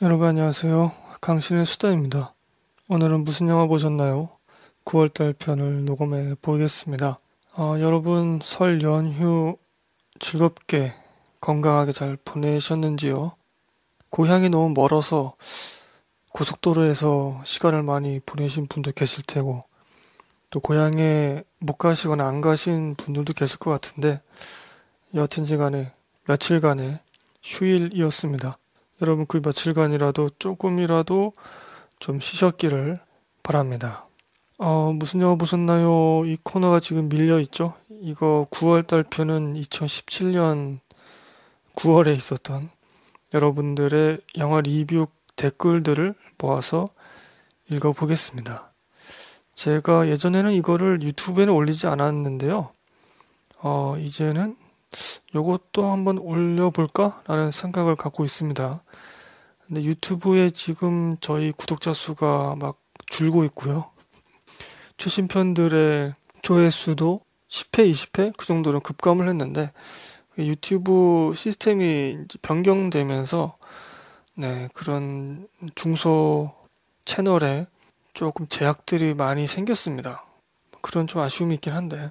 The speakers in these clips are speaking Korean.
여러분 안녕하세요. 강신의 수다입니다. 오늘은 무슨 영화 보셨나요? 9월달 편을 녹음해 보겠습니다. 어, 여러분 설 연휴 즐겁게 건강하게 잘 보내셨는지요? 고향이 너무 멀어서 고속도로에서 시간을 많이 보내신 분도 계실 테고 또 고향에 못 가시거나 안 가신 분들도 계실 것 같은데 여튼지간에 며칠간의 휴일이었습니다. 여러분 그 며칠간이라도 조금이라도 좀 쉬셨기를 바랍니다. 어, 무슨 영화 보셨나요? 이 코너가 지금 밀려 있죠? 이거 9월달 표는 2017년 9월에 있었던 여러분들의 영화 리뷰 댓글들을 모아서 읽어보겠습니다. 제가 예전에는 이거를 유튜브에는 올리지 않았는데요. 어, 이제는 요것도 한번 올려볼까? 라는 생각을 갖고 있습니다. 근데 유튜브에 지금 저희 구독자 수가 막 줄고 있고요. 최신 편들의 조회수도 10회, 20회 그 정도로 급감을 했는데 그 유튜브 시스템이 변경되면서 네, 그런 중소 채널에 조금 제약들이 많이 생겼습니다. 그런 좀 아쉬움이 있긴 한데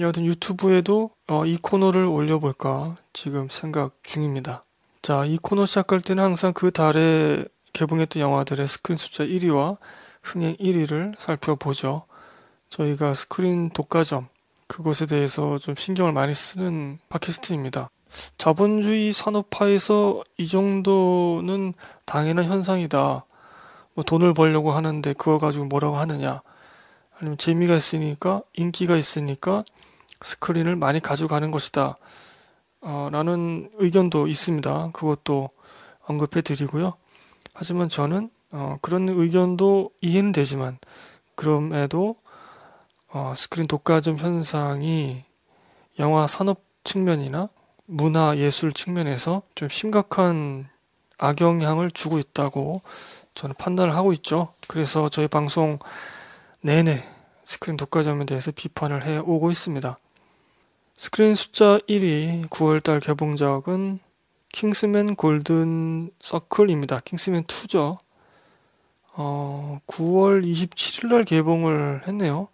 여하튼 유튜브에도 어, 이 코너를 올려볼까 지금 생각 중입니다. 자, 이 코너 시작할 때는 항상 그 달에 개봉했던 영화들의 스크린 숫자 1위와 흥행 1위를 살펴보죠. 저희가 스크린 독과점, 그것에 대해서 좀 신경을 많이 쓰는 팟캐스트입니다. 자본주의 산업화에서 이 정도는 당연한 현상이다. 뭐 돈을 벌려고 하는데 그거 가지고 뭐라고 하느냐. 아니면 재미가 있으니까, 인기가 있으니까 스크린을 많이 가져가는 것이다. 어, 라는 의견도 있습니다. 그것도 언급해 드리고요. 하지만 저는 어, 그런 의견도 이해는 되지만 그럼에도 어, 스크린 독과점 현상이 영화 산업 측면이나 문화 예술 측면에서 좀 심각한 악영향을 주고 있다고 저는 판단을 하고 있죠. 그래서 저희 방송 내내 스크린 독과점에 대해서 비판을 해 오고 있습니다. 스크린 숫자 1위 9월달 개봉작은 킹스맨 골든 서클입니다. 킹스맨 2죠. 어, 9월 27일날 개봉을 했네요.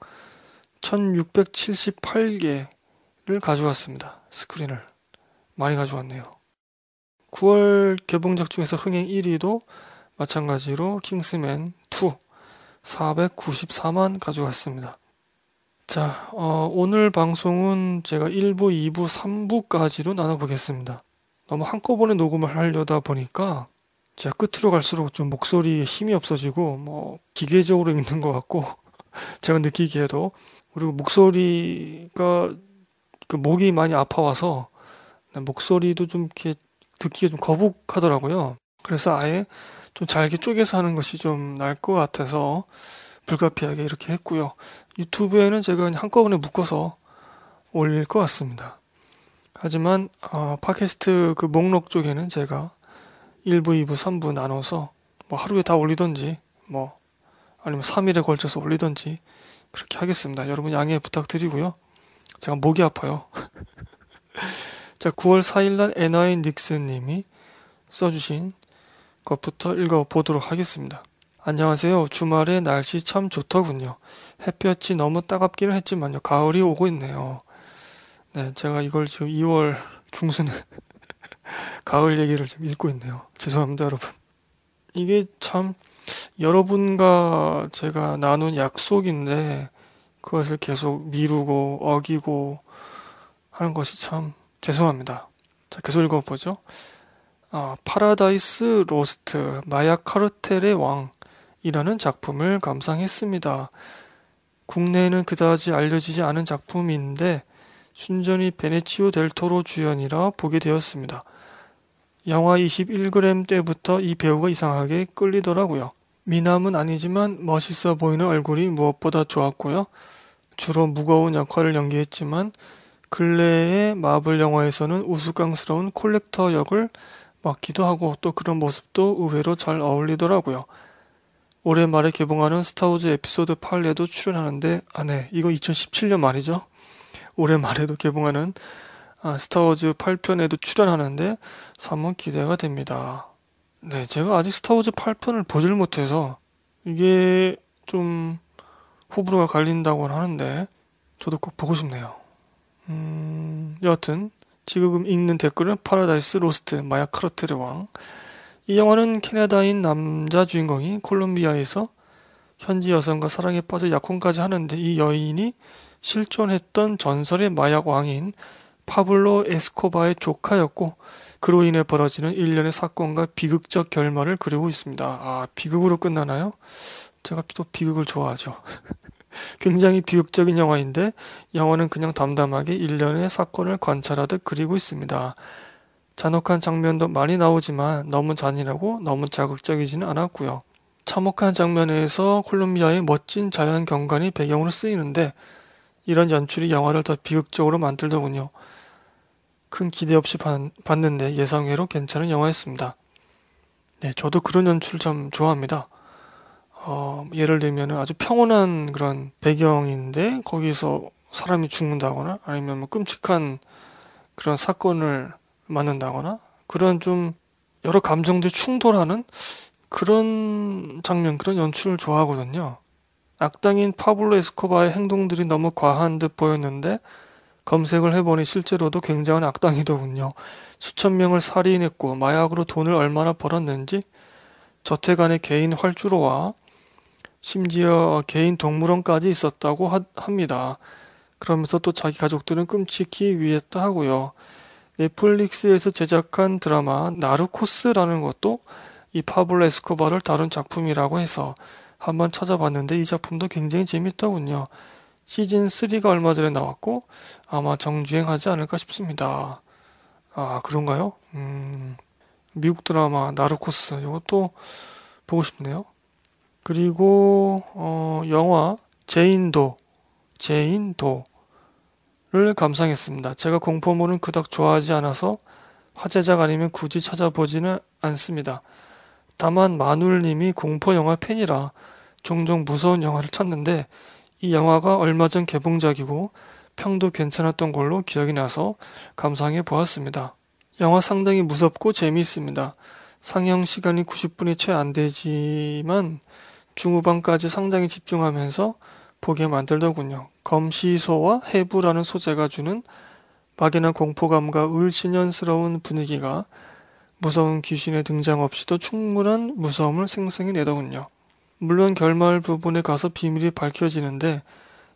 1678개를 가져왔습니다. 스크린을. 많이 가져왔네요. 9월 개봉작 중에서 흥행 1위도 마찬가지로 킹스맨 2 494만 가져왔습니다. 자, 어, 오늘 방송은 제가 1부, 2부, 3부까지로 나눠보겠습니다. 너무 한꺼번에 녹음을 하려다 보니까 제가 끝으로 갈수록 좀 목소리에 힘이 없어지고 뭐 기계적으로 읽는 것 같고 제가 느끼기에도 그리고 목소리가 그 목이 많이 아파와서 목소리도 좀 이렇게 듣기에 좀 거북하더라고요. 그래서 아예 좀 잘게 쪼개서 하는 것이 좀 나을 것 같아서 불가피하게 이렇게 했고요. 유튜브에는 제가 한꺼번에 묶어서 올릴 것 같습니다. 하지만 어, 팟캐스트 그 목록 쪽에는 제가 1부, 2부, 3부 나눠서 뭐 하루에 다 올리던지 뭐 아니면 3일에 걸쳐서 올리던지 그렇게 하겠습니다. 여러분 양해 부탁드리고요. 제가 목이 아파요. 자, 9월 4일날 에나 닉스님이 써주신 것부터 읽어보도록 하겠습니다. 안녕하세요. 주말에 날씨 참 좋더군요. 햇볕이 너무 따갑기는 했지만요. 가을이 오고 있네요. 네, 제가 이걸 지금 2월 중순에 가을 얘기를 지금 읽고 있네요. 죄송합니다, 여러분. 이게 참 여러분과 제가 나눈 약속인데 그것을 계속 미루고 어기고 하는 것이 참 죄송합니다. 자, 계속 읽어보죠. 아, 파라다이스 로스트, 마약 카르텔의 왕, 이라는 작품을 감상했습니다. 국내에는 그다지 알려지지 않은 작품인데 순전히 베네치오 델토로 주연이라 보게 되었습니다. 영화 21g 때부터 이 배우가 이상하게 끌리더라고요. 미남은 아니지만 멋있어 보이는 얼굴이 무엇보다 좋았고요. 주로 무거운 역할을 연기했지만 근래의 마블 영화에서는 우스꽝스러운 콜렉터 역을 맡기도 하고 또 그런 모습도 의외로 잘 어울리더라고요. 올해 말에 개봉하는 스타워즈 에피소드 8에도 출연하는데 아네 이거 2017년 말이죠. 올해 말에도 개봉하는 아, 스타워즈 8편에도 출연하는데 한번 기대가 됩니다. 네, 제가 아직 스타워즈 8편을 보질 못해서 이게 좀 호불호가 갈린다고 하는데 저도 꼭 보고 싶네요. 음, 여하튼 지금 읽는 댓글은 파라다이스 로스트 마약 카르텔의 왕이 영화는 캐나다인 남자 주인공이 콜롬비아에서 현지 여성과 사랑에 빠져 약혼까지 하는데 이 여인이 실존했던 전설의 마약 왕인 파블로 에스코바의 조카였고 그로 인해 벌어지는 일련의 사건과 비극적 결말을 그리고 있습니다. 아 비극으로 끝나나요? 제가 또 비극을 좋아하죠. 굉장히 비극적인 영화인데 영화는 그냥 담담하게 일련의 사건을 관찰하듯 그리고 있습니다. 잔혹한 장면도 많이 나오지만 너무 잔인하고 너무 자극적이지는 않았고요. 참혹한 장면에서 콜롬비아의 멋진 자연 경관이 배경으로 쓰이는데 이런 연출이 영화를 더 비극적으로 만들더군요. 큰 기대 없이 봤는데 예상외로 괜찮은 영화였습니다. 네, 저도 그런 연출 참 좋아합니다. 어, 예를 들면 아주 평온한 그런 배경인데 거기서 사람이 죽는다거나 아니면 뭐 끔찍한 그런 사건을 맞는다거나 그런 좀 여러 감정들 이 충돌하는 그런 장면, 그런 연출을 좋아하거든요. 악당인 파블로 에스코바의 행동들이 너무 과한 듯 보였는데 검색을 해보니 실제로도 굉장한 악당이더군요. 수천 명을 살인했고 마약으로 돈을 얼마나 벌었는지 저택안의 개인 활주로와 심지어 개인 동물원까지 있었다고 하, 합니다. 그러면서 또 자기 가족들은 끔찍히 위했다 하고요. 넷플릭스에서 제작한 드라마 나르코스라는 것도 이 파블로 에스코바를 다룬 작품이라고 해서 한번 찾아봤는데 이 작품도 굉장히 재밌더군요. 시즌 3가 얼마 전에 나왔고 아마 정주행하지 않을까 싶습니다. 아 그런가요? 음, 미국 드라마 나르코스 이것도 보고 싶네요. 그리고 어, 영화 제인도 제인도 를 감상했습니다. 제가 공포물은 그닥 좋아하지 않아서 화제작 아니면 굳이 찾아보지는 않습니다. 다만 마눌님이 공포 영화 팬이라 종종 무서운 영화를 찾는데 이 영화가 얼마 전 개봉작이고 평도 괜찮았던 걸로 기억이 나서 감상해 보았습니다. 영화 상당히 무섭고 재미있습니다. 상영 시간이 90분이 채 안 되지만 중후반까지 상당히 집중하면서 보게 만들더군요. 검시소와 해부라는 소재가 주는 막연한 공포감과 을신연스러운 분위기가 무서운 귀신의 등장 없이도 충분한 무서움을 생성해 내더군요. 물론 결말 부분에 가서 비밀이 밝혀지는데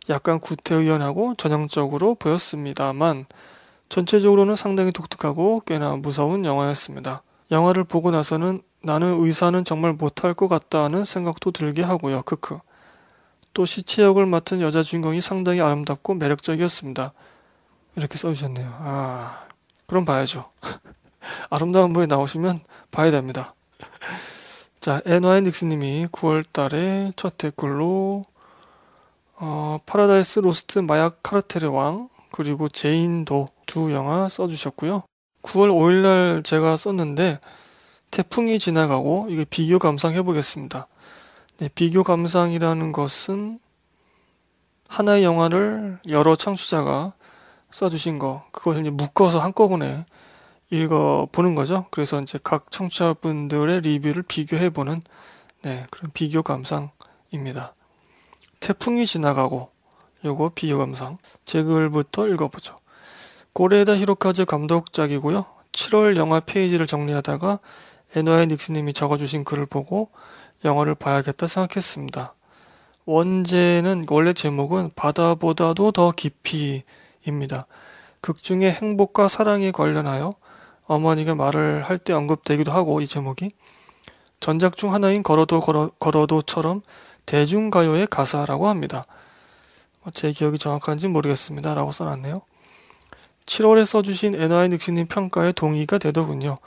약간 구태의연하고 전형적으로 보였습니다만 전체적으로는 상당히 독특하고 꽤나 무서운 영화였습니다. 영화를 보고 나서는 나는 의사는 정말 못할 것 같다 는 생각도 들게 하고요. 크크. 또 시체 역을 맡은 여자 주인공이 상당히 아름답고 매력적이었습니다. 이렇게 써주셨네요. 아, 그럼 봐야죠. 아름다운 분이 나오시면 봐야 됩니다. 자, 에와의 닉스님이 9월 달에 첫 댓글로 어, 파라다이스 로스트 마약 카르텔의 왕 그리고 제인도 두 영화 써주셨고요. 9월 5일 날 제가 썼는데 태풍이 지나가고 이게 비교 감상해 보겠습니다. 네, 비교 감상이라는 것은 하나의 영화를 여러 창조자가 써주신 거, 그것을 이제 묶어서 한꺼번에 읽어보는 거죠. 그래서 이제 각 청취자분들의 리뷰를 비교해보는 네, 그런 비교 감상입니다. 태풍이 지나가고 요거 비교 감상 제 글부터 읽어보죠. 고레에다 히로카즈 감독작이고요. 7월 영화 페이지를 정리하다가 에노아의 닉스님이 적어주신 글을 보고 영화를 봐야겠다 생각했습니다. 원제는 원래 제목은 바다보다도 더 깊이입니다. 극 중에 행복과 사랑에 관련하여 어머니가 말을 할 때 언급되기도 하고 이 제목이 전작 중 하나인 걸어도 걸어, 걸어도처럼 대중가요의 가사라고 합니다. 뭐 제 기억이 정확한지 모르겠습니다. 라고 써놨네요. 7월에 써주신 NY 늑시님 평가에 동의가 되더군요.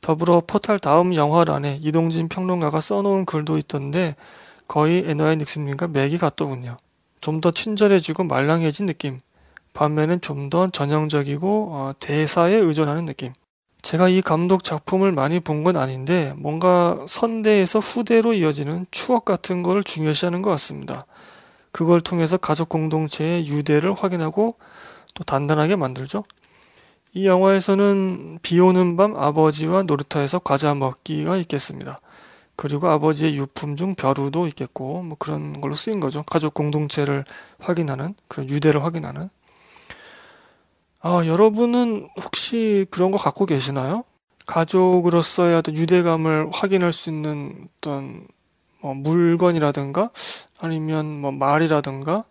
더불어 포탈 다음 영화란에 이동진 평론가가 써놓은 글도 있던데 거의 에너의 닉스님과 맥이 같더군요. 좀 더 친절해지고 말랑해진 느낌. 반면엔 좀더 전형적이고 어, 대사에 의존하는 느낌. 제가 이 감독 작품을 많이 본 건 아닌데 뭔가 선대에서 후대로 이어지는 추억 같은 걸 중요시하는 것 같습니다. 그걸 통해서 가족 공동체의 유대를 확인하고 또 단단하게 만들죠. 이 영화에서는 비 오는 밤 아버지와 놀이터에서 과자 먹기가 있겠습니다. 그리고 아버지의 유품 중 벼루도 있겠고 뭐 그런 걸로 쓰인 거죠. 가족 공동체를 확인하는 그런 유대를 확인하는. 아 여러분은 혹시 그런 거 갖고 계시나요? 가족으로서의 어떤 유대감을 확인할 수 있는 어떤 뭐 물건이라든가 아니면 뭐 말이라든가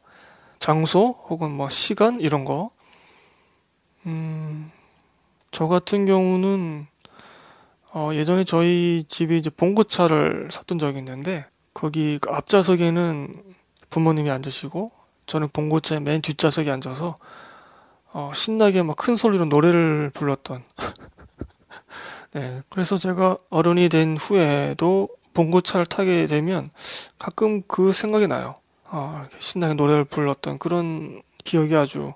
장소 혹은 뭐 시간 이런 거 음, 저 같은 경우는 어, 예전에 저희 집이 이제 봉고차를 샀던 적이 있는데 거기 그 앞좌석에는 부모님이 앉으시고 저는 봉고차의 맨 뒷좌석에 앉아서 어, 신나게 막 큰 소리로 노래를 불렀던 네, 그래서 제가 어른이 된 후에도 봉고차를 타게 되면 가끔 그 생각이 나요. 어, 신나게 노래를 불렀던 그런 기억이 아주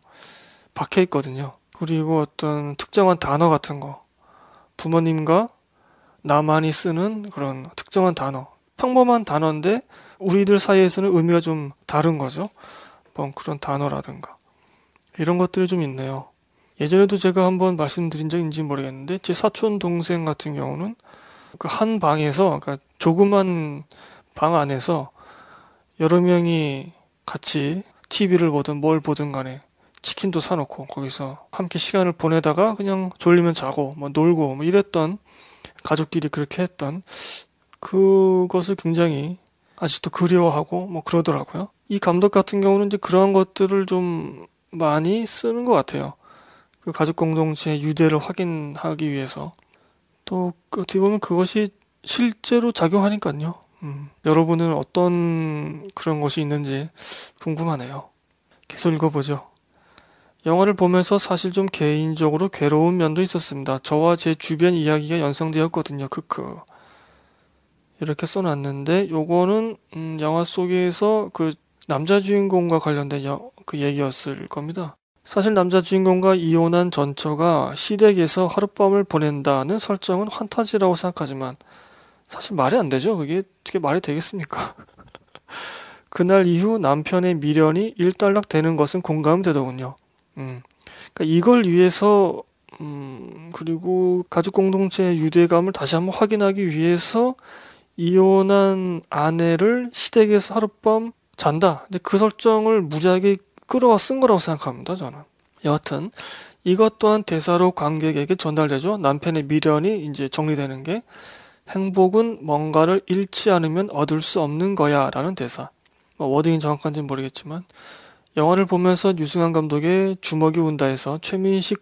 박혀 있거든요. 그리고 어떤 특정한 단어 같은 거 부모님과 나만이 쓰는 그런 특정한 단어 평범한 단어인데 우리들 사이에서는 의미가 좀 다른 거죠. 뭐 그런 단어라든가 이런 것들이 좀 있네요. 예전에도 제가 한번 말씀드린 적인지 모르겠는데 제 사촌 동생 같은 경우는 그 한 방에서 그러니까 조그만 방 안에서 여러 명이 같이 TV를 보든 뭘 보든 간에 치킨도 사놓고 거기서 함께 시간을 보내다가 그냥 졸리면 자고 뭐 놀고 뭐 이랬던 가족끼리 그렇게 했던 그것을 굉장히 아직도 그리워하고 뭐 그러더라고요. 이 감독 같은 경우는 이제 그러한 것들을 좀 많이 쓰는 것 같아요. 그 가족 공동체의 유대를 확인하기 위해서 또 어떻게 보면 그것이 실제로 작용하니까요. 음, 여러분은 어떤 그런 것이 있는지 궁금하네요. 계속 읽어보죠. 영화를 보면서 사실 좀 개인적으로 괴로운 면도 있었습니다. 저와 제 주변 이야기가 연상되었거든요. 크크. 이렇게 써놨는데 요거는 음, 영화 속에서 그 남자 주인공과 관련된 여, 그 얘기였을 겁니다. 사실 남자 주인공과 이혼한 전처가 시댁에서 하룻밤을 보낸다는 설정은 환타지라고 생각하지만 사실 말이 안 되죠. 그게 어게 말이 되겠습니까? 그날 이후 남편의 미련이 일단락 되는 것은 공감되더군요. 예. 그러니까 이걸 위해서 음, 그리고 가족 공동체의 유대감을 다시 한번 확인하기 위해서 이혼한 아내를 시댁에서 하룻밤 잔다. 근데 그 설정을 무지하게 끌어와 쓴 거라고 생각합니다, 저는. 여하튼, 이것 또한 대사로 관객에게 전달되죠. 남편의 미련이 이제 정리되는 게 행복은 뭔가를 잃지 않으면 얻을 수 없는 거야 라는 대사. 뭐 워딩이 정확한지는 모르겠지만 영화를 보면서 유승환 감독의 주먹이 운다에서 최민식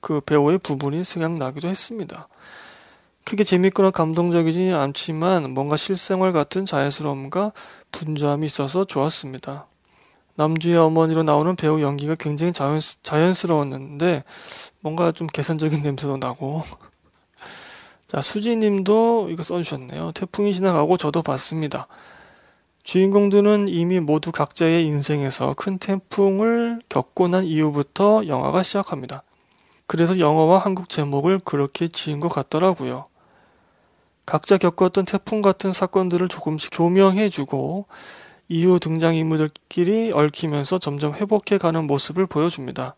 그 배우의 부분이 생각나기도 했습니다. 크게 재밌거나 감동적이지 않지만 뭔가 실생활 같은 자연스러움과 분주함이 있어서 좋았습니다. 남주의 어머니로 나오는 배우 연기가 굉장히 자연, 자연스러웠는데 뭔가 좀 개선적인 냄새도 나고 자 수지님도 이거 써주셨네요. 태풍이 지나가고 저도 봤습니다. 주인공들은 이미 모두 각자의 인생에서 큰 태풍을 겪고 난 이후부터 영화가 시작합니다. 그래서 영화와 한국 제목을 그렇게 지은 것 같더라고요. 각자 겪었던 태풍 같은 사건들을 조금씩 조명해주고 이후 등장인물들끼리 얽히면서 점점 회복해가는 모습을 보여줍니다.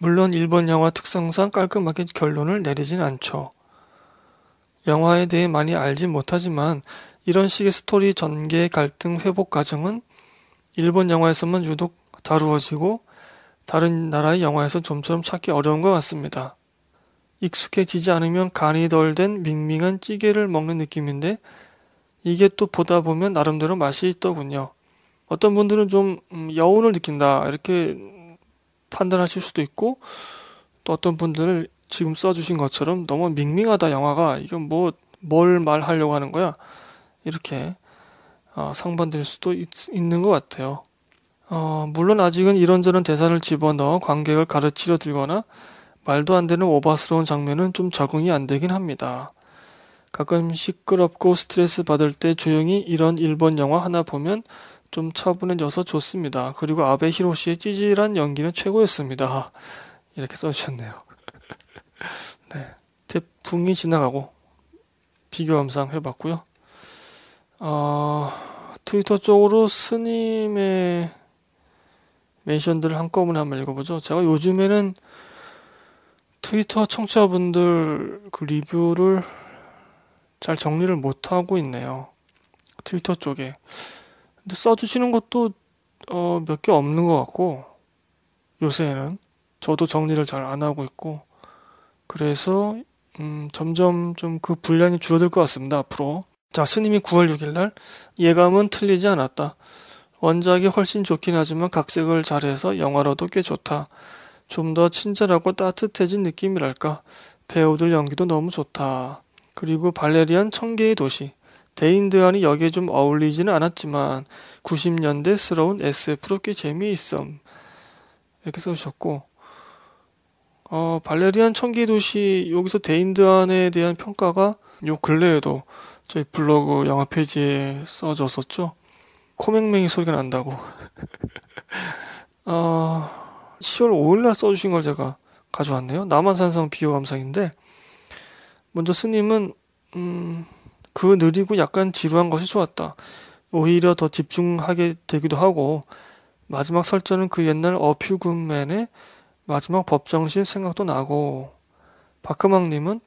물론 일본 영화 특성상 깔끔하게 결론을 내리진 않죠. 영화에 대해 많이 알지 못하지만 이런 식의 스토리 전개 갈등 회복 과정은 일본 영화에서만 유독 다루어지고 다른 나라의 영화에서 좀처럼 찾기 어려운 것 같습니다. 익숙해지지 않으면 간이 덜 된 밍밍한 찌개를 먹는 느낌인데 이게 또 보다 보면 나름대로 맛이 있더군요. 어떤 분들은 좀 음, 여운을 느낀다 이렇게 판단하실 수도 있고 또 어떤 분들은 지금 써주신 것처럼 너무 밍밍하다 영화가 이건 뭐뭘 말하려고 하는 거야 이렇게 어, 상반될 수도 있, 있는 것 같아요. 어, 물론 아직은 이런저런 대사를 집어넣어 관객을 가르치려 들거나 말도 안 되는 오바스러운 장면은 좀 적응이 안 되긴 합니다. 가끔 시끄럽고 스트레스 받을 때 조용히 이런 일본 영화 하나 보면 좀 차분해져서 좋습니다. 그리고 아베 히로시의 찌질한 연기는 최고였습니다. 이렇게 써주셨네요. 네. 태풍이 지나가고 비교 감상 해봤고요. 어, 트위터 쪽으로 스님의 멘션들을 한꺼번에 한 번 읽어보죠. 제가 요즘에는 트위터 청취자분들 그 리뷰를 잘 정리를 못하고 있네요. 트위터 쪽에. 근데 써주시는 것도 어, 몇 개 없는 것 같고, 요새는. 저도 정리를 잘 안 하고 있고, 그래서, 음, 점점 좀 그 분량이 줄어들 것 같습니다, 앞으로. 자, 스님이 9월 6일날 예감은 틀리지 않았다. 원작이 훨씬 좋긴 하지만 각색을 잘해서 영화로도 꽤 좋다. 좀 더 친절하고 따뜻해진 느낌이랄까. 배우들 연기도 너무 좋다. 그리고 발레리안 청계의 도시. 데인드안이 여기에 좀 어울리지는 않았지만 90년대스러운 SF로 꽤 재미있음. 이렇게 써주셨고 어, 발레리안 청계의 도시 여기서 데인드안에 대한 평가가 요 근래에도 저희 블로그 영화 페이지에 써줬었죠. 코맹맹이 소리가 난다고. 어, 10월 5일날 써주신 걸 제가 가져왔네요. 남한산성 비호 감상인데 먼저 스님은 음, 그 느리고 약간 지루한 것이 좋았다. 오히려 더 집중하게 되기도 하고 마지막 설전은 그 옛날 어퓨금맨의 마지막 법정신 생각도 나고 박크망님은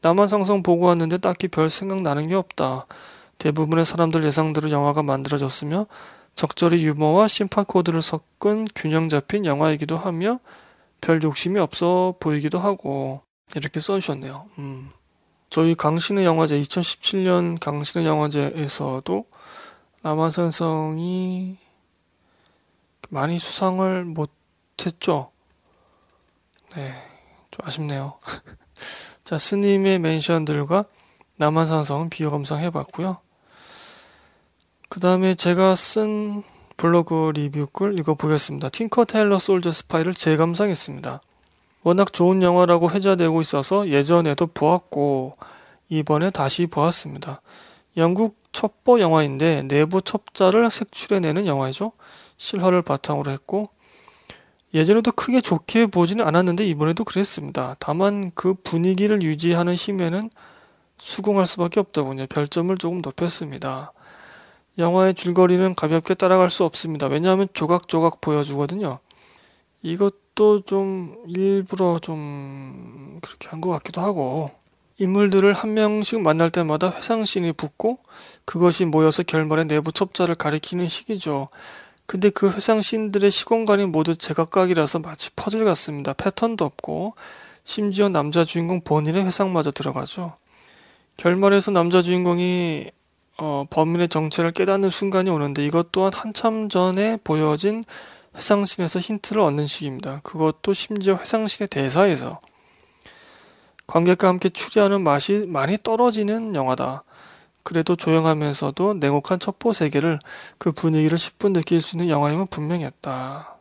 남한상성 보고 왔는데 딱히 별 생각나는 게 없다. 대부분의 사람들 예상대로 영화가 만들어졌으며 적절히 유머와 심파 코드를 섞은 균형 잡힌 영화이기도 하며 별 욕심이 없어 보이기도 하고 이렇게 써주셨네요. 음. 저희 강신의 영화제 2017년 강신의 영화제에서도 남한산성이 많이 수상을 못했죠. 네, 좀 아쉽네요. 자, 스님의 멘션들과 남한산성 비유 감상해봤고요. 그 다음에 제가 쓴 블로그 리뷰 글 이거 보겠습니다. 틴커 테일러 솔저 스파이를 재감상했습니다. 워낙 좋은 영화라고 회자되고 있어서 예전에도 보았고 이번에 다시 보았습니다. 영국 첩보 영화인데 내부 첩자를 색출해내는 영화이죠. 실화를 바탕으로 했고 예전에도 크게 좋게 보지는 않았는데 이번에도 그랬습니다. 다만 그 분위기를 유지하는 힘에는 수긍할 수밖에 없다군요. 별점을 조금 높였습니다. 영화의 줄거리는 가볍게 따라갈 수 없습니다. 왜냐하면 조각조각 보여주거든요. 이것도 좀 일부러 좀 그렇게 한 것 같기도 하고 인물들을 한 명씩 만날 때마다 회상신이 붙고 그것이 모여서 결말의 내부 첩자를 가리키는 식이죠. 근데 그 회상 씬들의 시공간이 모두 제각각이라서 마치 퍼즐 같습니다. 패턴도 없고 심지어 남자 주인공 본인의 회상마저 들어가죠. 결말에서 남자 주인공이 어, 범인의 정체를 깨닫는 순간이 오는데 이것 또한 한참 전에 보여진 회상신에서 힌트를 얻는 식입니다. 그것도 심지어 회상신의 대사에서 관객과 함께 추리하는 맛이 많이 떨어지는 영화다. 그래도 조용하면서도 냉혹한 첩보 세계를 그 분위기를 10분 느낄 수 있는 영화임은 분명했다.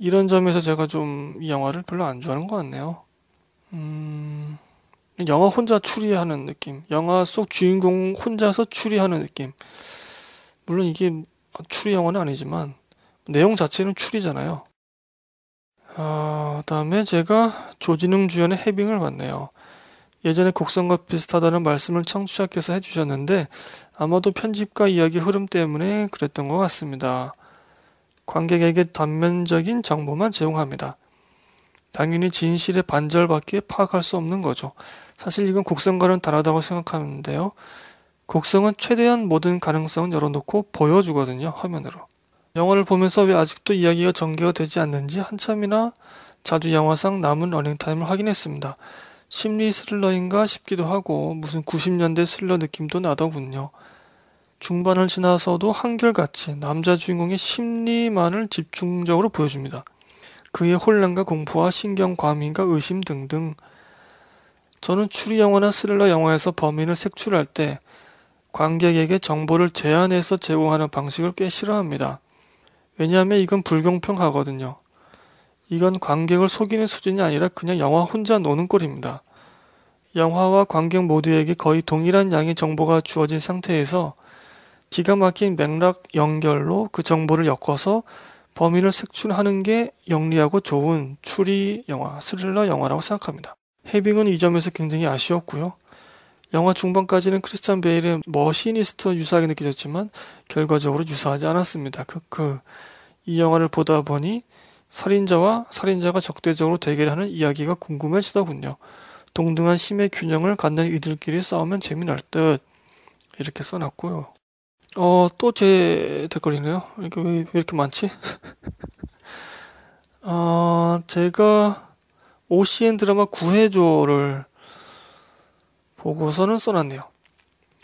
이런 점에서 제가 좀 이 영화를 별로 안 좋아하는 것 같네요. 음, 영화 혼자 추리하는 느낌. 영화 속 주인공 혼자서 추리하는 느낌. 물론 이게 추리 영화는 아니지만 내용 자체는 추리잖아요. 어, 다음에 제가 조진웅 주연의 해빙을 봤네요. 예전에 곡성과 비슷하다는 말씀을 청취자께서 해주셨는데 아마도 편집과 이야기 흐름 때문에 그랬던 것 같습니다. 관객에게 단면적인 정보만 제공합니다. 당연히 진실의 반절밖에 파악할 수 없는 거죠. 사실 이건 곡성과는 다르다고 생각하는데요. 곡성은 최대한 모든 가능성을 열어놓고 보여주거든요, 화면으로. 영화를 보면서 왜 아직도 이야기가 전개가 되지 않는지 한참이나 자주 영화상 남은 러닝타임을 확인했습니다. 심리 스릴러인가 싶기도 하고 무슨 90년대 스릴러 느낌도 나더군요. 중반을 지나서도 한결같이 남자 주인공의 심리만을 집중적으로 보여줍니다. 그의 혼란과 공포와 신경 과민과 의심 등등. 저는 추리 영화나 스릴러 영화에서 범인을 색출할 때 관객에게 정보를 제한해서 제공하는 방식을 꽤 싫어합니다. 왜냐하면 이건 불공평하거든요. 이건 관객을 속이는 수준이 아니라 그냥 영화 혼자 노는 꼴입니다. 영화와 관객 모두에게 거의 동일한 양의 정보가 주어진 상태에서 기가 막힌 맥락 연결로 그 정보를 엮어서 범인을 색출하는 게 영리하고 좋은 추리 영화, 스릴러 영화라고 생각합니다. 해빙은 이 점에서 굉장히 아쉬웠고요. 영화 중반까지는 크리스찬 베일의 머시니스터 유사하게 느껴졌지만 결과적으로 유사하지 않았습니다. 그, 그, 이 영화를 보다 보니 살인자와 살인자가 적대적으로 대결하는 이야기가 궁금해지더군요. 동등한 힘의 균형을 갖는 이들끼리 싸우면 재미날 듯 이렇게 써놨고요. 어또 제 댓글이네요. 이게 왜, 왜 이렇게 많지? 어, 제가 OCN 드라마 구해조를 보고서는 써놨네요.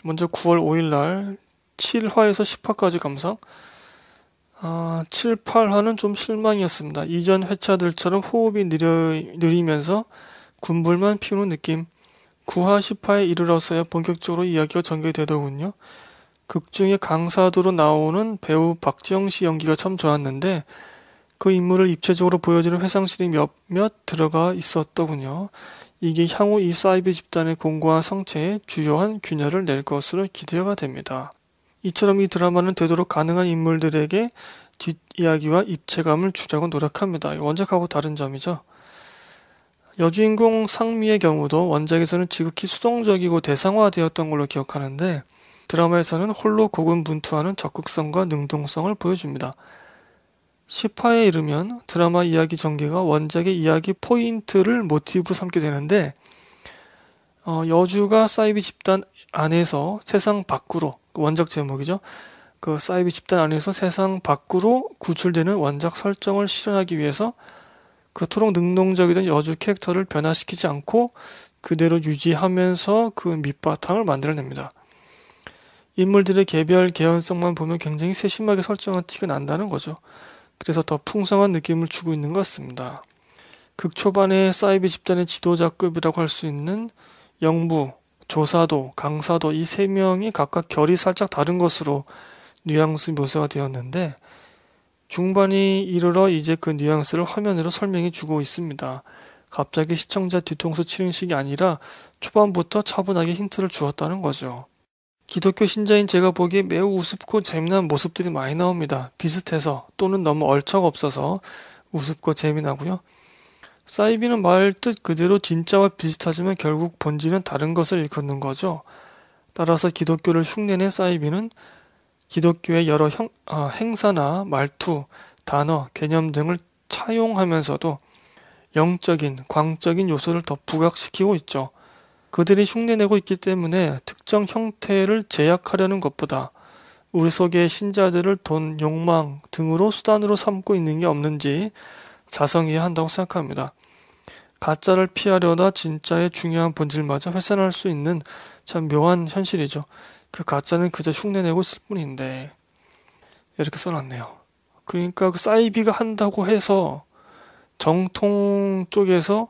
먼저 9월 5일날 7화에서 10화까지 감상, 아, 7, 8화는 좀 실망이었습니다. 이전 회차들처럼 호흡이 느려, 느리면서 군불만 피우는 느낌. 9화, 10화에 이르러서야 본격적으로 이야기가 전개되더군요. 극중의 강사도로 나오는 배우 박지영 씨 연기가 참 좋았는데 그 인물을 입체적으로 보여주는 회상실이 몇몇 들어가 있었더군요. 이게 향후 이 사이비 집단의 공고한 성체에 주요한 균열을 낼 것으로 기대가 됩니다. 이처럼 이 드라마는 되도록 가능한 인물들에게 뒷이야기와 입체감을 주려고 노력합니다. 원작하고 다른 점이죠. 여주인공 상미의 경우도 원작에서는 지극히 수동적이고 대상화되었던 걸로 기억하는데 드라마에서는 홀로 고군분투하는 적극성과 능동성을 보여줍니다. 10화에 이르면 드라마 이야기 전개가 원작의 이야기 포인트를 모티브 삼게 되는데 어, 여주가 사이비 집단 안에서 세상 밖으로 그 원작 제목이죠. 그 사이비 집단 안에서 세상 밖으로 구출되는 원작 설정을 실현하기 위해서 그토록 능동적이던 여주 캐릭터를 변화시키지 않고 그대로 유지하면서 그 밑바탕을 만들어냅니다. 인물들의 개별 개연성만 보면 굉장히 세심하게 설정한 티가 난다는 거죠. 그래서 더 풍성한 느낌을 주고 있는 것 같습니다. 극 초반에 사이비 집단의 지도자급이라고 할 수 있는 영부, 조사도, 강사도 이 세 명이 각각 결이 살짝 다른 것으로 뉘앙스 묘사가 되었는데 중반이 이르러 이제 그 뉘앙스를 화면으로 설명해 주고 있습니다. 갑자기 시청자 뒤통수 치는 식이 아니라 초반부터 차분하게 힌트를 주었다는 거죠. 기독교 신자인 제가 보기에 매우 우습고 재미난 모습들이 많이 나옵니다. 비슷해서 또는 너무 얼척 없어서 우습고 재미나고요. 사이비는 말 뜻 그대로 진짜와 비슷하지만 결국 본질은 다른 것을 일컫는 거죠. 따라서 기독교를 흉내낸 사이비는 기독교의 여러 형, 어, 행사나 말투, 단어, 개념 등을 차용하면서도 영적인, 광적인 요소를 더 부각시키고 있죠. 그들이 흉내내고 있기 때문에 특정 형태를 제약하려는 것보다 우리 속에 신자들을 돈, 욕망 등으로 수단으로 삼고 있는 게 없는지 자성해야 한다고 생각합니다. 가짜를 피하려다 진짜의 중요한 본질마저 회산할 수 있는 참 묘한 현실이죠. 그 가짜는 그저 흉내내고 있을 뿐인데 이렇게 써놨네요. 그러니까 그 사이비가 한다고 해서 정통 쪽에서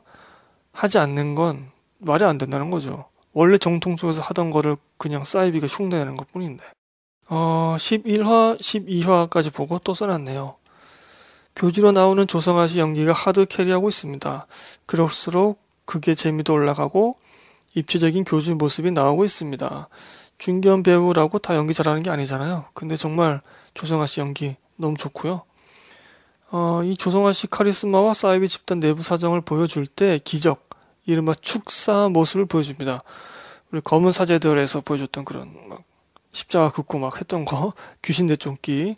하지 않는 건 말이 안 된다는 거죠. 원래 정통 쪽에서 하던 거를 그냥 사이비가 흉내내는 것 뿐인데. 어, 11화, 12화까지 보고 또 써놨네요. 교주로 나오는 조성아씨 연기가 하드 캐리하고 있습니다. 그럴수록 그게 재미도 올라가고 입체적인 교주 모습이 나오고 있습니다. 중견 배우라고 다 연기 잘하는 게 아니잖아요. 근데 정말 조성아씨 연기 너무 좋고요. 어, 이 조성아 씨 카리스마와 사이비 집단 내부 사정을 보여줄 때 기적, 이른바 축사 모습을 보여줍니다. 우리 검은 사제들에서 보여줬던 그런 막 십자가 긋고 막 했던 거, 귀신 대쫓기,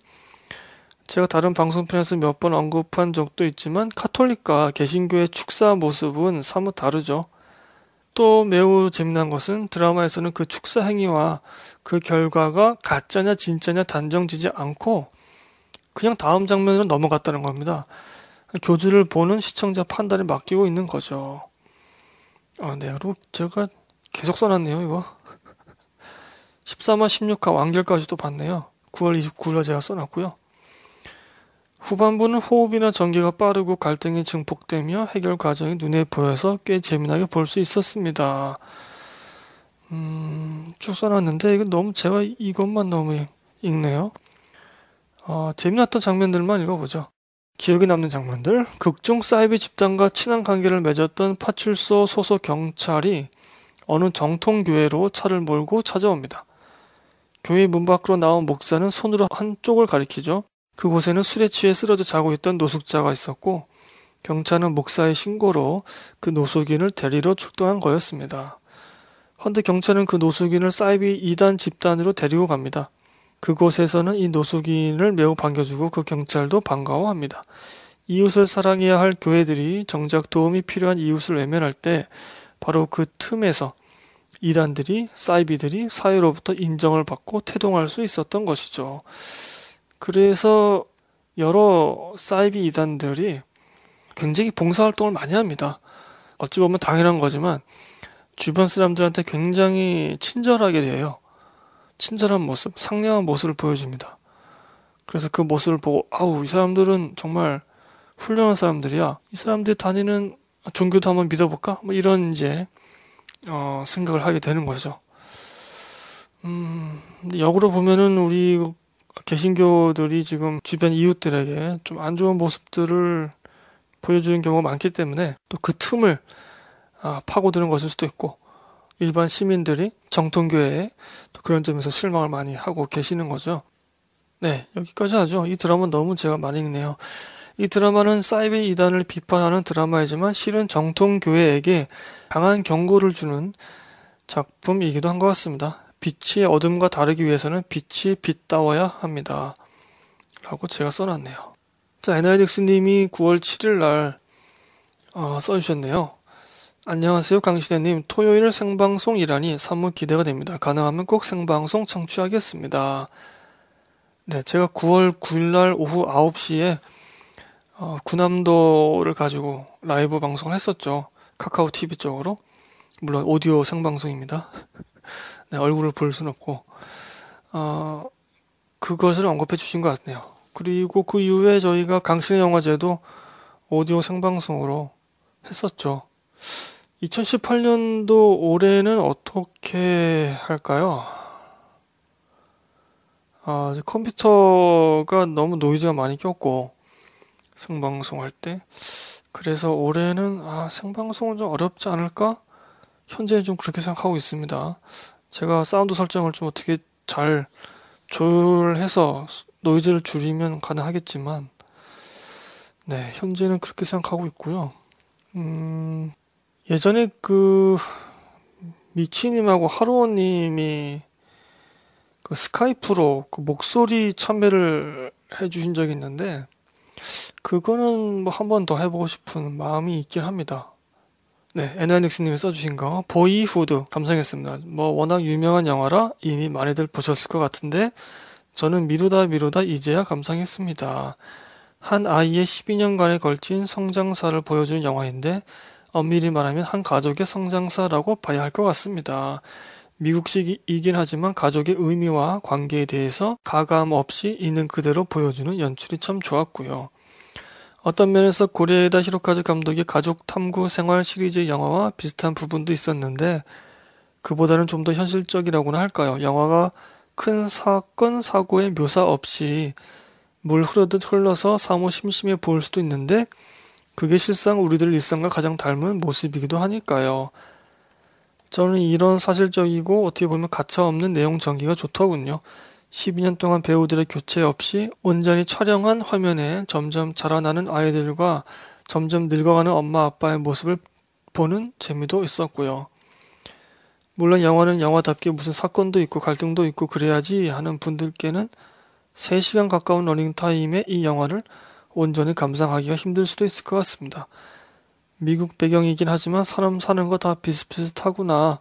제가 다른 방송 편에서 몇 번 언급한 적도 있지만 카톨릭과 개신교의 축사 모습은 사뭇 다르죠. 또 매우 재미난 것은 드라마에서는 그 축사 행위와 그 결과가 가짜냐 진짜냐 단정지지 않고 그냥 다음 장면으로 넘어갔다는 겁니다. 교주를 보는 시청자 판단에 맡기고 있는 거죠. 아, 네. 그리고 제가 계속 써놨네요, 이거. 13화 16화 완결까지도 봤네요. 9월 29일에 제가 써놨고요. 후반부는 호흡이나 전개가 빠르고 갈등이 증폭되며 해결 과정이 눈에 보여서 꽤 재미나게 볼 수 있었습니다. 음, 쭉 써놨는데 이건 너무 제가 이것만 너무 읽네요. 어, 재미났던 장면들만 읽어보죠. 기억에 남는 장면들. 극중 사이비 집단과 친한 관계를 맺었던 파출소 소속 경찰이 어느 정통 교회로 차를 몰고 찾아옵니다. 교회 문 밖으로 나온 목사는 손으로 한쪽을 가리키죠. 그곳에는 술에 취해 쓰러져 자고 있던 노숙자가 있었고 경찰은 목사의 신고로 그 노숙인을 데리러 출동한 거였습니다. 헌데 경찰은 그 노숙인을 사이비 이단 집단으로 데리고 갑니다. 그곳에서는 이 노숙인을 매우 반겨주고 그 경찰도 반가워합니다. 이웃을 사랑해야 할 교회들이 정작 도움이 필요한 이웃을 외면할 때 바로 그 틈에서 이단들이 사이비들이 사회로부터 인정을 받고 태동할 수 있었던 것이죠. 그래서 여러 사이비 이단들이 굉장히 봉사활동을 많이 합니다. 어찌 보면 당연한 거지만 주변 사람들한테 굉장히 친절하게 돼요. 친절한 모습, 상냥한 모습을 보여줍니다. 그래서 그 모습을 보고 아우 이 사람들은 정말 훌륭한 사람들이야. 이 사람들이 다니는 종교도 한번 믿어볼까? 뭐 이런 이제 어, 생각을 하게 되는 거죠. 음, 역으로 보면은 우리 개신교들이 지금 주변 이웃들에게 좀 안 좋은 모습들을 보여주는 경우가 많기 때문에 또 그 틈을 아, 파고드는 것일 수도 있고 일반 시민들이 정통교회에 또 그런 점에서 실망을 많이 하고 계시는 거죠. 네, 여기까지 하죠. 이 드라마 너무 제가 많이 읽네요. 이 드라마는 사이비 이단을 비판하는 드라마이지만 실은 정통교회에게 강한 경고를 주는 작품이기도 한 것 같습니다. 빛이 어둠과 다르기 위해서는 빛이 빛다워야 합니다. 라고 제가 써놨네요. 자, 에나이덱스님이 9월 7일 날 어, 써주셨네요. 안녕하세요 강시대님 토요일 생방송이라니 사뭇 기대가 됩니다. 가능하면 꼭 생방송 청취하겠습니다. 네, 제가 9월 9일날 오후 9시에 어, 구남도를 가지고 라이브 방송을 했었죠. 카카오 TV 쪽으로 물론 오디오 생방송입니다. 네, 얼굴을 볼 수는 없고 어, 그것을 언급해 주신 것 같네요. 그리고 그 이후에 저희가 강신의 영화제도 오디오 생방송으로 했었죠. 2018년도 올해는 어떻게 할까요? 아, 컴퓨터가 너무 노이즈가 많이 꼈고 생방송 할 때 그래서 올해는 아, 생방송은 좀 어렵지 않을까? 현재는 좀 그렇게 생각하고 있습니다. 제가 사운드 설정을 좀 어떻게 잘 조율해서 노이즈를 줄이면 가능하겠지만 네 현재는 그렇게 생각하고 있고요 음, 예전에 그 미치님하고 하루원님이 그 스카이프로 그 목소리 참여를 해주신 적이 있는데 그거는 뭐 한 번 더 해보고 싶은 마음이 있긴 합니다 네, 에너닉스님이 써주신 거 보이후드 감상했습니다. 뭐 워낙 유명한 영화라 이미 많이들 보셨을 것 같은데 저는 미루다 미루다 이제야 감상했습니다. 한 아이의 12년간에 걸친 성장사를 보여주는 영화인데 엄밀히 말하면 한 가족의 성장사라고 봐야 할 것 같습니다. 미국식이긴 하지만 가족의 의미와 관계에 대해서 가감 없이 있는 그대로 보여주는 연출이 참 좋았고요. 어떤 면에서 고레에다 히로카즈 감독의 가족 탐구 생활 시리즈 영화와 비슷한 부분도 있었는데 그보다는 좀 더 현실적이라고나 할까요? 영화가 큰 사건 사고의 묘사 없이 물 흐르듯 흘러서 사무 심심해 보일 수도 있는데 그게 실상 우리들 일상과 가장 닮은 모습이기도 하니까요. 저는 이런 사실적이고 어떻게 보면 가차없는 내용 전개가 좋더군요. 12년 동안 배우들의 교체 없이 온전히 촬영한 화면에 점점 자라나는 아이들과 점점 늙어가는 엄마 아빠의 모습을 보는 재미도 있었고요. 물론 영화는 영화답게 무슨 사건도 있고 갈등도 있고 그래야지 하는 분들께는 3시간 가까운 러닝타임에 이 영화를 온전히 감상하기가 힘들 수도 있을 것 같습니다. 미국 배경이긴 하지만 사람 사는 거 다 비슷비슷하구나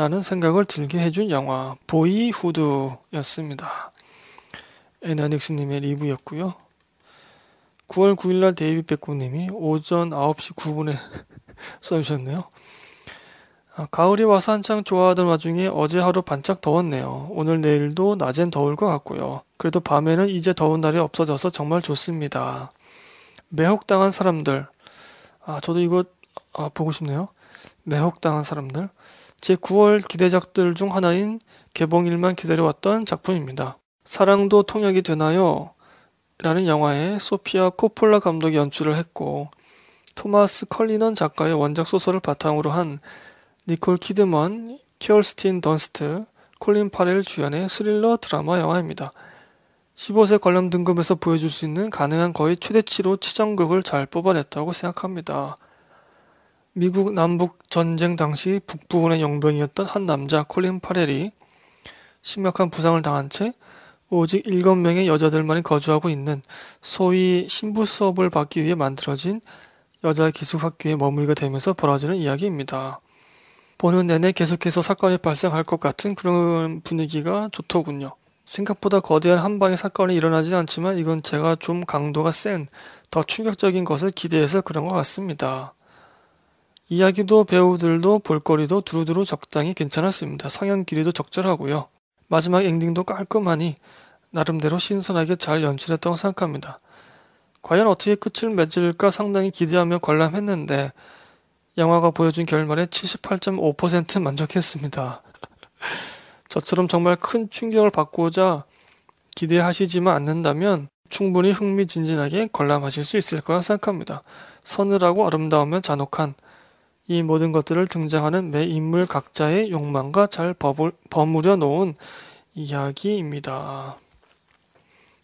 라는 생각을 들게 해준 영화 보이후드였습니다. 에나닉스님의 리뷰였고요. 9월 9일날 데이비 백고님이 오전 9시 9분에 써주셨네요. 아, 가을이 와서 한창 좋아하던 와중에 어제 하루 반짝 더웠네요. 오늘 내일도 낮엔 더울 것 같고요. 그래도 밤에는 이제 더운 날이 없어져서 정말 좋습니다. 매혹당한 사람들. 아, 저도 이거 아, 보고 싶네요. 매혹당한 사람들. 제 9월 기대작들 중 하나인 개봉일만 기다려왔던 작품입니다. 사랑도 통역이 되나요? 라는 영화에 소피아 코폴라 감독이 연출을 했고 토마스 컬리넌 작가의 원작 소설을 바탕으로 한 니콜 키드먼, 키얼스틴 던스트, 콜린 파렐 주연의 스릴러 드라마 영화입니다. 15세 관람 등급에서 보여줄 수 있는 가능한 거의 최대치로 치정극을 잘 뽑아냈다고 생각합니다. 미국 남북 전쟁 당시 북부군의 용병이었던 한 남자 콜린 파렐이 심각한 부상을 당한 채 오직 7명의 여자들만이 거주하고 있는 소위 신부 수업을 받기 위해 만들어진 여자 기숙학교에 머물게 되면서 벌어지는 이야기입니다. 보는 내내 계속해서 사건이 발생할 것 같은 그런 분위기가 좋더군요. 생각보다 거대한 한방의 사건이 일어나진 않지만 이건 제가 좀 강도가 센, 더 충격적인 것을 기대해서 그런 것 같습니다. 이야기도 배우들도 볼거리도 두루두루 적당히 괜찮았습니다. 상영 길이도 적절하고요. 마지막 엔딩도 깔끔하니 나름대로 신선하게 잘 연출했다고 생각합니다. 과연 어떻게 끝을 맺을까 상당히 기대하며 관람했는데 영화가 보여준 결말에 78.5% 만족했습니다. 저처럼 정말 큰 충격을 받고자 기대하시지만 않는다면 충분히 흥미진진하게 관람하실 수 있을 거라 생각합니다. 서늘하고 아름다우면 잔혹한 이 모든 것들을 등장하는 매 인물 각자의 욕망과 잘 버무려 놓은 이야기입니다.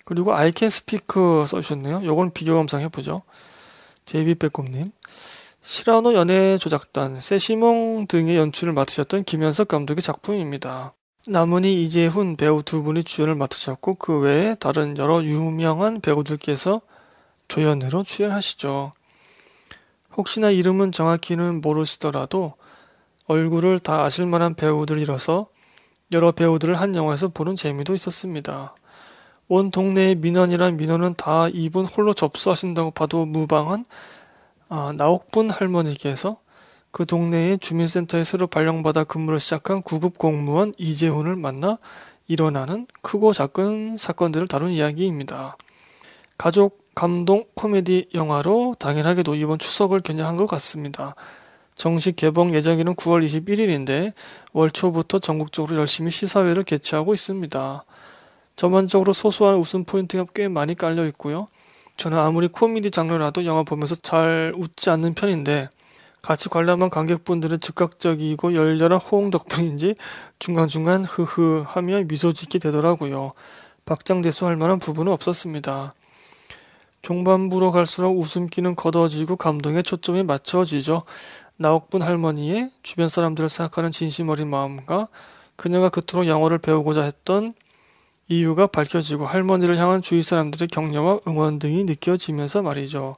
그리고 I can speak 써주셨네요. 요건 비교 감상 해보죠. 제이비백곰님. 시라노 연애 조작단, 세시몽 등의 연출을 맡으셨던 김현석 감독의 작품입니다. 남은이 이재훈 배우 두 분이 주연을 맡으셨고 그 외에 다른 여러 유명한 배우들께서 조연으로 출연하시죠. 혹시나 이름은 정확히는 모르시더라도 얼굴을 다 아실만한 배우들이라서 여러 배우들을 한 영화에서 보는 재미도 있었습니다. 온 동네의 민원이란 민원은 다 이분 홀로 접수하신다고 봐도 무방한 아, 나옥분 할머니께서 그 동네의 주민센터에 새로 발령받아 근무를 시작한 구급 공무원 이재훈을 만나 일어나는 크고 작은 사건들을 다룬 이야기입니다. 가족 감동 코미디 영화로 당연하게도 이번 추석을 겨냥한 것 같습니다. 정식 개봉 예정일은 9월 21일인데 월 초부터 전국적으로 열심히 시사회를 개최하고 있습니다. 전반적으로 소소한 웃음 포인트가 꽤 많이 깔려 있고요. 저는 아무리 코미디 장르라도 영화 보면서 잘 웃지 않는 편인데 같이 관람한 관객분들은 즉각적이고 열렬한 호응 덕분인지 중간중간 흐흐 하며 미소 짓게 되더라고요. 박장대소할 만한 부분은 없었습니다. 종반부로 갈수록 웃음기는 걷어지고 감동의 초점이 맞춰지죠. 나옥분 할머니의 주변 사람들을 생각하는 진심 어린 마음과 그녀가 그토록 영어를 배우고자 했던 이유가 밝혀지고 할머니를 향한 주위 사람들의 격려와 응원 등이 느껴지면서 말이죠.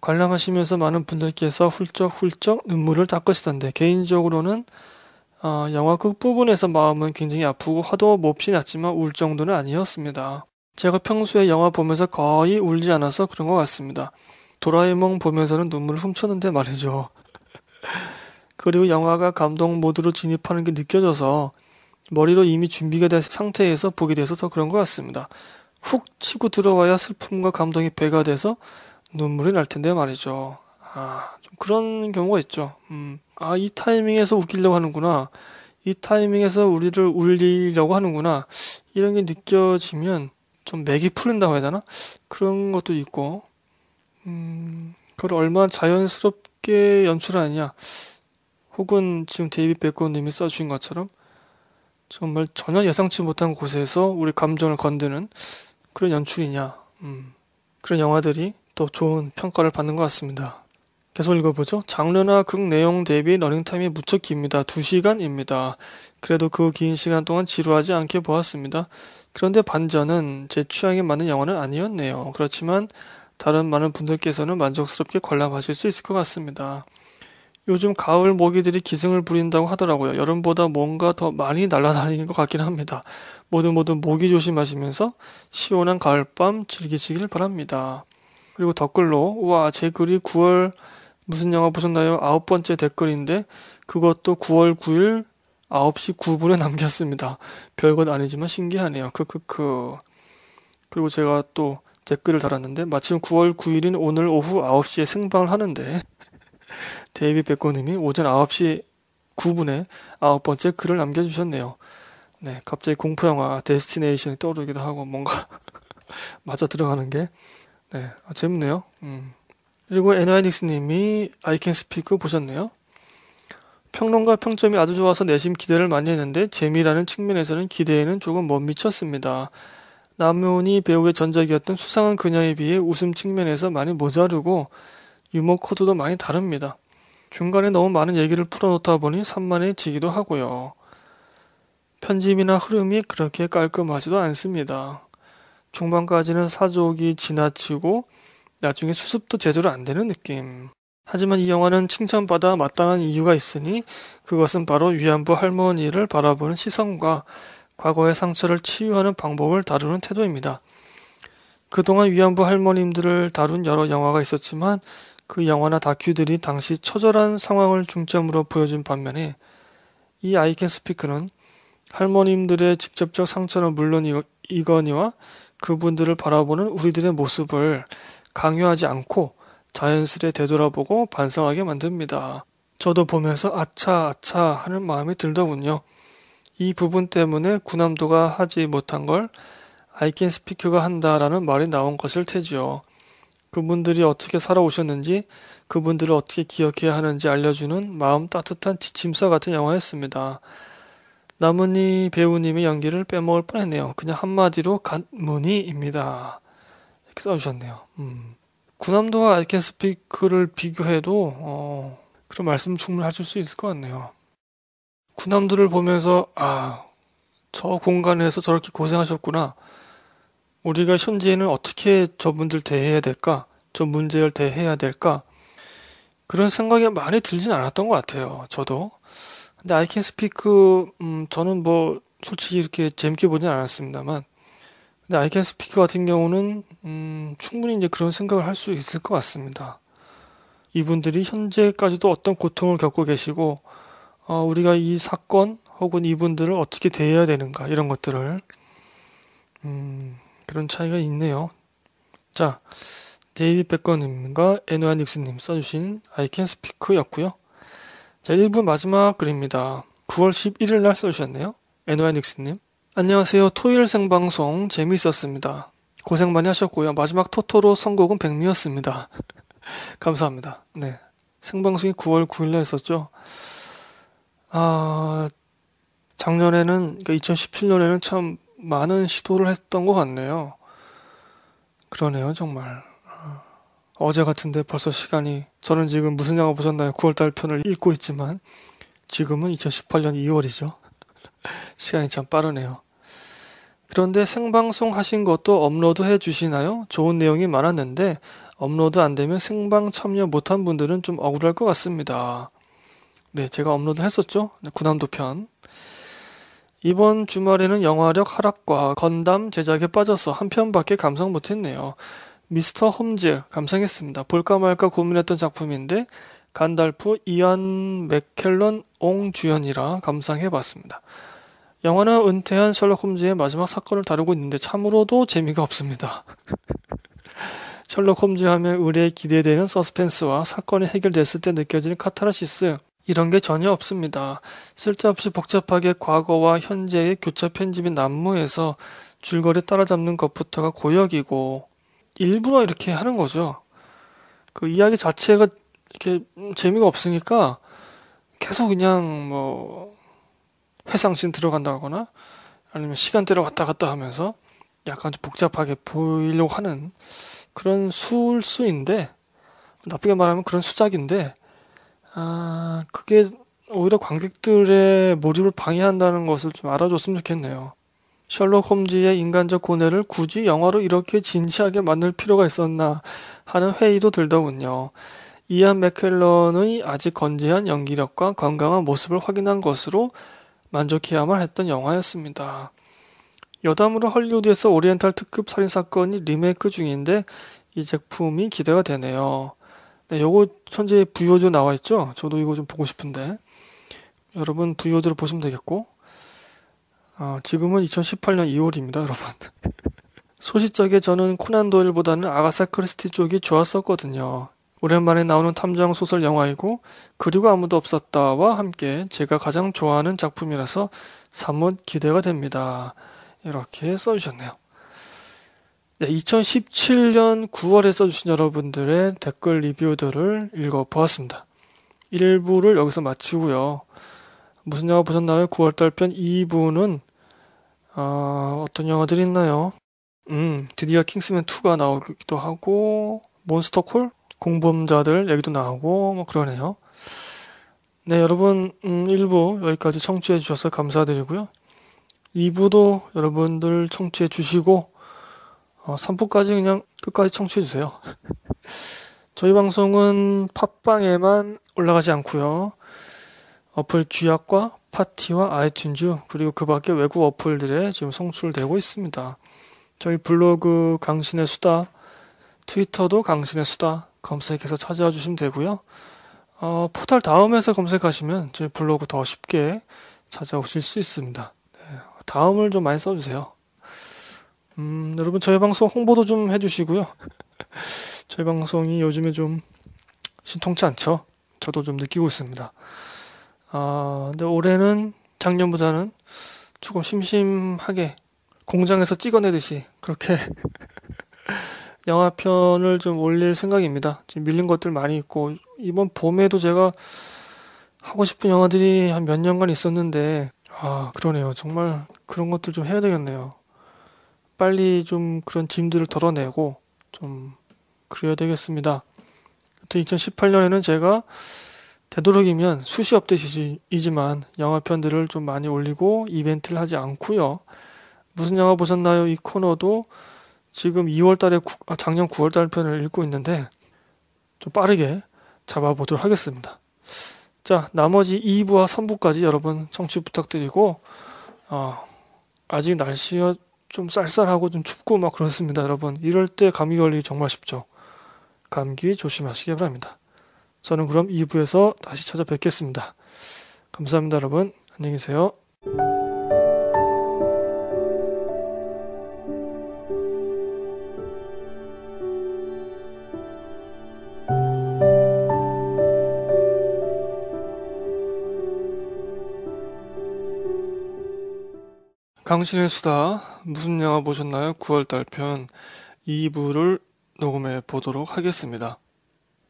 관람하시면서 많은 분들께서 훌쩍훌쩍 눈물을 닦으시던데 개인적으로는 어, 영화 끝부분에서 마음은 굉장히 아프고 화도 몹시 났지만 울 정도는 아니었습니다. 제가 평소에 영화 보면서 거의 울지 않아서 그런 것 같습니다. 도라에몽 보면서는 눈물을 훔쳤는데 말이죠. 그리고 영화가 감동 모드로 진입하는 게 느껴져서 머리로 이미 준비가 된 상태에서 보게 돼서 더 그런 것 같습니다. 훅 치고 들어와야 슬픔과 감동이 배가 돼서 눈물이 날 텐데 말이죠. 아, 좀 그런 경우가 있죠. 음, 아, 이 타이밍에서 웃기려고 하는구나. 이 타이밍에서 우리를 울리려고 하는구나. 이런 게 느껴지면 좀 맥이 풀린다고 해야 되나? 그런 것도 있고, 음, 그걸 얼마나 자연스럽게 연출하느냐. 혹은 지금 데이비 백건님이 써주신 것처럼 정말 전혀 예상치 못한 곳에서 우리 감정을 건드는 그런 연출이냐. 음, 그런 영화들이 또 좋은 평가를 받는 것 같습니다. 계속 읽어보죠. 장르나 극 내용 대비 러닝타임이 무척 깁니다. 2시간입니다. 그래도 그 긴 시간 동안 지루하지 않게 보았습니다. 그런데 반전은 제 취향에 맞는 영화는 아니었네요. 그렇지만 다른 많은 분들께서는 만족스럽게 관람하실 수 있을 것 같습니다. 요즘 가을 모기들이 기승을 부린다고 하더라고요. 여름보다 뭔가 더 많이 날아다니는 것 같긴 합니다. 모두 모두 모기 조심하시면서 시원한 가을밤 즐기시길 바랍니다. 그리고 댓글로 우와 제 글이 9월 무슨 영화 보셨나요? 아홉 번째 댓글인데 그것도 9월 9일 9시 9분에 남겼습니다. 별것 아니지만 신기하네요. 크크크. 그리고 제가 또 댓글을 달았는데 마침 9월 9일인 오늘 오후 9시에 승방을 하는데 데이비 백고님이 오전 9시 9분에 아홉 번째 글을 남겨주셨네요. 네, 갑자기 공포 영화 데스티네이션이 떠오르기도 하고 뭔가 맞아 들어가는 게 네, 아, 재밌네요. 음. 그리고 에나이닉스님이 아이캔 스피크 보셨네요. 평론과 평점이 아주 좋아서 내심 기대를 많이 했는데 재미라는 측면에서는 기대에는 조금 못 미쳤습니다. 남은이 배우의 전작이었던 수상한 그녀에 비해 웃음 측면에서 많이 모자르고 유머 코드도 많이 다릅니다. 중간에 너무 많은 얘기를 풀어놓다 보니 산만해지기도 하고요. 편집이나 흐름이 그렇게 깔끔하지도 않습니다. 중반까지는 사족이 지나치고 나중에 수습도 제대로 안 되는 느낌. 하지만 이 영화는 칭찬받아 마땅한 이유가 있으니 그것은 바로 위안부 할머니를 바라보는 시선과 과거의 상처를 치유하는 방법을 다루는 태도입니다. 그동안 위안부 할머님들을 다룬 여러 영화가 있었지만 그 영화나 다큐들이 당시 처절한 상황을 중점으로 보여준 반면에 이 아이캔 스피크는 할머님들의 직접적 상처는 물론 이거니와 그분들을 바라보는 우리들의 모습을 강요하지 않고 자연스레 되돌아보고 반성하게 만듭니다. 저도 보면서 아차 아차 하는 마음이 들더군요. 이 부분 때문에 군함도가 하지 못한 걸 아이캔 스피크가 한다라는 말이 나온 것을 테지요. 그분들이 어떻게 살아오셨는지 그분들을 어떻게 기억해야 하는지 알려주는 마음 따뜻한 지침서 같은 영화였습니다. 나문희 배우님의 연기를 빼먹을 뻔했네요. 그냥 한마디로 갓문희입니다. 이렇게 써주셨네요. 음. 군함도와 아이캔스피크를 비교해도 어, 그런 말씀 충분히 하실 수 있을 것 같네요. 군함도를 보면서 아, 저 공간에서 저렇게 고생하셨구나. 우리가 현재는 어떻게 저분들 대해야 될까? 저 문제를 대해야 될까? 그런 생각이 많이 들진 않았던 것 같아요. 저도. 근데 아이캔 스피크 음, 저는 뭐 솔직히 이렇게 재밌게 보진 않았습니다만 근데 아이캔 스피크 같은 경우는 음, 충분히 이제 그런 생각을 할 수 있을 것 같습니다. 이분들이 현재까지도 어떤 고통을 겪고 계시고 어, 우리가 이 사건 혹은 이분들을 어떻게 대해야 되는가 이런 것들을 음, 그런 차이가 있네요. 자, 데이비 백건님과 에노아 닉스님 써주신 아이캔 스피크였고요. 자, 1분 마지막 글입니다. 9월 11일 날 써주셨네요. 에노아 닉스님. 안녕하세요. 토요일 생방송 재미있었습니다. 고생 많이 하셨고요. 마지막 토토로 선곡은 백미였습니다. 감사합니다. 네. 생방송이 9월 9일날 했었죠. 아, 작년에는, 그러니까 2017년에는 참 많은 시도를 했던 것 같네요. 그러네요, 정말. 아, 어제 같은데 벌써 시간이, 저는 지금 무슨 영화 보셨나요? 9월달 편을 읽고 있지만, 지금은 2018년 2월이죠. 시간이 참 빠르네요. 그런데 생방송 하신 것도 업로드 해 주시나요? 좋은 내용이 많았는데 업로드 안 되면 생방 참여 못한 분들은 좀 억울할 것 같습니다. 네, 제가 업로드 했었죠. 네, 군함도 편. 이번 주말에는 영화력 하락과 건담 제작에 빠져서 한 편밖에 감상 못했네요. 미스터 홈즈 감상했습니다. 볼까 말까 고민했던 작품인데 간달프 이안 맥켈런 옹주연이라 감상해봤습니다. 영화는 은퇴한 셜록 홈즈의 마지막 사건을 다루고 있는데 참으로도 재미가 없습니다. 셜록 홈즈 하면 의뢰에 기대되는 서스펜스와 사건이 해결됐을 때 느껴지는 카타르시스 이런 게 전혀 없습니다. 쓸데없이 복잡하게 과거와 현재의 교차 편집이 난무해서 줄거리 따라잡는 것부터가 고역이고 일부러 이렇게 하는 거죠. 그 이야기 자체가 이렇게 재미가 없으니까 계속 그냥 뭐 회상신 들어간다거나 아니면 시간대를 왔다 갔다 하면서 약간 좀 복잡하게 보이려고 하는 그런 술수인데 나쁘게 말하면 그런 수작인데 아 그게 오히려 관객들의 몰입을 방해한다는 것을 좀 알아줬으면 좋겠네요. 셜록 홈즈의 인간적 고뇌를 굳이 영화로 이렇게 진지하게 만들 필요가 있었나 하는 회의도 들더군요. 이안 맥켈런의 아직 건재한 연기력과 건강한 모습을 확인한 것으로 만족해야만 했던 영화였습니다. 여담으로 헐리우드에서 오리엔탈 특급 살인 사건이 리메이크 중인데 이 제품이 기대가 되네요. 네, 요거 현재 VOD 나와 있죠? 저도 이거 좀 보고 싶은데 여러분 VOD로 보시면 되겠고 어, 지금은 2018년 2월입니다, 여러분. 소시적에 저는 코난 도일보다는 아가사 크리스티 쪽이 좋았었거든요. 오랜만에 나오는 탐정 소설 영화이고 그리고 아무도 없었다와 함께 제가 가장 좋아하는 작품이라서 사뭇 기대가 됩니다. 이렇게 써주셨네요. 네, 2017년 9월에 써주신 여러분들의 댓글 리뷰들을 읽어보았습니다. 1부를 여기서 마치고요. 무슨 영화 보셨나요? 9월달 편 2부는 어, 어떤 영화들이 있나요? 음, 드디어 킹스맨 2가 나오기도 하고 몬스터콜? 공범자들 얘기도 나오고 뭐 그러네요. 네, 여러분 음, 1부 여기까지 청취해 주셔서 감사드리고요. 2부도 여러분들 청취해 주시고 어, 3부까지 그냥 끝까지 청취해 주세요. 저희 방송은 팟빵에만 올라가지 않고요. 어플 쥐약과 파티와 아이튠즈 그리고 그 밖에 외국 어플들에 지금 송출되고 있습니다. 저희 블로그 강신의 수다 트위터도 강신의 수다 검색해서 찾아와 주시면 되고요. 어, 포털 다음에서 검색하시면 저희 블로그 더 쉽게 찾아오실 수 있습니다. 네, 다음을 좀 많이 써주세요. 음, 여러분 저희 방송 홍보도 좀 해주시고요. 저희 방송이 요즘에 좀 신통치 않죠. 저도 좀 느끼고 있습니다. 아, 근데 올해는 작년보다는 조금 심심하게 공장에서 찍어내듯이 그렇게 영화편을 좀 올릴 생각입니다. 지금 밀린 것들 많이 있고 이번 봄에도 제가 하고 싶은 영화들이 한 몇 년간 있었는데 아 그러네요. 정말 그런 것들 좀 해야 되겠네요. 빨리 좀 그런 짐들을 덜어내고 좀 그래야 되겠습니다. 여튼 2018년에는 제가 되도록이면 수시 업데이트이지만 영화편들을 좀 많이 올리고 이벤트를 하지 않고요. 무슨 영화 보셨나요? 이 코너도 지금 2월달에 아, 작년 9월달 편을 읽고 있는데 좀 빠르게 잡아보도록 하겠습니다. 자 나머지 2부와 3부까지 여러분 청취 부탁드리고 어, 아직 날씨가 좀 쌀쌀하고 좀 춥고 막 그렇습니다 여러분 이럴 때 감기 걸리기 정말 쉽죠. 감기 조심하시기 바랍니다. 저는 그럼 2부에서 다시 찾아뵙겠습니다. 감사합니다 여러분 안녕히 계세요. 강신의 수다 무슨 영화 보셨나요? 9월달 편 2부를 녹음해 보도록 하겠습니다.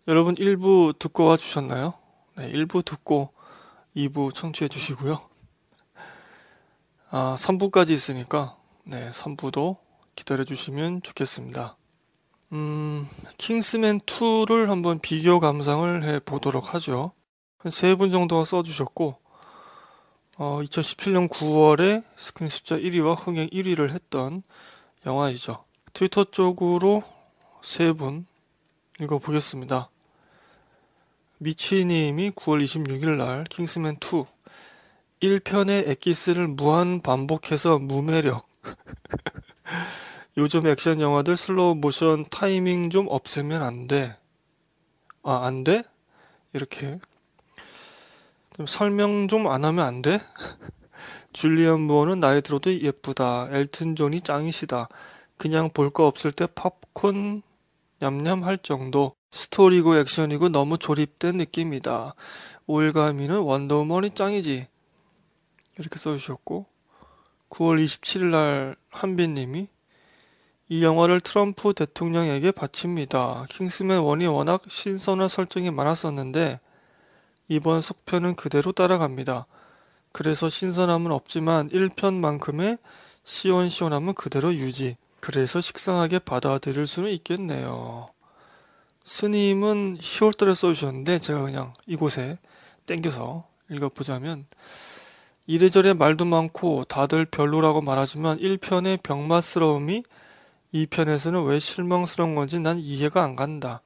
여러분 1부 듣고 와 주셨나요? 네, 1부 듣고 2부 청취해 주시고요. 아, 3부까지 있으니까 네, 3부도 기다려 주시면 좋겠습니다. 음, 킹스맨 2를 한번 비교 감상을 해 보도록 하죠. 한 세 분 정도가 써 주셨고 어, 2017년 9월에 스크린 숫자 1위와 흥행 1위를 했던 영화이죠. 트위터 쪽으로 세 분 읽어보겠습니다. 미치님이 9월 26일 날 킹스맨 2 1편의 액기스를 무한 반복해서 무매력 요즘 액션 영화들 슬로우 모션 타이밍 좀 없애면 안 돼. 아, 안 돼? 이렇게 설명 좀 안 하면 안 돼? 줄리안 무어는 나이 들어도 예쁘다. 엘튼 존이 짱이시다. 그냥 볼 거 없을 때 팝콘 냠냠 할 정도. 스토리고 액션이고 너무 조립된 느낌이다. 올가미는 원더우먼이 짱이지. 이렇게 써주셨고 9월 27일 날 한빈님이 이 영화를 트럼프 대통령에게 바칩니다. 킹스맨 원이 워낙 신선한 설정이 많았었는데 이번 속편은 그대로 따라갑니다. 그래서 신선함은 없지만 1편만큼의 시원시원함은 그대로 유지. 그래서 식상하게 받아들일 수는 있겠네요. 스님은 10월달에 써주셨는데 제가 그냥 이곳에 땡겨서 읽어보자면 이래저래 말도 많고 다들 별로라고 말하지만 1편의 병맛스러움이 2편에서는 왜 실망스러운 건지 난 이해가 안 간다.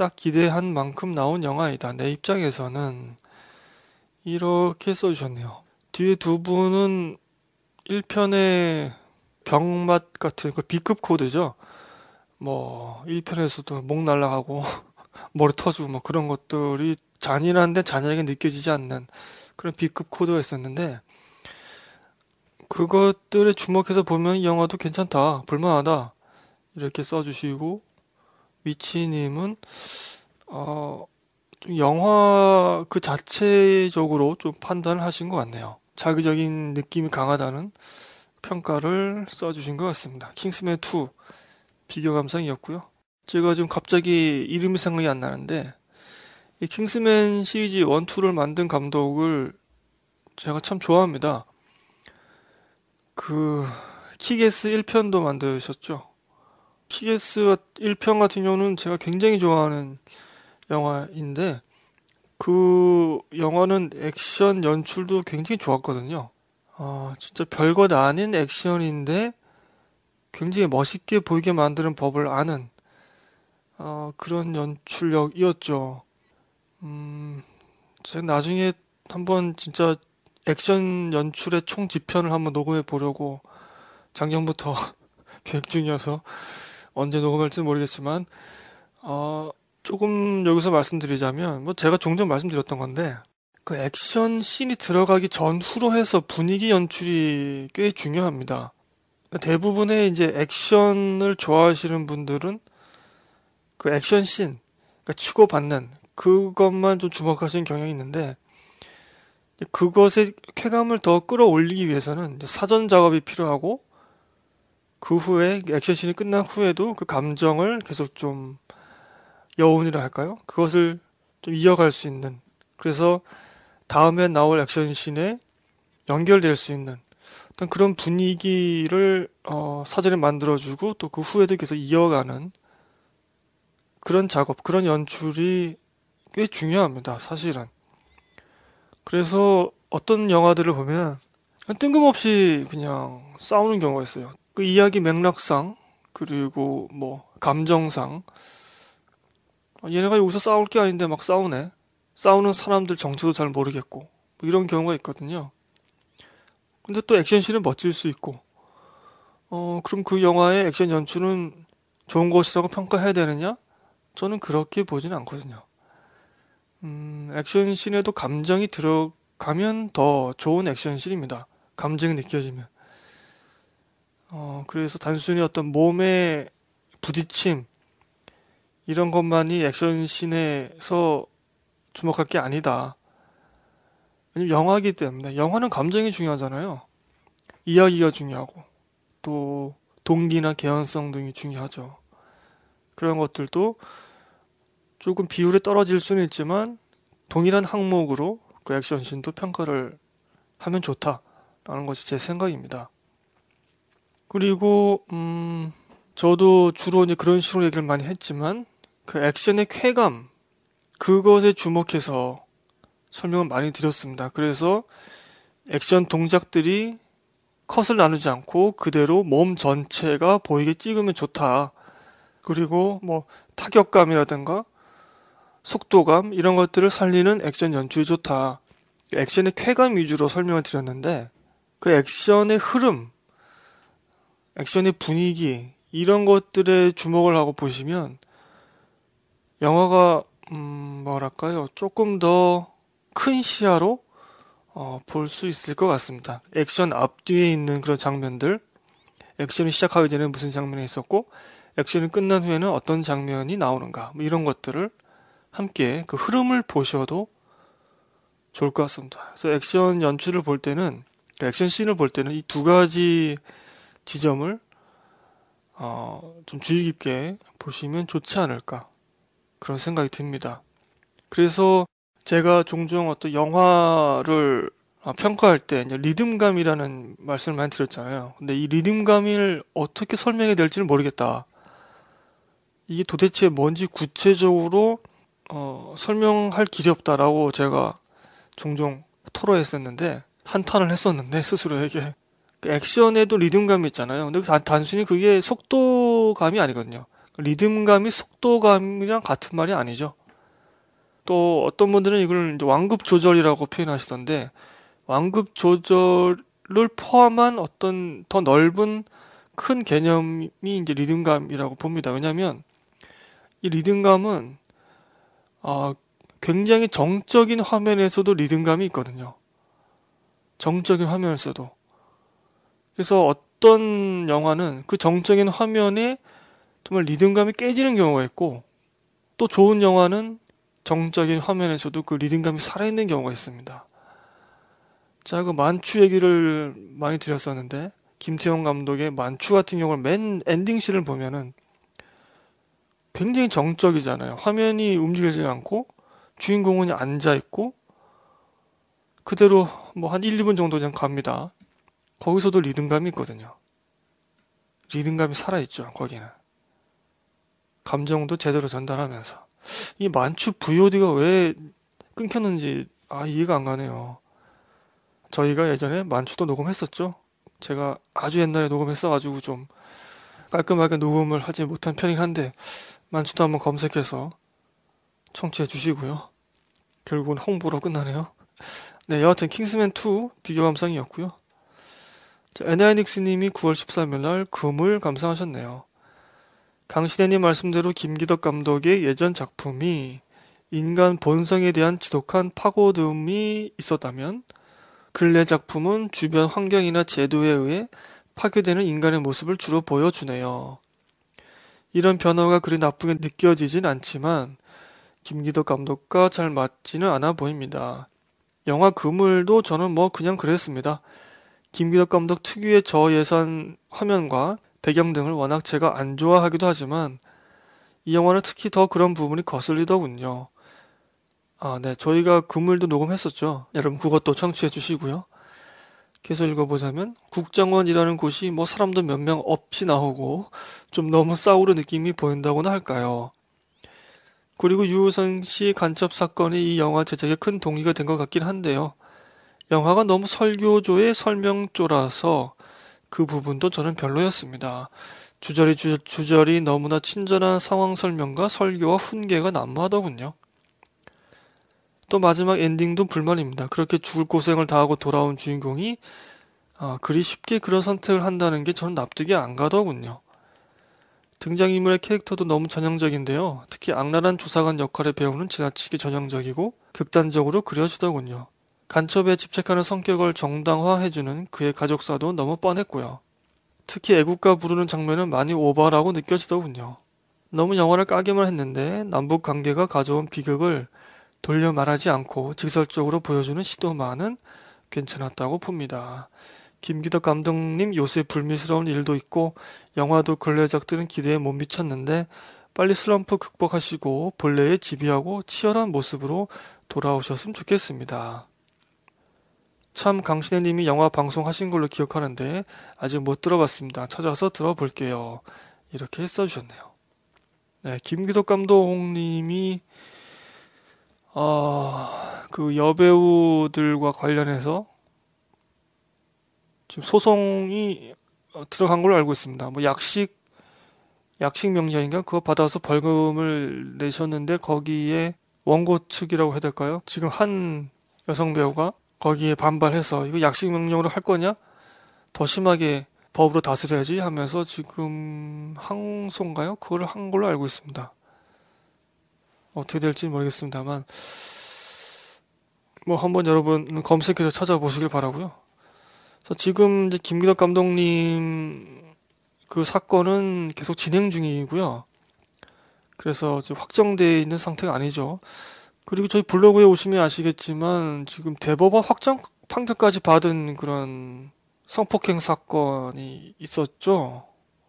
딱 기대한 만큼 나온 영화이다. 내 입장에서는 이렇게 써주셨네요. 뒤에 두 분은 1편의 병맛 같은 그 B급 코드죠. 뭐 1편에서도 목 날라가고 머리 터지고 뭐 그런 것들이 잔인한데 잔인하게 느껴지지 않는 그런 B급 코드가 있었는데 그것들에 주목해서 보면 이 영화도 괜찮다 볼만하다 이렇게 써주시고 위치님은 어, 좀 영화 그 자체적으로 좀 판단을 하신 것 같네요. 자기적인 느낌이 강하다는 평가를 써주신 것 같습니다. 킹스맨 2 비교 감상이었고요. 제가 지금 갑자기 이름이 생각이 안 나는데 이 킹스맨 시리즈 1, 2를 만든 감독을 제가 참 좋아합니다. 그 키게스 1편도 만드셨죠. TS 1편 같은 경우는 제가 굉장히 좋아하는 영화인데 그 영화는 액션 연출도 굉장히 좋았거든요. 어, 진짜 별 것 아닌 액션인데 굉장히 멋있게 보이게 만드는 법을 아는 어, 그런 연출력이었죠. 음, 제가 나중에 한번 진짜 액션 연출의 총지편을 한번 녹음해 보려고 작년부터 계획 중이어서 언제 녹음할지 모르겠지만 어, 조금 여기서 말씀드리자면 뭐 제가 종종 말씀드렸던 건데 그 액션 씬이 들어가기 전후로 해서 분위기 연출이 꽤 중요합니다. 대부분의 이제 액션을 좋아하시는 분들은 그 액션 씬, 그러니까 치고받는 그것만 좀 주목하시는 경향이 있는데 그것의 쾌감을 더 끌어올리기 위해서는 사전 작업이 필요하고 그 후에 액션씬이 끝난 후에도 그 감정을 계속 좀 여운이라 할까요? 그것을 좀 이어갈 수 있는 그래서 다음에 나올 액션씬에 연결될 수 있는 어떤 그런 분위기를 어, 사전에 만들어주고 또 그 후에도 계속 이어가는 그런 작업, 그런 연출이 꽤 중요합니다. 사실은. 그래서 어떤 영화들을 보면 뜬금없이 그냥 싸우는 경우가 있어요. 그 이야기 맥락상 그리고 뭐 감정상 아, 얘네가 여기서 싸울 게 아닌데 막 싸우네. 싸우는 사람들 정체도 잘 모르겠고 뭐 이런 경우가 있거든요. 근데 또 액션씬은 멋질 수 있고 어 그럼 그 영화의 액션 연출은 좋은 것이라고 평가해야 되느냐? 저는 그렇게 보진 않거든요. 음, 액션씬에도 감정이 들어가면 더 좋은 액션씬입니다. 감정이 느껴지면. 어, 그래서 단순히 어떤 몸의 부딪힘 이런 것만이 액션씬에서 주목할 게 아니다. 왜냐면 영화이기 때문에 영화는 감정이 중요하잖아요. 이야기가 중요하고 또 동기나 개연성 등이 중요하죠. 그런 것들도 조금 비율이 떨어질 수는 있지만 동일한 항목으로 그 액션씬도 평가를 하면 좋다라는 것이 제 생각입니다. 그리고 음 저도 주로 이제 그런 식으로 얘기를 많이 했지만 그 액션의 쾌감 그것에 주목해서 설명을 많이 드렸습니다. 그래서 액션 동작들이 컷을 나누지 않고 그대로 몸 전체가 보이게 찍으면 좋다. 그리고 뭐 타격감이라든가 속도감 이런 것들을 살리는 액션 연출이 좋다. 액션의 쾌감 위주로 설명을 드렸는데 그 액션의 흐름 액션의 분위기 이런 것들에 주목을 하고 보시면 영화가 음, 뭐랄까요 조금 더 큰 시야로 어, 볼 수 있을 것 같습니다. 액션 앞뒤에 있는 그런 장면들 액션이 시작하기 전에 무슨 장면이 있었고 액션이 끝난 후에는 어떤 장면이 나오는가 뭐 이런 것들을 함께 그 흐름을 보셔도 좋을 것 같습니다. 그래서 액션 연출을 볼 때는 그 액션 씬을 볼 때는 이 두 가지 지점을 어, 좀 주의 깊게 보시면 좋지 않을까 그런 생각이 듭니다. 그래서 제가 종종 어떤 영화를 아, 평가할 때 리듬감이라는 말씀을 많이 드렸잖아요. 근데 이 리듬감을 어떻게 설명해야 될지는 모르겠다. 이게 도대체 뭔지 구체적으로 어, 설명할 길이 없다라고 제가 종종 토로했었는데 한탄을 했었는데 스스로에게 액션에도 리듬감이 있잖아요. 근데 단, 단순히 그게 속도감이 아니거든요. 리듬감이 속도감이랑 같은 말이 아니죠. 또 어떤 분들은 이걸 이제 완급 조절이라고 표현하시던데 완급 조절을 포함한 어떤 더 넓은 큰 개념이 이제 리듬감이라고 봅니다. 왜냐하면 이 리듬감은 어, 굉장히 정적인 화면에서도 리듬감이 있거든요. 정적인 화면에서도 그래서 어떤 영화는 그 정적인 화면에 정말 리듬감이 깨지는 경우가 있고 또 좋은 영화는 정적인 화면에서도 그 리듬감이 살아있는 경우가 있습니다. 자, 그 만추 얘기를 많이 드렸었는데 김태형 감독의 만추 같은 경우는 맨 엔딩씬을 보면은 굉장히 정적이잖아요. 화면이 움직이지 않고 주인공은 앉아 있고 그대로 뭐 한 1, 2분 정도 그냥 갑니다. 거기서도 리듬감이 있거든요. 리듬감이 살아있죠, 거기는. 감정도 제대로 전달하면서. 이 만추 VOD가 왜 끊겼는지, 아, 이해가 안 가네요. 저희가 예전에 만추도 녹음했었죠. 제가 아주 옛날에 녹음했어가지고 좀 깔끔하게 녹음을 하지 못한 편이긴 한데, 만추도 한번 검색해서 청취해 주시고요. 결국은 홍보로 끝나네요. 네, 여하튼 킹스맨2 비교 감상이었고요. 에나이닉스님이 9월 13일 날 금을 감상하셨네요. 강신혜님 말씀대로 김기덕 감독의 예전 작품이 인간 본성에 대한 지독한 파고듦이 있었다면 근래 작품은 주변 환경이나 제도에 의해 파괴되는 인간의 모습을 주로 보여주네요. 이런 변화가 그리 나쁘게 느껴지진 않지만 김기덕 감독과 잘 맞지는 않아 보입니다. 영화 그물도 저는 뭐 그냥 그랬습니다. 김규덕 감독 특유의 저예산 화면과 배경 등을 워낙 제가 안 좋아하기도 하지만 이 영화는 특히 더 그런 부분이 거슬리더군요. 아, 네. 저희가 그물도 녹음했었죠. 여러분 그것도 청취해 주시고요. 계속 읽어보자면 국정원이라는 곳이 뭐 사람도 몇 명 없이 나오고 좀 너무 싸우는 느낌이 보인다고나 할까요. 그리고 유우성씨 간첩 사건이 이 영화 제작에 큰동의가된 것 같긴 한데요. 영화가 너무 설교조의 설명조라서 그 부분도 저는 별로였습니다. 주저리 주저, 리 너무나 친절한 상황 설명과 설교와 훈계가 난무하더군요. 또 마지막 엔딩도 불만입니다. 그렇게 죽을 고생을 다하고 돌아온 주인공이 아, 그리 쉽게 그런 선택을 한다는 게 저는 납득이 안 가더군요. 등장인물의 캐릭터도 너무 전형적인데요. 특히 악랄한 조사관 역할의 배우는 지나치게 전형적이고 극단적으로 그려지더군요. 간첩에 집착하는 성격을 정당화해주는 그의 가족사도 너무 뻔했고요. 특히 애국가 부르는 장면은 많이 오버라고 느껴지더군요. 너무 영화를 까기만 했는데 남북 관계가 가져온 비극을 돌려 말하지 않고 직설적으로 보여주는 시도만은 괜찮았다고 봅니다. 김기덕 감독님 요새 불미스러운 일도 있고 영화도 근래작들은 기대에 못 미쳤는데 빨리 슬럼프 극복하시고 본래의 지비하고 치열한 모습으로 돌아오셨으면 좋겠습니다. 참 강신혜님이 영화 방송하신 걸로 기억하는데 아직 못 들어봤습니다. 찾아서 들어볼게요. 이렇게 써주셨네요. 네, 김기덕 감독님이 어, 그 여배우들과 관련해서 지금 소송이 어, 들어간 걸로 알고 있습니다. 뭐 약식 약식 명령인가 그거 받아서 벌금을 내셨는데 거기에 원고 측이라고 해야 될까요? 지금 한 여성 배우가 거기에 반발해서 이거 약식 명령으로 할 거냐? 더 심하게 법으로 다스려야지 하면서 지금 항소인가요? 그걸 한 걸로 알고 있습니다. 어떻게 될지 모르겠습니다만 뭐 한번 여러분 검색해서 찾아보시길 바라고요. 그래서 지금 이제 김기덕 감독님 그 사건은 계속 진행 중이고요. 그래서 확정돼 있는 상태가 아니죠. 그리고 저희 블로그에 오시면 아시겠지만 지금 대법원 확정 판결까지 받은 그런 성폭행 사건이 있었죠.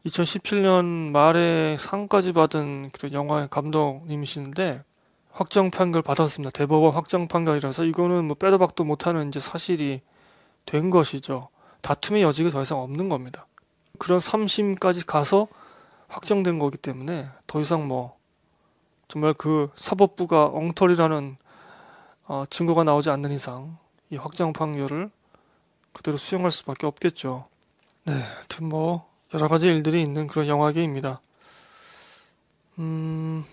2017년 말에 상까지 받은 그런 영화의 감독님이신데 확정 판결 받았습니다. 대법원 확정 판결이라서 이거는 뭐 빼도 박도 못하는 이제 사실이 된 것이죠. 다툼의 여지가 더 이상 없는 겁니다. 그런 3심까지 가서 확정된 거기 때문에 더 이상 뭐 정말 그 사법부가 엉터리라는 어, 증거가 나오지 않는 이상 이 확장 판결을 그대로 수용할 수밖에 없겠죠. 네, 뭐 여러 가지 일들이 있는 그런 영화계입니다. 음,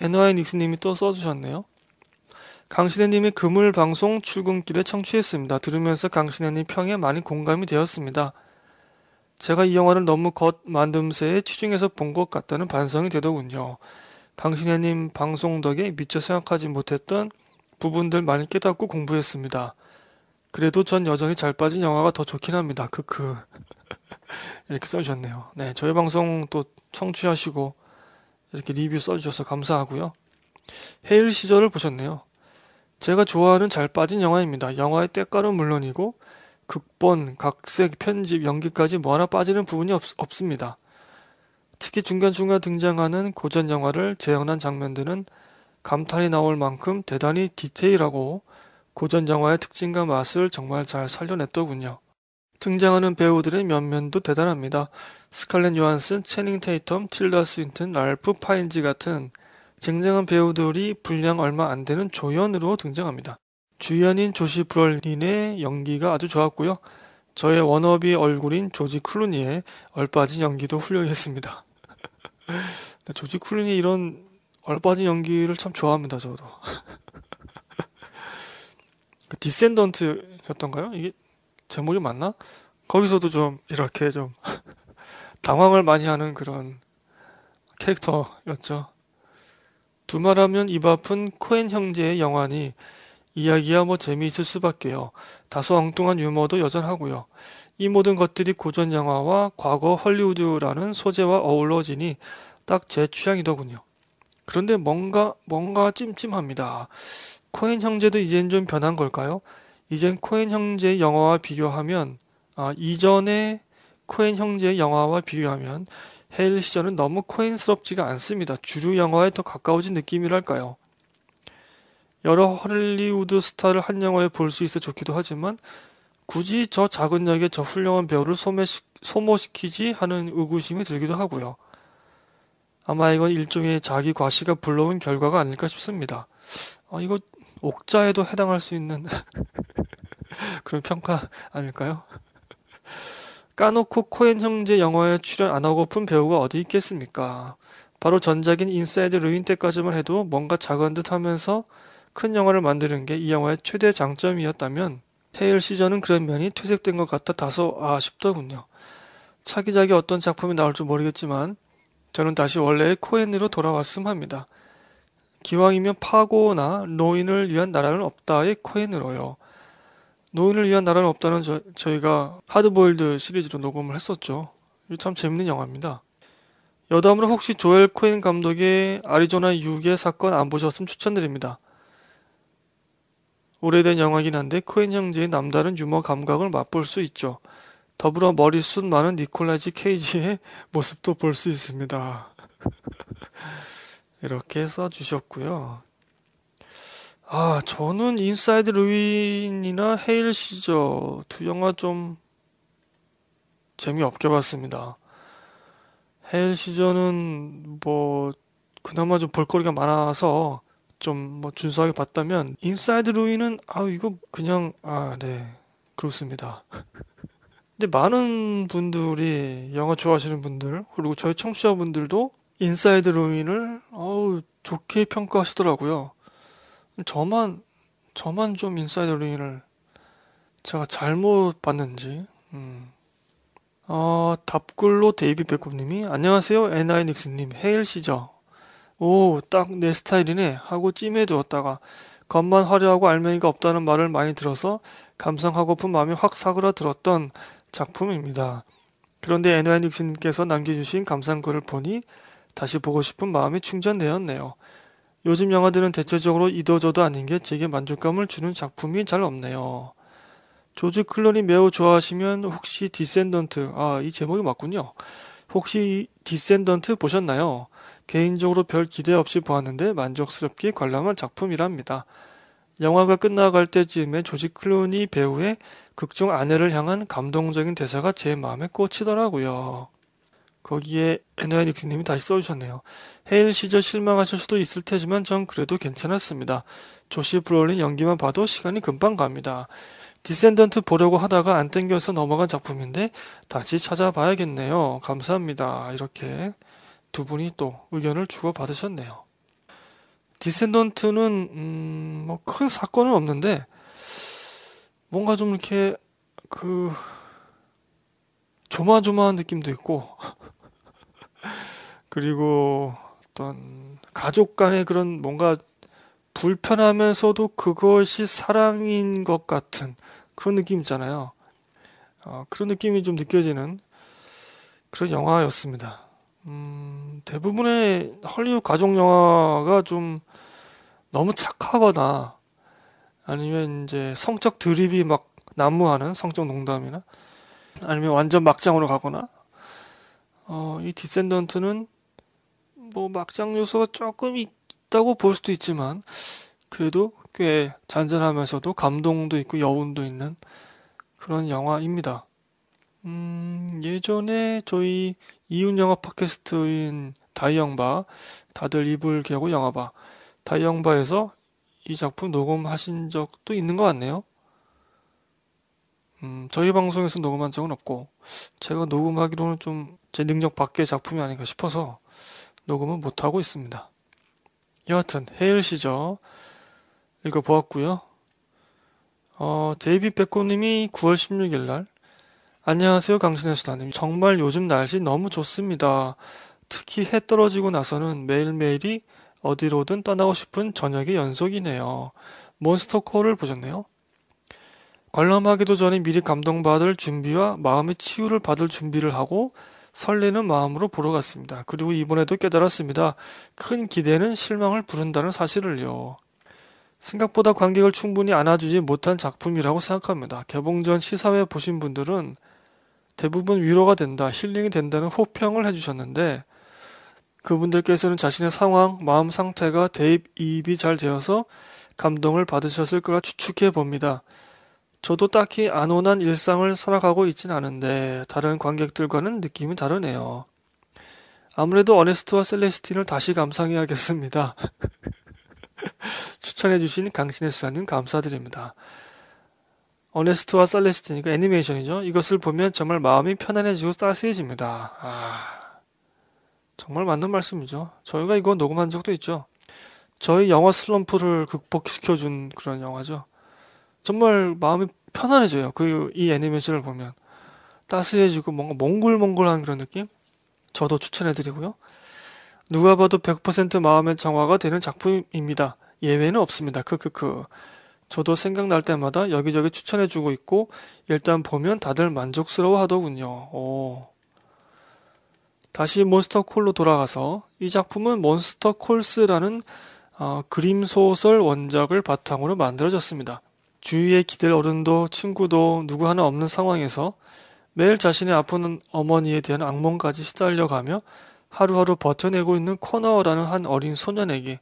에너아 닉스님이 또 써주셨네요. 강신혜님이 금을 방송 출근길에 청취했습니다. 들으면서 강신혜님 평에 많이 공감이 되었습니다. 제가 이 영화를 너무 겉 만듦새에 치중해서 본 것 같다는 반성이 되더군요. 당신의님 방송 덕에 미처 생각하지 못했던 부분들 많이 깨닫고 공부했습니다. 그래도 전 여전히 잘 빠진 영화가 더 좋긴 합니다. 크크. 이렇게 써주셨네요. 네, 저희 방송 또 청취하시고 이렇게 리뷰 써주셔서 감사하고요. 해일 시절을 보셨네요. 제가 좋아하는 잘 빠진 영화입니다. 영화의 때깔은 물론이고 극본, 각색, 편집, 연기까지 뭐 하나 빠지는 부분이 없, 없습니다. 특히 중간중간 등장하는 고전 영화를 재현한 장면들은 감탄이 나올 만큼 대단히 디테일하고 고전 영화의 특징과 맛을 정말 잘 살려냈더군요. 등장하는 배우들의 면면도 대단합니다. 스칼렛 요한슨, 체닝 테이텀, 틸다 스윈튼, 랄프 파인지 같은 쟁쟁한 배우들이 분량 얼마 안 되는 조연으로 등장합니다. 주연인 조시 브롤린의 연기가 아주 좋았고요. 저의 워너비 얼굴인 조지 클루니의 얼빠진 연기도 훌륭했습니다. 조지 쿨린이 이런 얼빠진 연기를 참 좋아합니다, 저도. 그 디센던트였던가요? 이게 제목이 맞나? 거기서도 좀 이렇게 좀 당황을 많이 하는 그런 캐릭터였죠. 두말하면 입 아픈 코엔 형제의 영화니 이야기야 뭐 재미있을 수밖에요. 다소 엉뚱한 유머도 여전하고요. 이 모든 것들이 고전 영화와 과거 헐리우드라는 소재와 어우러지니 딱 제 취향이더군요. 그런데 뭔가 뭔가 찜찜합니다. 코엔 형제도 이젠 좀 변한 걸까요? 이젠 코엔 형제의 영화와 비교하면 아, 이전에 코엔 형제의 영화와 비교하면 헤일 시절은 너무 코엔스럽지가 않습니다. 주류 영화에 더 가까워진 느낌이랄까요. 여러 헐리우드 스타를 한 영화에 볼 수 있어 좋기도 하지만 굳이 저 작은 역에 저 훌륭한 배우를 소매시, 소모시키지 하는 의구심이 들기도 하고요. 아마 이건 일종의 자기 과시가 불러온 결과가 아닐까 싶습니다. 아, 이거 옥자에도 해당할 수 있는 그런 평가 아닐까요? 까놓고 코엔 형제 영화에 출연 안 하고픈 배우가 어디 있겠습니까? 바로 전작인 인사이드 루인 때까지만 해도 뭔가 작은 듯 하면서 큰 영화를 만드는 게 이 영화의 최대 장점이었다면 헤일 시절은 그런 면이 퇴색된 것 같아 다소 아쉽더군요. 차기작이 어떤 작품이 나올지 모르겠지만 저는 다시 원래의 코엔으로 돌아왔음 합니다. 기왕이면 파고나 노인을 위한 나라는 없다의 코엔으로요. 노인을 위한 나라는 없다는 저, 저희가 하드보일드 시리즈로 녹음을 했었죠. 참 재밌는 영화입니다. 여담으로 혹시 조엘 코엔 감독의 아리조나 유괴 사건 안 보셨으면 추천드립니다. 오래된 영화긴 한데 코엔 형제의 남다른 유머 감각을 맛볼 수 있죠. 더불어 머리숱 많은 니콜라지 케이지의 모습도 볼 수 있습니다. 이렇게 써주셨고요. 아, 저는 인사이드 루인이나 헤일 시저 두 영화 좀 재미없게 봤습니다. 헤일 시저는 뭐 그나마 좀 볼거리가 많아서 좀뭐 준수하게 봤다면 인사이드 루이는 아 이거 그냥 아 네 그렇습니다. 근데 많은 분들이 영화 좋아하시는 분들 그리고 저희 청취자분들도 인사이드 루인을 아우 좋게 평가하시더라고요. 저만 저만 좀 인사이드 루인을 제가 잘못 봤는지. 음. 어, 답글로 데이비 백굽님이 안녕하세요 에나이 닉스님 헤일 시저 오, 딱 내 스타일이네 하고 찜해두었다가 겉만 화려하고 알맹이가 없다는 말을 많이 들어서 감상하고픈 마음이 확 사그라들었던 작품입니다. 그런데 에 NY닉스님께서 남겨주신 감상글을 보니 다시 보고 싶은 마음이 충전되었네요. 요즘 영화들은 대체적으로 이도저도 아닌 게 제게 만족감을 주는 작품이 잘 없네요. 조지 클론이 매우 좋아하시면 혹시 디센던트, 아, 이 제목이 맞군요. 혹시 디센던트 보셨나요? 개인적으로 별 기대 없이 보았는데 만족스럽게 관람한 작품이랍니다. 영화가 끝나갈 때쯤에 조지 클루니 배우의 극중 아내를 향한 감동적인 대사가 제 마음에 꽂히더라고요. 거기에 에너닉스님이 다시 써주셨네요. 헤일 시절 실망하실 수도 있을 테지만 전 그래도 괜찮았습니다. 조시 브롤린 연기만 봐도 시간이 금방 갑니다. 디센던트 보려고 하다가 안 땡겨서 넘어간 작품인데 다시 찾아봐야겠네요. 감사합니다. 이렇게 두 분이 또 의견을 주고받으셨네요. 디센던트는 음, 뭐큰 사건은 없는데 뭔가 좀 이렇게 그 조마조마한 느낌도 있고 그리고 어떤 가족 간의 그런 뭔가 불편하면서도 그것이 사랑인 것 같은 그런 느낌 있잖아요. 어, 그런 느낌이 좀 느껴지는 그런 영화였습니다. 음... 대부분의 헐리우드 가족 영화가 좀 너무 착하거나 아니면 이제 성적 드립이 막 난무하는 성적 농담이나 아니면 완전 막장으로 가거나 어, 이 디센던트는 뭐 막장 요소가 조금 있다고 볼 수도 있지만 그래도 꽤 잔잔하면서도 감동도 있고 여운도 있는 그런 영화입니다. 음, 예전에 저희 이윤 영화 팟캐스트인 다이영바 다들 이불 개고 영화바 다이영바에서 이 작품 녹음하신 적도 있는 것 같네요. 음, 저희 방송에서 녹음한 적은 없고 제가 녹음하기로는 좀 제 능력 밖의 작품이 아닌가 싶어서 녹음은 못하고 있습니다. 여하튼 헤일 시저 읽어보았고요. 어, 데이비 백고님이 9월 16일 날 안녕하세요. 강신의 수다님. 정말 요즘 날씨 너무 좋습니다. 특히 해 떨어지고 나서는 매일매일이 어디로든 떠나고 싶은 저녁의 연속이네요. 몬스터 코를 어 보셨네요. 관람하기도 전에 미리 감동받을 준비와 마음의 치유를 받을 준비를 하고 설레는 마음으로 보러 갔습니다. 그리고 이번에도 깨달았습니다. 큰 기대는 실망을 부른다는 사실을요. 생각보다 관객을 충분히 안아주지 못한 작품이라고 생각합니다. 개봉 전 시사회 보신 분들은 대부분 위로가 된다, 힐링이 된다는 호평을 해주셨는데 그분들께서는 자신의 상황, 마음 상태가 대입이입이 잘 되어서 감동을 받으셨을 거라 추측해 봅니다. 저도 딱히 안온한 일상을 살아가고 있진 않은데 다른 관객들과는 느낌이 다르네요. 아무래도 어네스트와 셀레스틴을 다시 감상해야겠습니다. 추천해주신 강신혜 수사님 감사드립니다. 어네스트와 셀레스티니까 애니메이션이죠. 이것을 보면 정말 마음이 편안해지고 따스해집니다. 아, 정말 맞는 말씀이죠. 저희가 이거 녹음한 적도 있죠. 저희 영화 슬럼프를 극복시켜준 그런 영화죠. 정말 마음이 편안해져요. 그 이 애니메이션을 보면 따스해지고 뭔가 몽글몽글한 그런 느낌. 저도 추천해드리고요. 누가 봐도 100% 마음의 정화가 되는 작품입니다. 예외는 없습니다. 크크크. 저도 생각날 때마다 여기저기 추천해주고 있고 일단 보면 다들 만족스러워 하더군요. 오. 다시 몬스터 콜로 돌아가서 이 작품은 몬스터 콜스라는 어, 그림 소설 원작을 바탕으로 만들어졌습니다. 주위에 기댈 어른도 친구도 누구 하나 없는 상황에서 매일 자신의 아픈 어머니에 대한 악몽까지 시달려가며 하루하루 버텨내고 있는 코너라는 한 어린 소년에게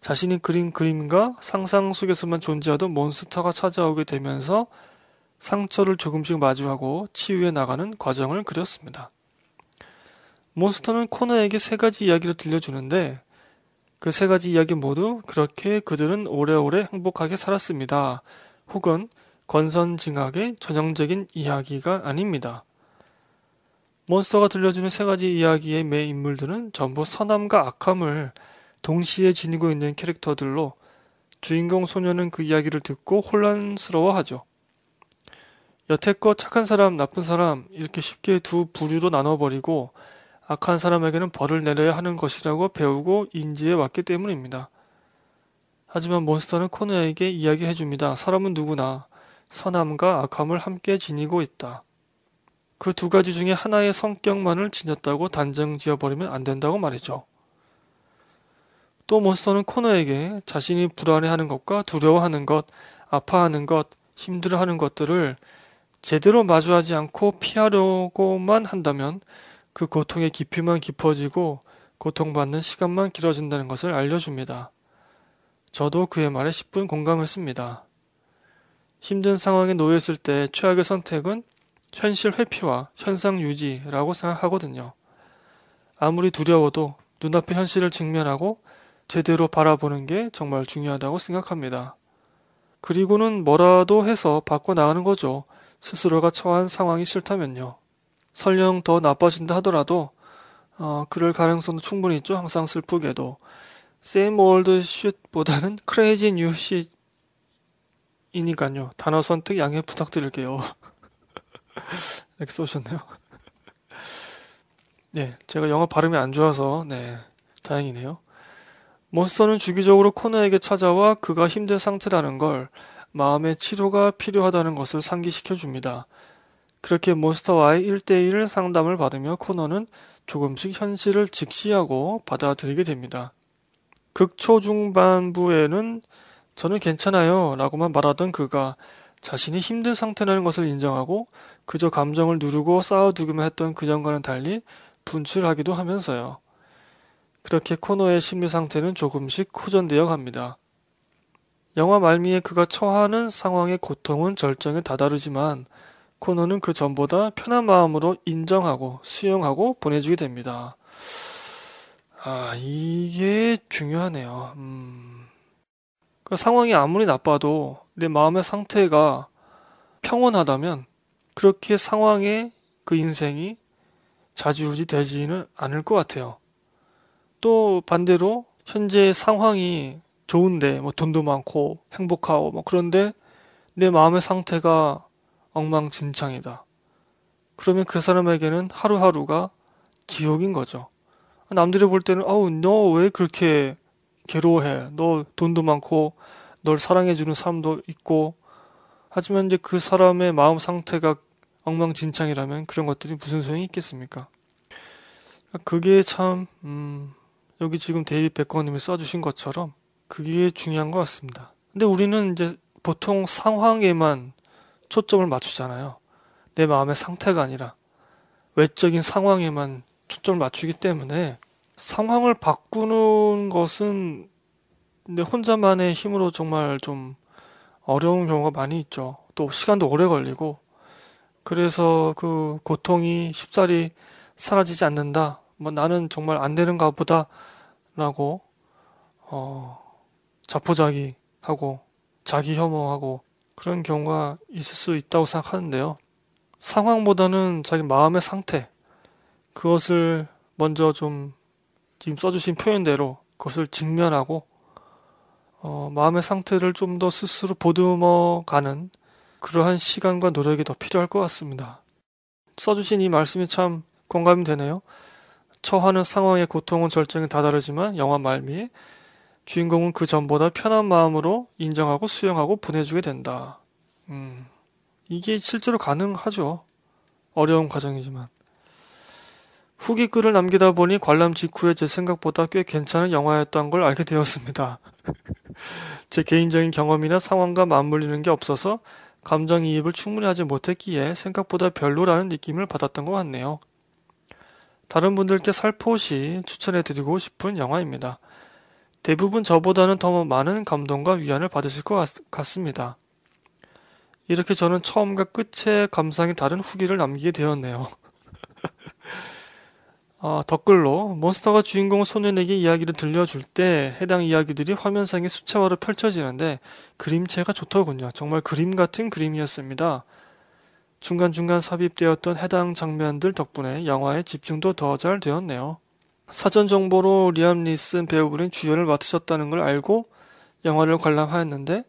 자신이 그린 그림과 상상 속에서만 존재하던 몬스터가 찾아오게 되면서 상처를 조금씩 마주하고 치유해 나가는 과정을 그렸습니다. 몬스터는 코너에게 세 가지 이야기를 들려주는데 그 세 가지 이야기 모두 그렇게 그들은 오래오래 행복하게 살았습니다. 혹은 건선징악의 전형적인 이야기가 아닙니다. 몬스터가 들려주는 세 가지 이야기의 매 인물들은 전부 선함과 악함을 동시에 지니고 있는 캐릭터들로 주인공 소녀는 그 이야기를 듣고 혼란스러워하죠. 여태껏 착한 사람, 나쁜 사람 이렇게 쉽게 두 부류로 나눠버리고 악한 사람에게는 벌을 내려야 하는 것이라고 배우고 인지해 왔기 때문입니다. 하지만 몬스터는 코너에게 이야기해 줍니다. 사람은 누구나 선함과 악함을 함께 지니고 있다. 그 두 가지 중에 하나의 성격만을 지녔다고 단정 지어버리면 안 된다고 말이죠. 또 몬스터는 코너에게 자신이 불안해하는 것과 두려워하는 것, 아파하는 것, 힘들어하는 것들을 제대로 마주하지 않고 피하려고만 한다면 그 고통의 깊이만 깊어지고 고통받는 시간만 길어진다는 것을 알려줍니다. 저도 그의 말에 10분 공감했습니다. 힘든 상황에 놓였을 때 최악의 선택은 현실 회피와 현상 유지라고 생각하거든요. 아무리 두려워도 눈앞의 현실을 직면하고 제대로 바라보는 게 정말 중요하다고 생각합니다. 그리고는 뭐라도 해서 바꿔나가는 거죠. 스스로가 처한 상황이 싫다면요. 설령 더 나빠진다 하더라도 어, 그럴 가능성도 충분히 있죠. 항상 슬프게도. same old shit보다는 crazy new s h i t 이니깐요 단어 선택 양해 부탁드릴게요. 엑소셨네요. 네, 제가 영어 발음이 안 좋아서 네, 다행이네요. 몬스터는 주기적으로 코너에게 찾아와 그가 힘든 상태라는 걸 마음의 치료가 필요하다는 것을 상기시켜 줍니다. 그렇게 몬스터와의 1대1 상담을 받으며 코너는 조금씩 현실을 직시하고 받아들이게 됩니다. 극초 중반부에는 저는 괜찮아요 라고만 말하던 그가 자신이 힘든 상태라는 것을 인정하고 그저 감정을 누르고 쌓아두기만 했던 그전과는 달리 분출하기도 하면서요. 그렇게 코너의 심리 상태는 조금씩 호전되어 갑니다. 영화 말미에 그가 처하는 상황의 고통은 절정에 다다르지만 코너는 그 전보다 편한 마음으로 인정하고 수용하고 보내주게 됩니다. 아, 이게 중요하네요. 음. 그 상황이 아무리 나빠도 내 마음의 상태가 평온하다면 그렇게 상황에 그 인생이 자지우지 되지는 않을 것 같아요. 또 반대로 현재 상황이 좋은데 뭐 돈도 많고 행복하고 뭐 그런데 내 마음의 상태가 엉망진창이다. 그러면 그 사람에게는 하루하루가 지옥인 거죠. 남들이 볼 때는 아우 너 왜 그렇게 괴로워해? 너 돈도 많고 널 사랑해주는 사람도 있고 하지만 이제 그 사람의 마음 상태가 엉망진창이라면 그런 것들이 무슨 소용이 있겠습니까? 그러니까 그게 참 음, 여기 지금 데이비 백거님이 써주신 것처럼 그게 중요한 것 같습니다. 근데 우리는 이제 보통 상황에만 초점을 맞추잖아요. 내 마음의 상태가 아니라 외적인 상황에만 초점을 맞추기 때문에 상황을 바꾸는 것은 근데 혼자만의 힘으로 정말 좀 어려운 경우가 많이 있죠. 또 시간도 오래 걸리고 그래서 그 고통이 쉽사리 사라지지 않는다 뭐 나는 정말 안 되는가 보다라고 어 자포자기 하고 자기 혐오하고 그런 경우가 있을 수 있다고 생각하는데요. 상황보다는 자기 마음의 상태 그것을 먼저 좀 지금 써주신 표현대로 그것을 직면하고 어, 마음의 상태를 좀 더 스스로 보듬어 가는 그러한 시간과 노력이 더 필요할 것 같습니다. 써주신 이 말씀이 참 공감이 되네요. 처하는 상황의 고통은 절정이 다 다르지만 영화 말미에 주인공은 그 전보다 편한 마음으로 인정하고 수용하고 보내주게 된다. 음, 이게 실제로 가능하죠. 어려운 과정이지만. 후기 글을 남기다 보니 관람 직후에 제 생각보다 꽤 괜찮은 영화였던 걸 알게 되었습니다. 제 개인적인 경험이나 상황과 맞물리는 게 없어서 감정이입을 충분히 하지 못했기에 생각보다 별로라는 느낌을 받았던 것 같네요. 다른 분들께 살포시 추천해드리고 싶은 영화입니다. 대부분 저보다는 더 많은 감동과 위안을 받으실 것 같습니다. 이렇게 저는 처음과 끝의 감상이 다른 후기를 남기게 되었네요. 아, 댓글로 몬스터가 주인공 소년에게 이야기를 들려줄 때 해당 이야기들이 화면상에 수채화로 펼쳐지는데 그림체가 좋더군요. 정말 그림 같은 그림이었습니다. 중간중간 삽입되었던 해당 장면들 덕분에 영화에 집중도 더 잘 되었네요. 사전 정보로 리암 리슨 배우분이 주연을 맡으셨다는 걸 알고 영화를 관람하였는데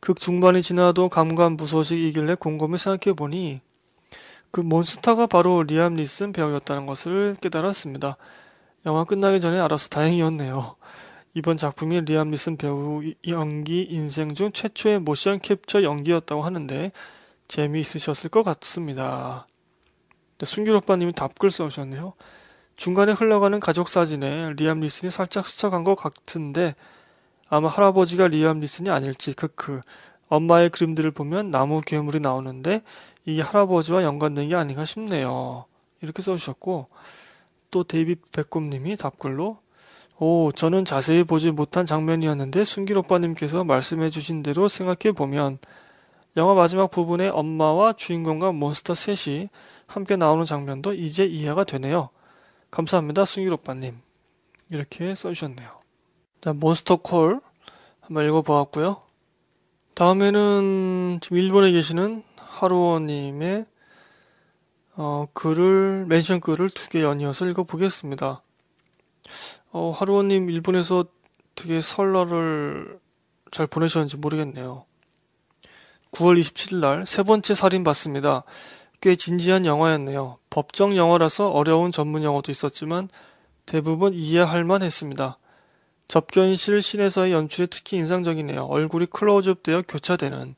극 그 중반이 지나도 감감부소식이길래 곰곰이 생각해보니 그 몬스터가 바로 리암 리슨 배우였다는 것을 깨달았습니다. 영화 끝나기 전에 알아서 다행이었네요. 이번 작품이 리암 리슨 배우 연기 인생 중 최초의 모션 캡처 연기였다고 하는데 재미있으셨을 것 같습니다. 네, 순길 오빠님이 답글 써오셨네요. 중간에 흘러가는 가족 사진에 리암 리슨이 살짝 스쳐간 것 같은데 아마 할아버지가 리암 리슨이 아닐지 크크 엄마의 그림들을 보면 나무 괴물이 나오는데 이게 할아버지와 연관된 게 아닌가 싶네요. 이렇게 써주셨고 또 데이비 백곰님이 답글로 오 저는 자세히 보지 못한 장면이었는데 순길 오빠님께서 말씀해 주신 대로 생각해 보면 영화 마지막 부분에 엄마와 주인공과 몬스터 셋이 함께 나오는 장면도 이제 이해가 되네요. 감사합니다, 승일 오빠님. 이렇게 써주셨네요. 자, 몬스터 콜 한번 읽어보았고요. 다음에는 지금 일본에 계시는 하루원님의 어, 글을 멘션 글을 두 개 연이어서 읽어보겠습니다. 어, 하루원님 일본에서 되게 설날을 잘 보내셨는지 모르겠네요. 9월 27일 날 세 번째 살인받습니다. 꽤 진지한 영화였네요. 법정 영화라서 어려운 전문 영어도 있었지만 대부분 이해할 만 했습니다. 접견실 신에서의 연출이 특히 인상적이네요. 얼굴이 클로즈업 되어 교차되는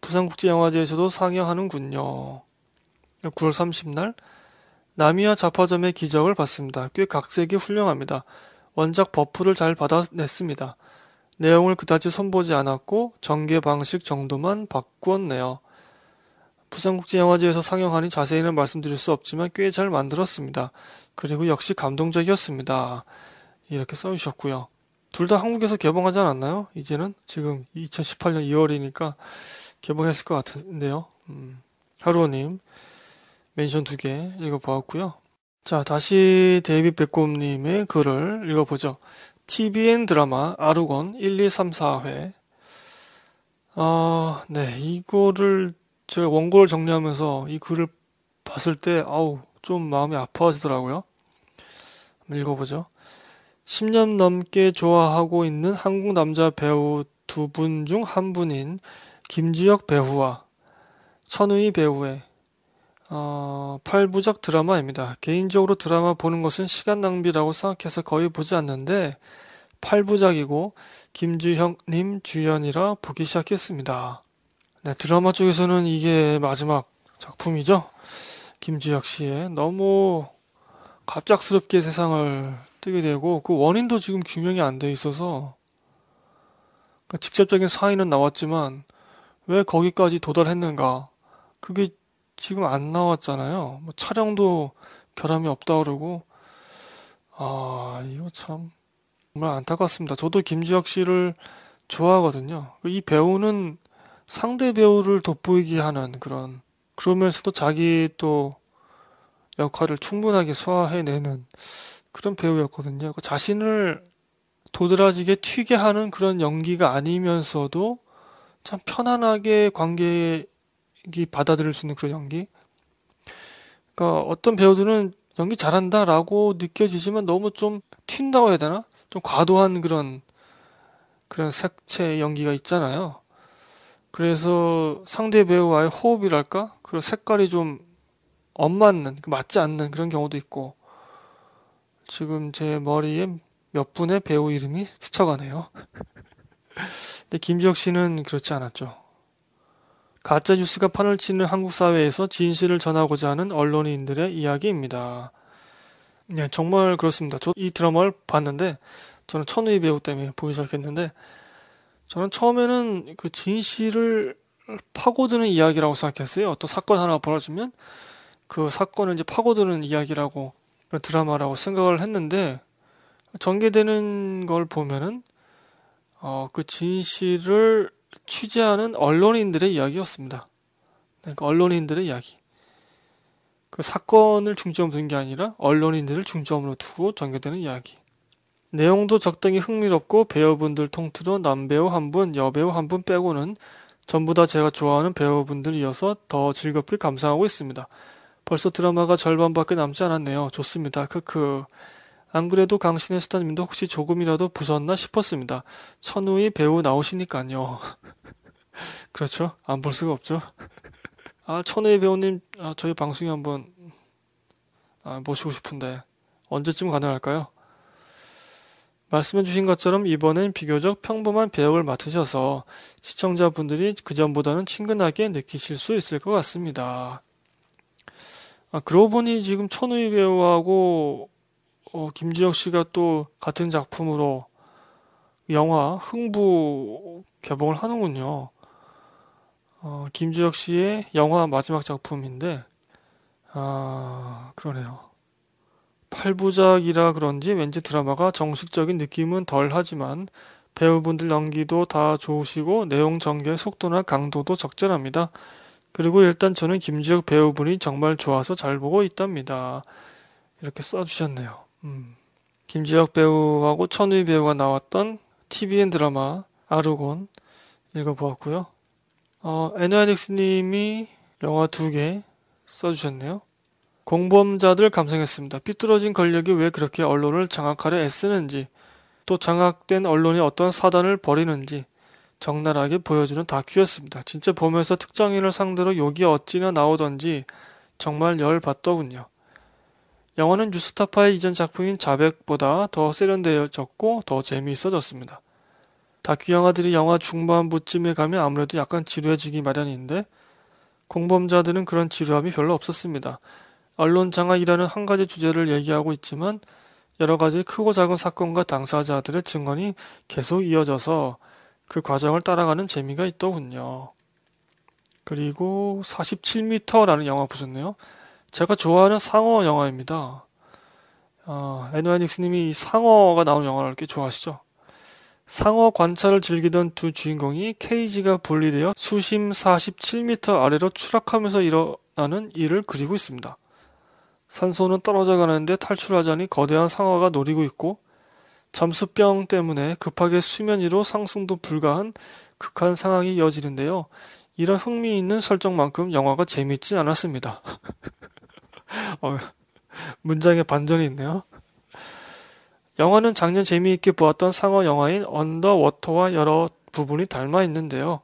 부산국제영화제에서도 상영하는군요. 9월 30날 남이와 자파점의 기적을 봤습니다. 꽤 각색이 훌륭합니다. 원작 버프를 잘 받아냈습니다. 내용을 그다지 선보지 않았고 전개 방식 정도만 바꾸었네요. 부산국제영화제에서 상영하니 자세히는 말씀드릴 수 없지만 꽤 잘 만들었습니다. 그리고 역시 감동적이었습니다. 이렇게 써주셨고요. 둘 다 한국에서 개봉하지 않았나요? 이제는 지금 2018년 2월이니까 개봉했을 것 같은데요. 음, 하루님 멘션 두 개 읽어보았고요. 자 다시 데이비 백곰님의 글을 읽어보죠. TVN 드라마 아르곤 1, 2, 3, 4회 아, 네, 이거를 제가 원고를 정리하면서 이 글을 봤을 때 아우 좀 마음이 아파지더라고요. 읽어보죠. 10년 넘게 좋아하고 있는 한국 남자 배우 두 분 중 한 분인 김지혁 배우와 천우희 배우의 어, 팔부작 드라마입니다. 개인적으로 드라마 보는 것은 시간 낭비라고 생각해서 거의 보지 않는데 8부작이고 김주형님 주연이라 보기 시작했습니다. 네, 드라마 쪽에서는 이게 마지막 작품이죠. 김주혁 씨의 너무 갑작스럽게 세상을 뜨게 되고 그 원인도 지금 규명이 안 돼 있어서 그러니까 직접적인 사인은 나왔지만 왜 거기까지 도달했는가 그게 지금 안 나왔잖아요. 뭐 촬영도 결함이 없다 그러고 아 이거 참 정말 안타깝습니다. 저도 김지혁 씨를 좋아하거든요. 이 배우는 상대 배우를 돋보이게 하는 그런 그러면서도 자기 또 역할을 충분하게 소화해내는 그런 배우였거든요. 그러니까 자신을 도드라지게 튀게 하는 그런 연기가 아니면서도 참 편안하게 관계 관객 받아들일 수 있는 그런 연기. 그러니까 어떤 배우들은 연기 잘한다라고 느껴지지만 너무 좀 튄다고 해야 되나? 좀 과도한 그런 그런 색채 연기가 있잖아요. 그래서 상대 배우와의 호흡이랄까? 그런 색깔이 좀 엇맞는, 그 맞지 않는 그런 경우도 있고. 지금 제 머리에 몇 분의 배우 이름이 스쳐가네요. 근데 김지혁 씨는 그렇지 않았죠. 가짜 뉴스가 판을 치는 한국 사회에서 진실을 전하고자 하는 언론인들의 이야기입니다. 네, 정말 그렇습니다. 저 이 드라마를 봤는데 저는 천우희 배우 때문에 보기 시작했는데 저는 처음에는 그 진실을 파고드는 이야기라고 생각했어요. 어떤 사건 하나 벌어지면 그 사건을 이제 파고드는 이야기라고 드라마라고 생각을 했는데 전개되는 걸 보면은 어, 그 진실을 취재하는 언론인들의 이야기였습니다. 네, 그 언론인들의 이야기. 그 사건을 중점 둔게 아니라 언론인들을 중점으로 두고 전개되는 이야기. 내용도 적당히 흥미롭고 배우분들 통틀어 남배우 한 분, 여배우 한 분 빼고는 전부 다 제가 좋아하는 배우분들이어서 더 즐겁게 감상하고 있습니다. 벌써 드라마가 절반밖에 남지 않았네요. 좋습니다. 크크. 그, 그. 안 그래도 강신의 수다님도 혹시 조금이라도 부었나 싶었습니다. 천우의 배우 나오시니까요. 그렇죠. 안 볼 수가 없죠. 아, 천우의 배우님, 아, 저희 방송에 한번 아, 모시고 싶은데 언제쯤 가능할까요? 말씀해 주신 것처럼 이번엔 비교적 평범한 배역을 맡으셔서 시청자분들이 그전보다는 친근하게 느끼실 수 있을 것 같습니다. 아, 그러고 보니 지금 천우희 배우하고 어, 김진혁 씨가 또 같은 작품으로 영화 흥부 개봉을 하는군요. 어, 김주혁 씨의 영화 마지막 작품인데, 아, 그러네요. 8부작이라 그런지 왠지 드라마가 정식적인 느낌은 덜 하지만 배우분들 연기도 다 좋으시고 내용 전개 속도나 강도도 적절합니다. 그리고 일단 저는 김주혁 배우분이 정말 좋아서 잘 보고 있답니다. 이렇게 써주셨네요. 음. 김지혁 배우하고 천우희 배우가 나왔던 TVN 드라마 아르곤 읽어보았고요. 어, 에너닉님이 영화 두 개 써주셨네요. 공범자들 감상했습니다. 삐뚤어진 권력이 왜 그렇게 언론을 장악하려 애쓰는지, 또 장악된 언론이 어떤 사단을 벌이는지 적나라하게 보여주는 다큐였습니다. 진짜 보면서 특정인을 상대로 욕이 어찌나 나오던지 정말 열받더군요. 영화는 뉴스타파의 이전 작품인 자백보다 더 세련되어졌고 더 재미있어졌습니다. 다큐 영화들이 영화 중반부쯤에 가면 아무래도 약간 지루해지기 마련인데 공범자들은 그런 지루함이 별로 없었습니다. 언론장악이라는 한 가지 주제를 얘기하고 있지만 여러 가지 크고 작은 사건과 당사자들의 증언이 계속 이어져서 그 과정을 따라가는 재미가 있더군요. 그리고 47m라는 영화 보셨네요. 제가 좋아하는 상어 영화입니다. 어, 애아닉스님이 상어가 나오 영화를 꽤 좋아하시죠? 상어 관찰을 즐기던 두 주인공이 케이지가 분리되어 수심 47m 아래로 추락하면서 일어나는 일을 그리고 있습니다. 산소는 떨어져 가는데 탈출하자니 거대한 상어가 노리고 있고 잠수병 때문에 급하게 수면 위로 상승도 불가한 극한 상황이 이어지는데요. 이런 흥미있는 설정만큼 영화가 재밌진 않았습니다. 어, 문장에 반전이 있네요. 영화는 작년 재미있게 보았던 상어 영화인 언더워터와 여러 부분이 닮아 있는데요.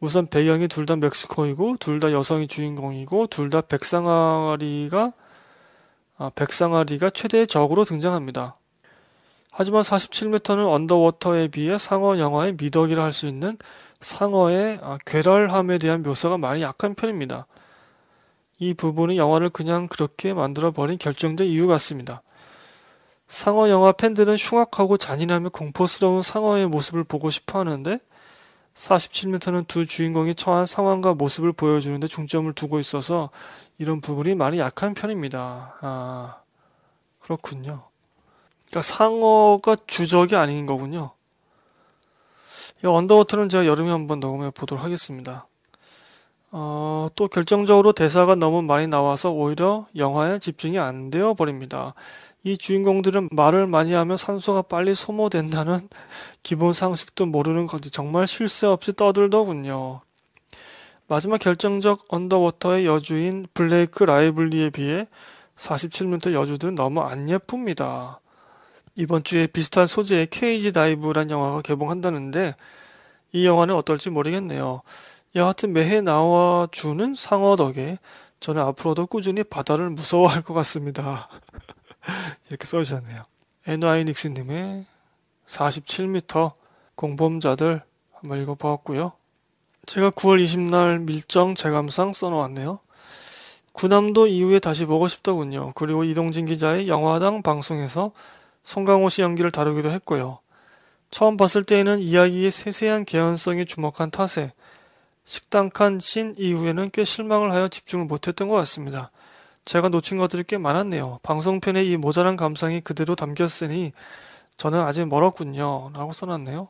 우선 배경이 둘 다 멕시코이고 둘 다 여성이 주인공이고 둘 다 백상아리가 아, 백상아리가 최대의 적으로 등장합니다. 하지만 47m는 언더워터에 비해 상어 영화의 미덕이라 할 수 있는 상어의 아, 괴랄함에 대한 묘사가 많이 약한 편입니다. 이 부분이 영화를 그냥 그렇게 만들어버린 결정적 이유 같습니다. 상어 영화 팬들은 흉악하고 잔인하며 공포스러운 상어의 모습을 보고 싶어 하는데 47m는 두 주인공이 처한 상황과 모습을 보여주는데 중점을 두고 있어서 이런 부분이 많이 약한 편입니다. 아, 그렇군요. 그러니까 상어가 주적이 아닌 거군요. 이 언더워터는 제가 여름에 한번 녹음해 보도록 하겠습니다. 어, 또 결정적으로 대사가 너무 많이 나와서 오히려 영화에 집중이 안 되어 버립니다. 이 주인공들은 말을 많이 하면 산소가 빨리 소모된다는 기본 상식도 모르는 건지 정말 쉴 새 없이 떠들더군요. 마지막 결정적 언더워터의 여주인 블레이크 라이블리에 비해 47m 여주들은 너무 안 예쁩니다. 이번 주에 비슷한 소재의 케이지 다이브란 영화가 개봉한다는데 이 영화는 어떨지 모르겠네요. 여하튼 매해 나와주는 상어 덕에 저는 앞으로도 꾸준히 바다를 무서워할 것 같습니다. 이렇게 써주셨네요. 에노아이닉스님의 47m 공범자들 한번 읽어보았고요. 제가 9월 20날 밀정 재감상 써놓았네요. 군남도 이후에 다시 보고 싶더군요. 그리고 이동진 기자의 영화당 방송에서 송강호 씨 연기를 다루기도 했고요. 처음 봤을 때에는 이야기의 세세한 개연성에 주목한 탓에 식당 칸 신 이후에는 꽤 실망을 하여 집중을 못했던 것 같습니다. 제가 놓친 것들이 꽤 많았네요. 방송편에 이 모자란 감상이 그대로 담겼으니 저는 아직 멀었군요. 라고 써놨네요.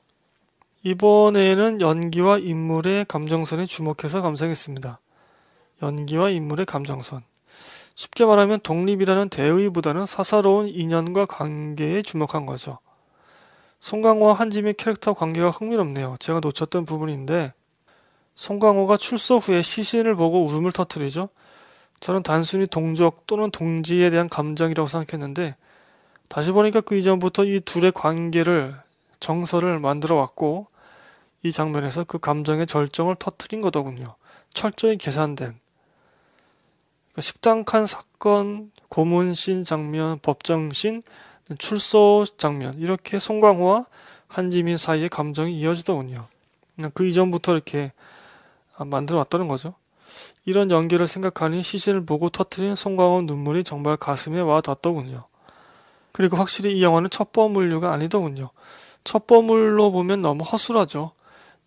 이번에는 연기와 인물의 감정선에 주목해서 감상했습니다. 연기와 인물의 감정선. 쉽게 말하면 독립이라는 대의보다는 사사로운 인연과 관계에 주목한 거죠. 송강호와 한지민 캐릭터 관계가 흥미롭네요. 제가 놓쳤던 부분인데 송강호가 출소 후에 시신을 보고 울음을 터뜨리죠. 저는 단순히 동적 또는 동지에 대한 감정이라고 생각했는데 다시 보니까 그 이전부터 이 둘의 관계를 정서를 만들어 왔고 이 장면에서 그 감정의 절정을 터뜨린 거더군요. 철저히 계산된 그러니까 식당 칸 사건, 고문신 장면, 법정신, 출소 장면 이렇게 송강호와 한지민 사이의 감정이 이어지더군요. 그러니까 그 이전부터 이렇게 아, 만들어 왔다는 거죠. 이런 연기를 생각하니 시신을 보고 터트린 송강호 눈물이 정말 가슴에 와 닿더군요. 그리고 확실히 이 영화는 첩보물류가 아니더군요. 첩보물로 보면 너무 허술하죠.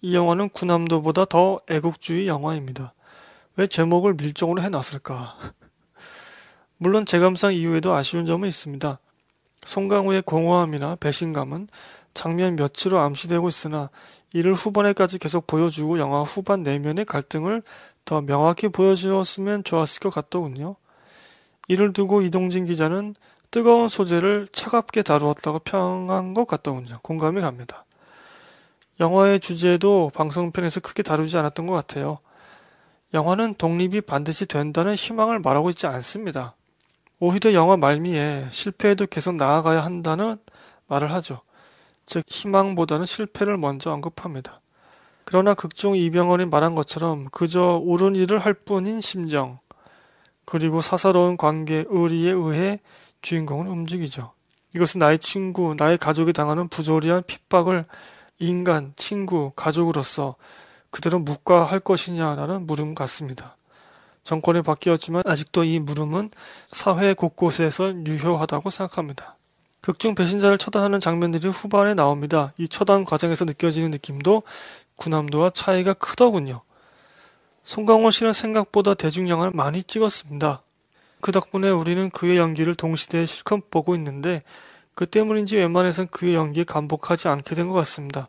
이 영화는 군함도보다 더 애국주의 영화입니다. 왜 제목을 밀정으로 해놨을까? 물론 재감상 이후에도 아쉬운 점은 있습니다. 송강호의 공허함이나 배신감은 장면 몇으로 암시되고 있으나 이를 후반에까지 계속 보여주고 영화 후반 내면의 갈등을 더 명확히 보여주었으면 좋았을 것 같더군요. 이를 두고 이동진 기자는 뜨거운 소재를 차갑게 다루었다고 평한 것 같더군요. 공감이 갑니다. 영화의 주제도 방송편에서 크게 다루지 않았던 것 같아요. 영화는 독립이 반드시 된다는 희망을 말하고 있지 않습니다. 오히려 영화 말미에 실패해도 계속 나아가야 한다는 말을 하죠. 즉 희망보다는 실패를 먼저 언급합니다. 그러나 극중 이병헌이 말한 것처럼 그저 옳은 일을 할 뿐인 심정 그리고 사사로운 관계 의리에 의해 주인공은 움직이죠. 이것은 나의 친구, 나의 가족이 당하는 부조리한 핍박을 인간, 친구, 가족으로서 그대로 묵과할 것이냐라는 물음 같습니다. 정권이 바뀌었지만 아직도 이 물음은 사회 곳곳에서 유효하다고 생각합니다. 극중 배신자를 처단하는 장면들이 후반에 나옵니다. 이 처단 과정에서 느껴지는 느낌도 군함도와 차이가 크더군요. 송강호 씨는 생각보다 대중영화를 많이 찍었습니다. 그 덕분에 우리는 그의 연기를 동시대에 실컷 보고 있는데 그 때문인지 웬만해선 그의 연기에 감복하지 않게 된 것 같습니다.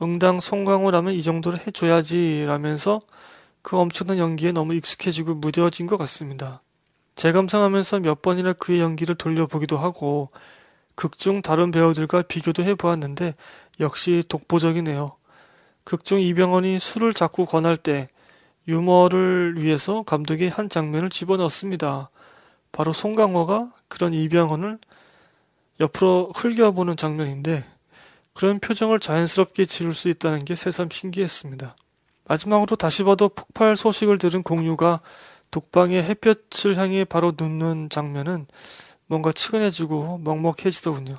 응당 송강호라면 이 정도를 해줘야지 라면서 그 엄청난 연기에 너무 익숙해지고 무뎌진 것 같습니다. 재감상하면서 몇 번이나 그의 연기를 돌려보기도 하고 극중 다른 배우들과 비교도 해보았는데 역시 독보적이네요. 극중 이병헌이 술을 자꾸 권할 때 유머를 위해서 감독이 한 장면을 집어넣습니다. 바로 송강호가 그런 이병헌을 옆으로 흘겨보는 장면인데 그런 표정을 자연스럽게 지를수 있다는 게 새삼 신기했습니다. 마지막으로 다시 봐도 폭발 소식을 들은 공유가 독방의 햇볕을 향해 바로 눕는 장면은 뭔가 측은해지고 먹먹해지더군요.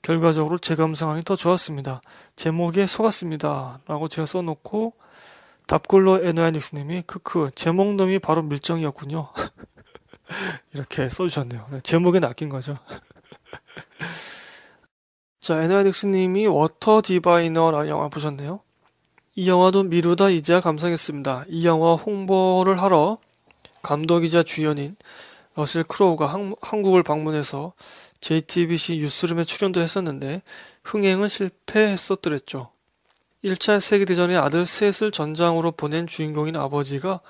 결과적으로 제 감상하니 더 좋았습니다. 제목에 속았습니다. 라고 제가 써놓고 답글로 에노야닉스님이 크크 그, 그 제목놈이 바로 밀정이었군요. 이렇게 써주셨네요. 네, 제목에 낚인 거죠. 자, 에너야닉스님이 워터 디바이너라는 영화 보셨네요. 이 영화도 미루다 이제야 감상했습니다. 이 영화 홍보를 하러 감독이자 주연인 러셀 크로우가 한, 한국을 방문해서 JTBC 뉴스룸에 출연도 했었는데 흥행은 실패했었더랬죠. 1차 세계대전에 아들 셋을 전장으로 보낸 주인공인 아버지가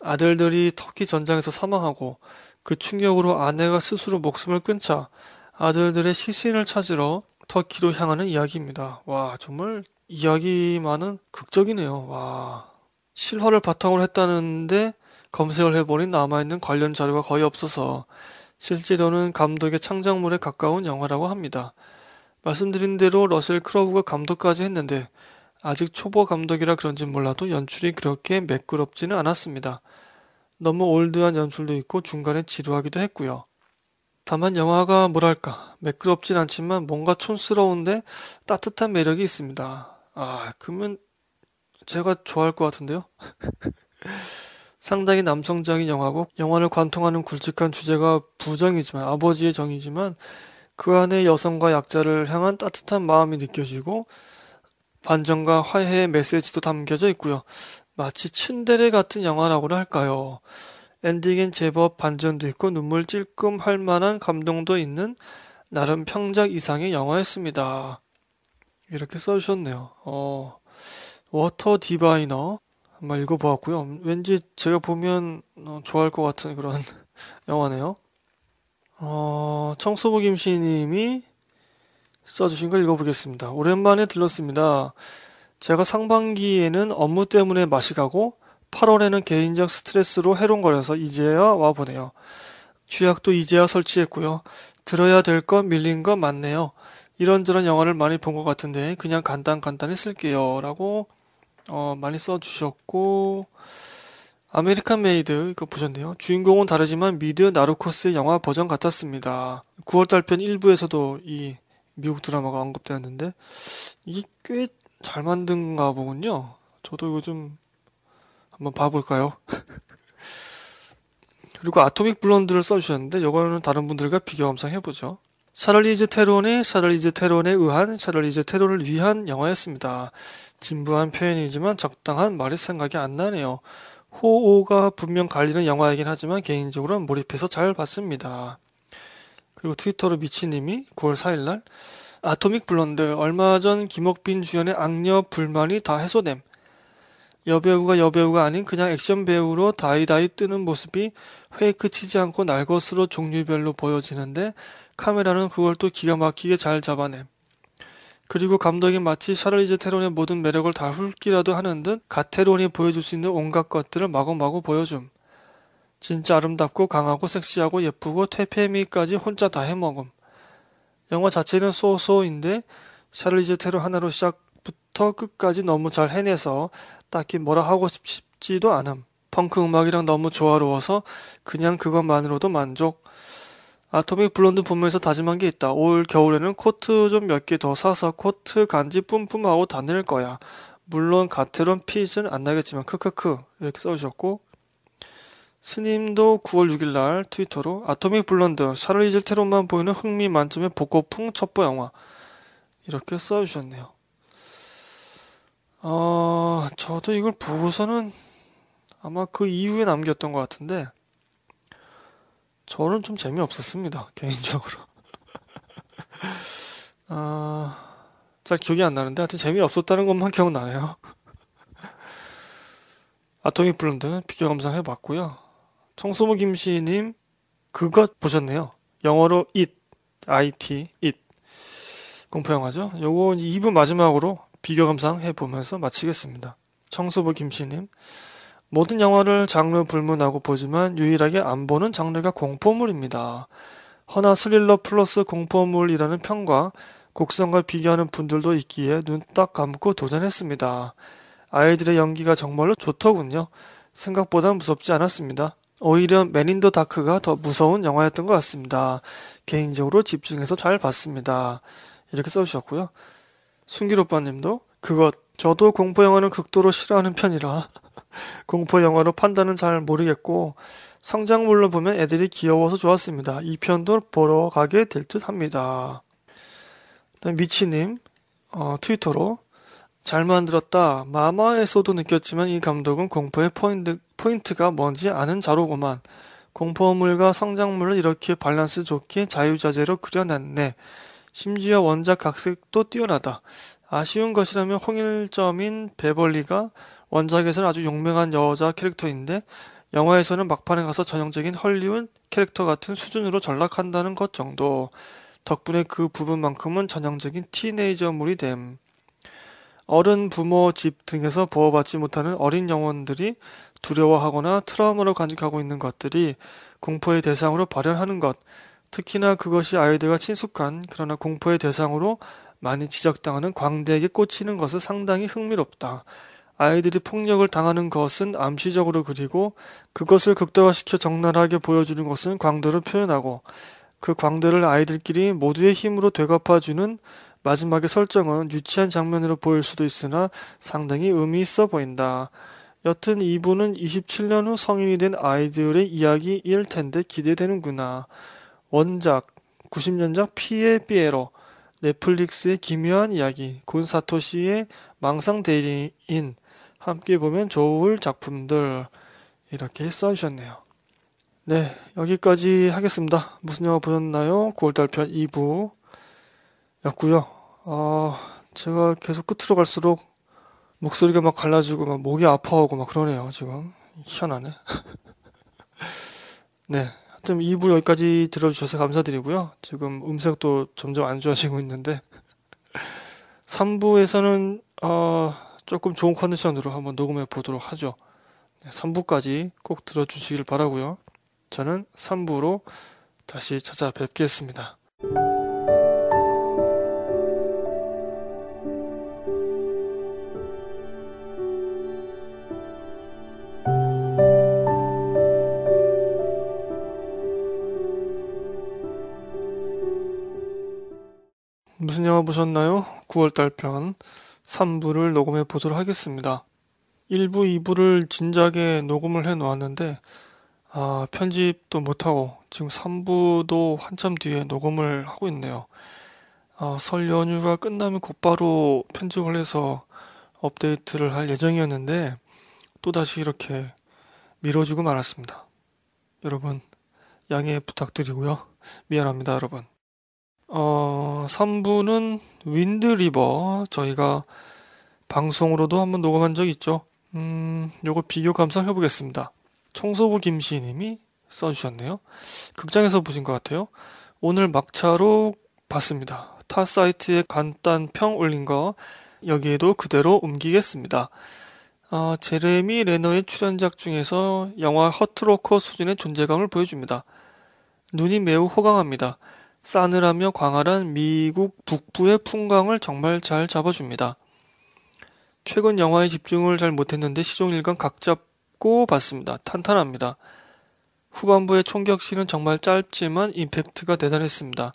아들들이 터키 전장에서 사망하고 그 충격으로 아내가 스스로 목숨을 끊자 아들들의 시신을 찾으러 터키로 향하는 이야기입니다. 와 정말 이야기만은 극적이네요. 와 실화를 바탕으로 했다는데 검색을 해보니 남아있는 관련 자료가 거의 없어서 실제로는 감독의 창작물에 가까운 영화라고 합니다. 말씀드린 대로 러셀 크로우가 감독까지 했는데 아직 초보 감독이라 그런진 몰라도 연출이 그렇게 매끄럽지는 않았습니다. 너무 올드한 연출도 있고 중간에 지루하기도 했고요. 다만 영화가 뭐랄까 매끄럽진 않지만 뭔가 촌스러운데 따뜻한 매력이 있습니다. 아 그러면 제가 좋아할 것 같은데요? 상당히 남성적인 영화고 영화를 관통하는 굵직한 주제가 부정이지만 아버지의 정이지만 그 안에 여성과 약자를 향한 따뜻한 마음이 느껴지고 반전과 화해의 메시지도 담겨져 있고요. 마치 츤데레 같은 영화라고나 할까요. 엔딩엔 제법 반전도 있고 눈물 찔끔 할 만한 감동도 있는 나름 평작 이상의 영화였습니다. 이렇게 써주셨네요. 어, 워터 디바이너 한번 읽어보았고요. 왠지 제가 보면 어, 좋아할 것 같은 그런 영화네요. 어, 청소부 김신님이 써주신 걸 읽어보겠습니다. 오랜만에 들렀습니다. 제가 상반기에는 업무 때문에 맛이 가고 8월에는 개인적 스트레스로 해롱거려서 이제야 와보네요. 주약도 이제야 설치했고요. 들어야 될 건 밀린 건 많네요. 이런저런 영화를 많이 본 것 같은데 그냥 간단간단히 쓸게요. 라고 어, 많이 써주셨고 아메리칸 메이드 이거 보셨네요. 주인공은 다르지만 미드 나루코스의 영화 버전 같았습니다. 9월 달편 1부에서도 이 미국 드라마가 언급되었는데 이게 꽤 잘 만든가 보군요. 저도 이거 좀 한번 봐볼까요? 그리고 아토믹 블론드를 써주셨는데 이거는 다른 분들과 비교 엄상 해보죠. 샤를리즈 테론의 샤를리즈 테론에 의한 샤를리즈 테론을 위한 영화였습니다. 진부한 표현이지만 적당한 말이 생각이 안 나네요. 호오가 분명 갈리는 영화이긴 하지만 개인적으로는 몰입해서 잘 봤습니다. 그리고 트위터로 미치님이 9월 4일날 아토믹 블론드 얼마 전 김옥빈 주연의 악녀 불만이 다 해소됨 여배우가 여배우가 아닌 그냥 액션 배우로 다이다이 뜨는 모습이 회이크 치지 않고 날것으로 종류별로 보여지는데 카메라는 그걸 또 기가 막히게 잘 잡아냄. 그리고 감독이 마치 샤를리즈 테론의 모든 매력을 다 훑기라도 하는 듯 가테론이 보여줄 수 있는 온갖 것들을 마구마구 보여줌. 진짜 아름답고 강하고 섹시하고 예쁘고 퇴폐미까지 혼자 다 해먹음. 영화 자체는 소소인데 샤를리즈 테론 하나로 시작부터 끝까지 너무 잘 해내서 딱히 뭐라 하고 싶지도 않음. 펑크 음악이랑 너무 조화로워서 그냥 그것만으로도 만족. 아토믹 블론드 보면서 다짐한 게 있다. 올 겨울에는 코트 좀 몇 개 더 사서 코트 간지 뿜뿜하고 다닐 거야. 물론 가테론 핏은 안 나겠지만 크크크 이렇게 써주셨고 스님도 9월 6일 날 트위터로 아토믹 블론드 샤를 잊을 테론만 보이는 흥미 만점의 복고풍 첩보 영화 이렇게 써주셨네요. 어, 저도 이걸 보고서는 아마 그 이후에 남겼던 것 같은데 저는 좀 재미없었습니다. 개인적으로. 아, 잘 기억이 안 나는데 하여튼 재미없었다는 것만 기억나네요. 아토믹 블론드 비교 감상해봤고요. 청소모 김씨님 그것 보셨네요. 영어로 it, it, it 공포 영화죠. 요거 2부 마지막으로 비교 감상해보면서 마치겠습니다. 청소모 김씨님 모든 영화를 장르 불문하고 보지만 유일하게 안 보는 장르가 공포물입니다. 허나 스릴러 플러스 공포물이라는 평과 곡성과 비교하는 분들도 있기에 눈 딱 감고 도전했습니다. 아이들의 연기가 정말로 좋더군요. 생각보다 무섭지 않았습니다. 오히려 맨인더 다크가 더 무서운 영화였던 것 같습니다. 개인적으로 집중해서 잘 봤습니다. 이렇게 써주셨고요. 순길 오빠님도 그것 저도 공포 영화는 극도로 싫어하는 편이라 공포 영화로 판단은 잘 모르겠고 성장물로 보면 애들이 귀여워서 좋았습니다. 2편도 보러 가게 될 듯 합니다. 미치님 어, 트위터로 잘 만들었다. 마마에서도 느꼈지만 이 감독은 공포의 포인트, 포인트가 뭔지 아는 자로구만. 공포물과 성장물을 이렇게 밸런스 좋게 자유자재로 그려놨네. 심지어 원작 각색도 뛰어나다. 아쉬운 것이라면 홍일점인 베벌리가 원작에서는 아주 용맹한 여자 캐릭터인데 영화에서는 막판에 가서 전형적인 헐리웃 캐릭터 같은 수준으로 전락한다는 것 정도. 덕분에 그 부분만큼은 전형적인 티네이저물이 됨. 어른 부모 집 등에서 보호받지 못하는 어린 영혼들이 두려워하거나 트라우마로 간직하고 있는 것들이 공포의 대상으로 발현하는 것. 특히나 그것이 아이들과 친숙한 그러나 공포의 대상으로 많이 지적당하는 광대에게 꽂히는 것은 상당히 흥미롭다. 아이들이 폭력을 당하는 것은 암시적으로 그리고 그것을 극대화시켜 적나라하게 보여주는 것은 광대로 표현하고 그 광대를 아이들끼리 모두의 힘으로 되갚아주는 마지막의 설정은 유치한 장면으로 보일 수도 있으나 상당히 의미 있어 보인다. 여튼 이분은 27년 후 성인이 된 아이들의 이야기일 텐데 기대되는구나. 원작 90년작 피에 피에로 넷플릭스의 기묘한 이야기 곤사토시의 망상 대리인 함께 보면 좋을 작품들 이렇게 써주셨네요. 네, 여기까지 하겠습니다. 무슨 영화 보셨나요? 9월달 편 2부 였고요. 어, 제가 계속 끝으로 갈수록 목소리가 막 갈라지고 막 목이 아파하고 막 그러네요, 지금. 희한하네. 네, 하여튼 2부 여기까지 들어주셔서 감사드리고요. 지금 음색도 점점 안 좋아지고 있는데 3부에서는 어, 조금 좋은 컨디션으로 한번 녹음해 보도록 하죠. 3부까지 꼭 들어주시길 바라고요. 저는 3부로 다시 찾아뵙겠습니다. 무슨 영화 보셨나요? 9월달 편 3부를 녹음해 보도록 하겠습니다. 1부, 2부를 진작에 녹음을 해 놓았는데, 아, 편집도 못하고, 지금 3부도 한참 뒤에 녹음을 하고 있네요. 아, 설 연휴가 끝나면 곧바로 편집을 해서 업데이트를 할 예정이었는데, 또다시 이렇게 미뤄지고 말았습니다. 여러분, 양해 부탁드리고요. 미안합니다, 여러분. 어, 3부는 윈드리버 저희가 방송으로도 한번 녹음한 적 있죠. 음, 요거 비교 감상해 보겠습니다. 청소부 김시님이 써주셨네요. 극장에서 보신 것 같아요. 오늘 막차로 봤습니다. 타 사이트에 간단 평 올린 거 여기에도 그대로 옮기겠습니다. 어, 제레미 레너의 출연작 중에서 영화 허트로커 수준의 존재감을 보여줍니다. 눈이 매우 호강합니다. 싸늘하며 광활한 미국 북부의 풍광을 정말 잘 잡아줍니다. 최근 영화에 집중을 잘 못했는데 시종일관 각 잡고 봤습니다. 탄탄합니다. 후반부의 총격실은 정말 짧지만 임팩트가 대단했습니다.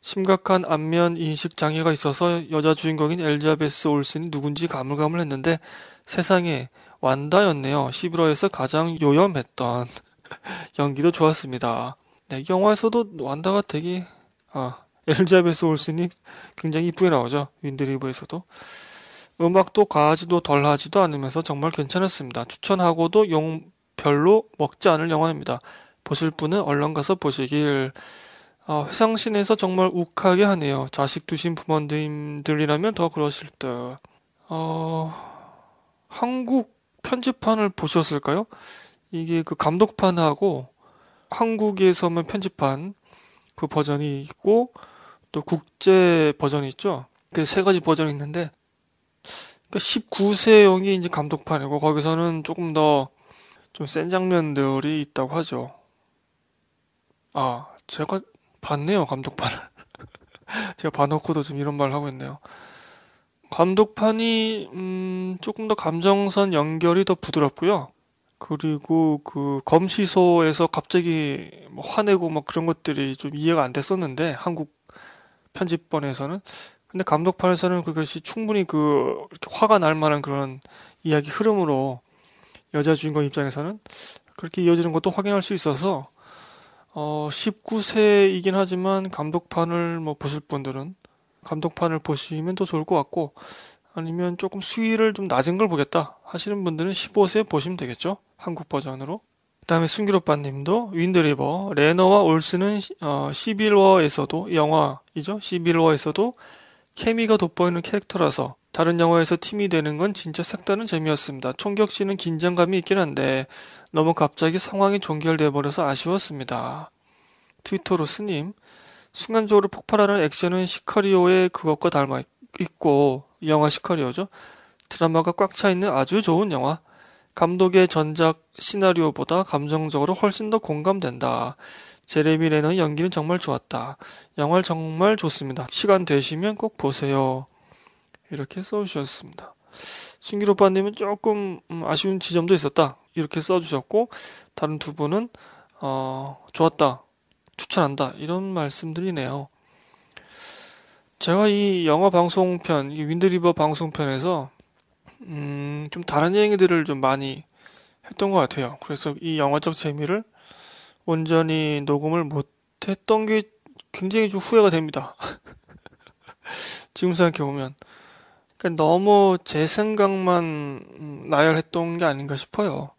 심각한 안면 인식 장애가 있어서 여자 주인공인 엘자베스 올슨이 누군지 가물가물했는데 세상에 완다였네요. 시브러에서 가장 요염했던 연기도 좋았습니다. 네, 영화에서도 완다가 되게 아, 엘자베스 올슨이 굉장히 이쁘게 나오죠. 윈드리브에서도. 음악도 과하지도 덜하지도 않으면서 정말 괜찮았습니다. 추천하고도 용 별로 먹지 않을 영화입니다. 보실 분은 얼른 가서 보시길. 아, 회상신에서 정말 욱하게 하네요. 자식 두신 부모님들이라면 더 그러실 듯. 어, 한국 편집판을 보셨을까요? 이게 그 감독판하고 한국에서만 편집판 그 버전이 있고 또 국제 버전이 있죠. 그 세 가지 버전이 있는데 그 그러니까 19세용이 이제 감독판이고 거기서는 조금 더 좀 센 장면들이 있다고 하죠. 아, 제가 봤네요, 감독판을. 제가 봐놓고도 좀 이런 말을 하고 있네요. 감독판이 음, 조금 더 감정선 연결이 더 부드럽고요. 그리고 그 검시소에서 갑자기 뭐 화내고 막 그런 것들이 좀 이해가 안 됐었는데 한국 편집본에서는 근데 감독판에서는 그것이 충분히 그 화가 날 만한 그런 이야기 흐름으로 여자 주인공 입장에서는 그렇게 이어지는 것도 확인할 수 있어서 어 19세이긴 하지만 감독판을 뭐 보실 분들은 감독판을 보시면 더 좋을 것 같고 아니면 조금 수위를 좀 낮은 걸 보겠다 하시는 분들은 15세 보시면 되겠죠. 한국 버전으로. 그 다음에 순기로빠님도 윈드리버, 레너와 올스는 어, 11워에서도 영화이죠. 11워에서도 케미가 돋보이는 캐릭터라서 다른 영화에서 팀이 되는 건 진짜 색다른 재미였습니다. 총격씬는 긴장감이 있긴 한데 너무 갑자기 상황이 종결돼 버려서 아쉬웠습니다. 트위터로 스님 순간적으로 폭발하는 액션은 시카리오의 그것과 닮아 있고 이 영화 시카리오죠. 드라마가 꽉 차 있는 아주 좋은 영화. 감독의 전작 시나리오보다 감정적으로 훨씬 더 공감된다. 제레미 레는 연기는 정말 좋았다. 영화 정말 좋습니다. 시간 되시면 꼭 보세요. 이렇게 써주셨습니다. 승기로빠님은 조금 음, 아쉬운 지점도 있었다. 이렇게 써주셨고 다른 두 분은 어, 좋았다. 추천한다. 이런 말씀들이네요. 제가 이영화 방송편, 이 윈드리버 방송편에서 음, 좀 다른 얘기들을 좀 많이 했던 것 같아요. 그래서 이 영화적 재미를 온전히 녹음을 못했던 게 굉장히 좀 후회가 됩니다. 지금 생각해보면. 그러니까 너무 제 생각만 음, 나열했던 게 아닌가 싶어요.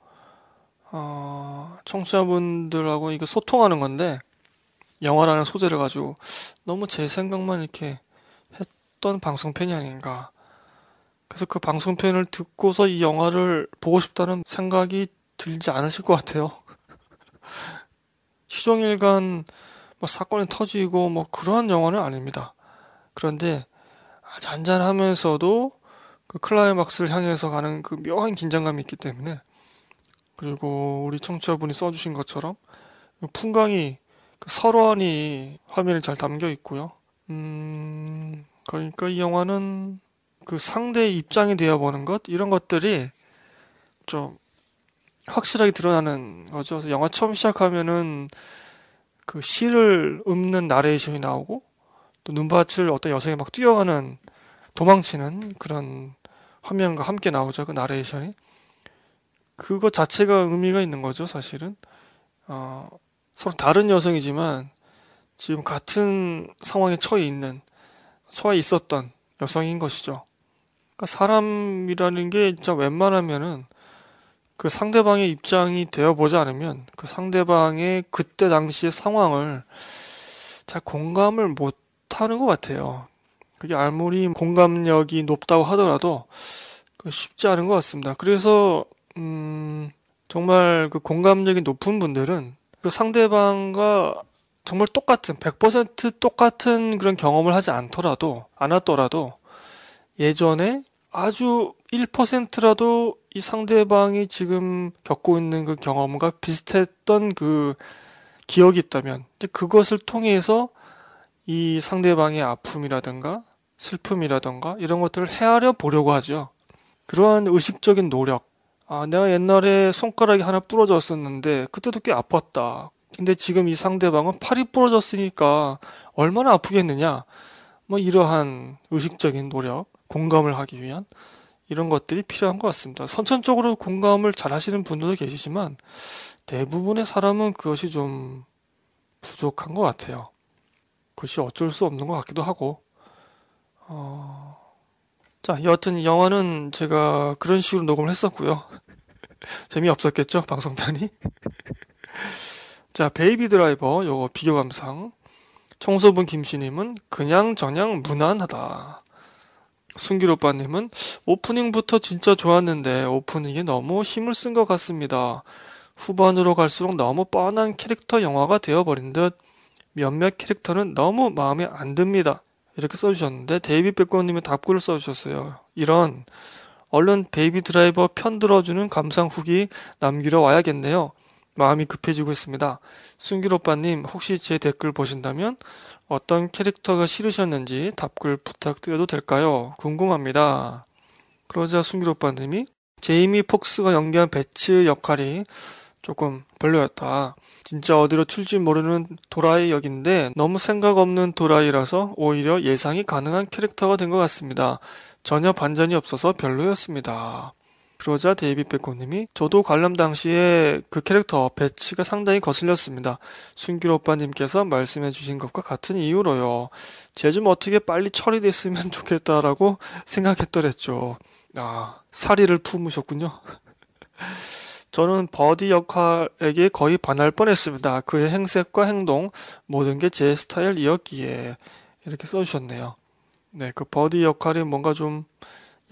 어, 청취자분들하고 이거 소통하는 건데, 영화라는 소재를 가지고 너무 제 생각만 이렇게 했던 방송편이 아닌가. 그래서 그 방송편을 듣고서 이 영화를 보고 싶다는 생각이 들지 않으실 것 같아요. 시종일관 뭐 사건이 터지고 뭐 그러한 영화는 아닙니다. 그런데 잔잔하면서도 그 클라이막스를 향해서 가는 그 묘한 긴장감이 있기 때문에 그리고 우리 청취자분이 써주신 것처럼 풍광이 그 설원이 화면에 잘 담겨 있고요. 음, 그러니까 이 영화는 그 상대의 입장이 되어보는 것 이런 것들이 좀 확실하게 드러나는 거죠. 그래서 영화 처음 시작하면은 그 시를 읊는 나레이션이 나오고 또 눈밭을 어떤 여성이 막 뛰어가는 도망치는 그런 화면과 함께 나오죠. 그 나레이션이 그거 자체가 의미가 있는 거죠. 사실은 어, 서로 다른 여성이지만 지금 같은 상황에 처해 있는 서에 있었던 여성인 것이죠. 그러니까 사람이라는 게 진짜 웬만하면은 그 상대방의 입장이 되어보지 않으면 그 상대방의 그때 당시의 상황을 잘 공감을 못 하는 것 같아요. 그게 아무리 공감력이 높다고 하더라도 그 쉽지 않은 것 같습니다. 그래서 음 정말 그 공감력이 높은 분들은 그 상대방과 정말 똑같은 100% 똑같은 그런 경험을 하지 않더라도 않았더라도 예전에 아주 1%라도 이 상대방이 지금 겪고 있는 그 경험과 비슷했던 그 기억이 있다면 그것을 통해서 이 상대방의 아픔이라든가 슬픔이라든가 이런 것들을 헤아려 보려고 하죠. 그러한 의식적인 노력. 아, 내가 옛날에 손가락이 하나 부러졌었는데 그때도 꽤 아팠다. 근데 지금 이 상대방은 팔이 부러졌으니까 얼마나 아프겠느냐. 뭐 이러한 의식적인 노력, 공감을 하기 위한 이런 것들이 필요한 것 같습니다. 선천적으로 공감을 잘 하시는 분들도 계시지만 대부분의 사람은 그것이 좀 부족한 것 같아요. 그것이 어쩔 수 없는 것 같기도 하고. 어... 자, 여하튼 영화는 제가 그런 식으로 녹음을 했었고요. 재미없었겠죠? 방송편이? 자, 베이비 드라이버 요거 비교 감상. 청소분 김씨님은 그냥 저냥 무난하다. 순길 오빠님은 오프닝부터 진짜 좋았는데 오프닝에 너무 힘을 쓴 것 같습니다. 후반으로 갈수록 너무 뻔한 캐릭터 영화가 되어버린 듯 몇몇 캐릭터는 너무 마음에 안 듭니다. 이렇게 써주셨는데 데이비 백고님이 답글을 써주셨어요. 이런 얼른 베이비 드라이버 편 들어주는 감상 후기 남기러 와야겠네요. 마음이 급해지고 있습니다. 순길 오빠님 혹시 제 댓글 보신다면 어떤 캐릭터가 싫으셨는지 답글 부탁드려도 될까요? 궁금합니다. 그러자 순길 오빠님이 제이미 폭스가 연기한 배츠 역할이 조금 별로였다. 진짜 어디로 튈지 모르는 도라이 역인데 너무 생각 없는 도라이라서 오히려 예상이 가능한 캐릭터가 된 것 같습니다. 전혀 반전이 없어서 별로였습니다. 그러자 데이비 백호님이 저도 관람 당시에 그 캐릭터 배치가 상당히 거슬렸습니다. 순규 오빠님께서 말씀해주신 것과 같은 이유로요. 제 좀 어떻게 빨리 처리됐으면 좋겠다라고 생각했더랬죠. 아, 사리를 품으셨군요. 저는 버디 역할에게 거의 반할 뻔했습니다. 그의 행색과 행동, 모든 게 제 스타일이었기에 이렇게 써주셨네요. 네, 그 버디 역할이 뭔가 좀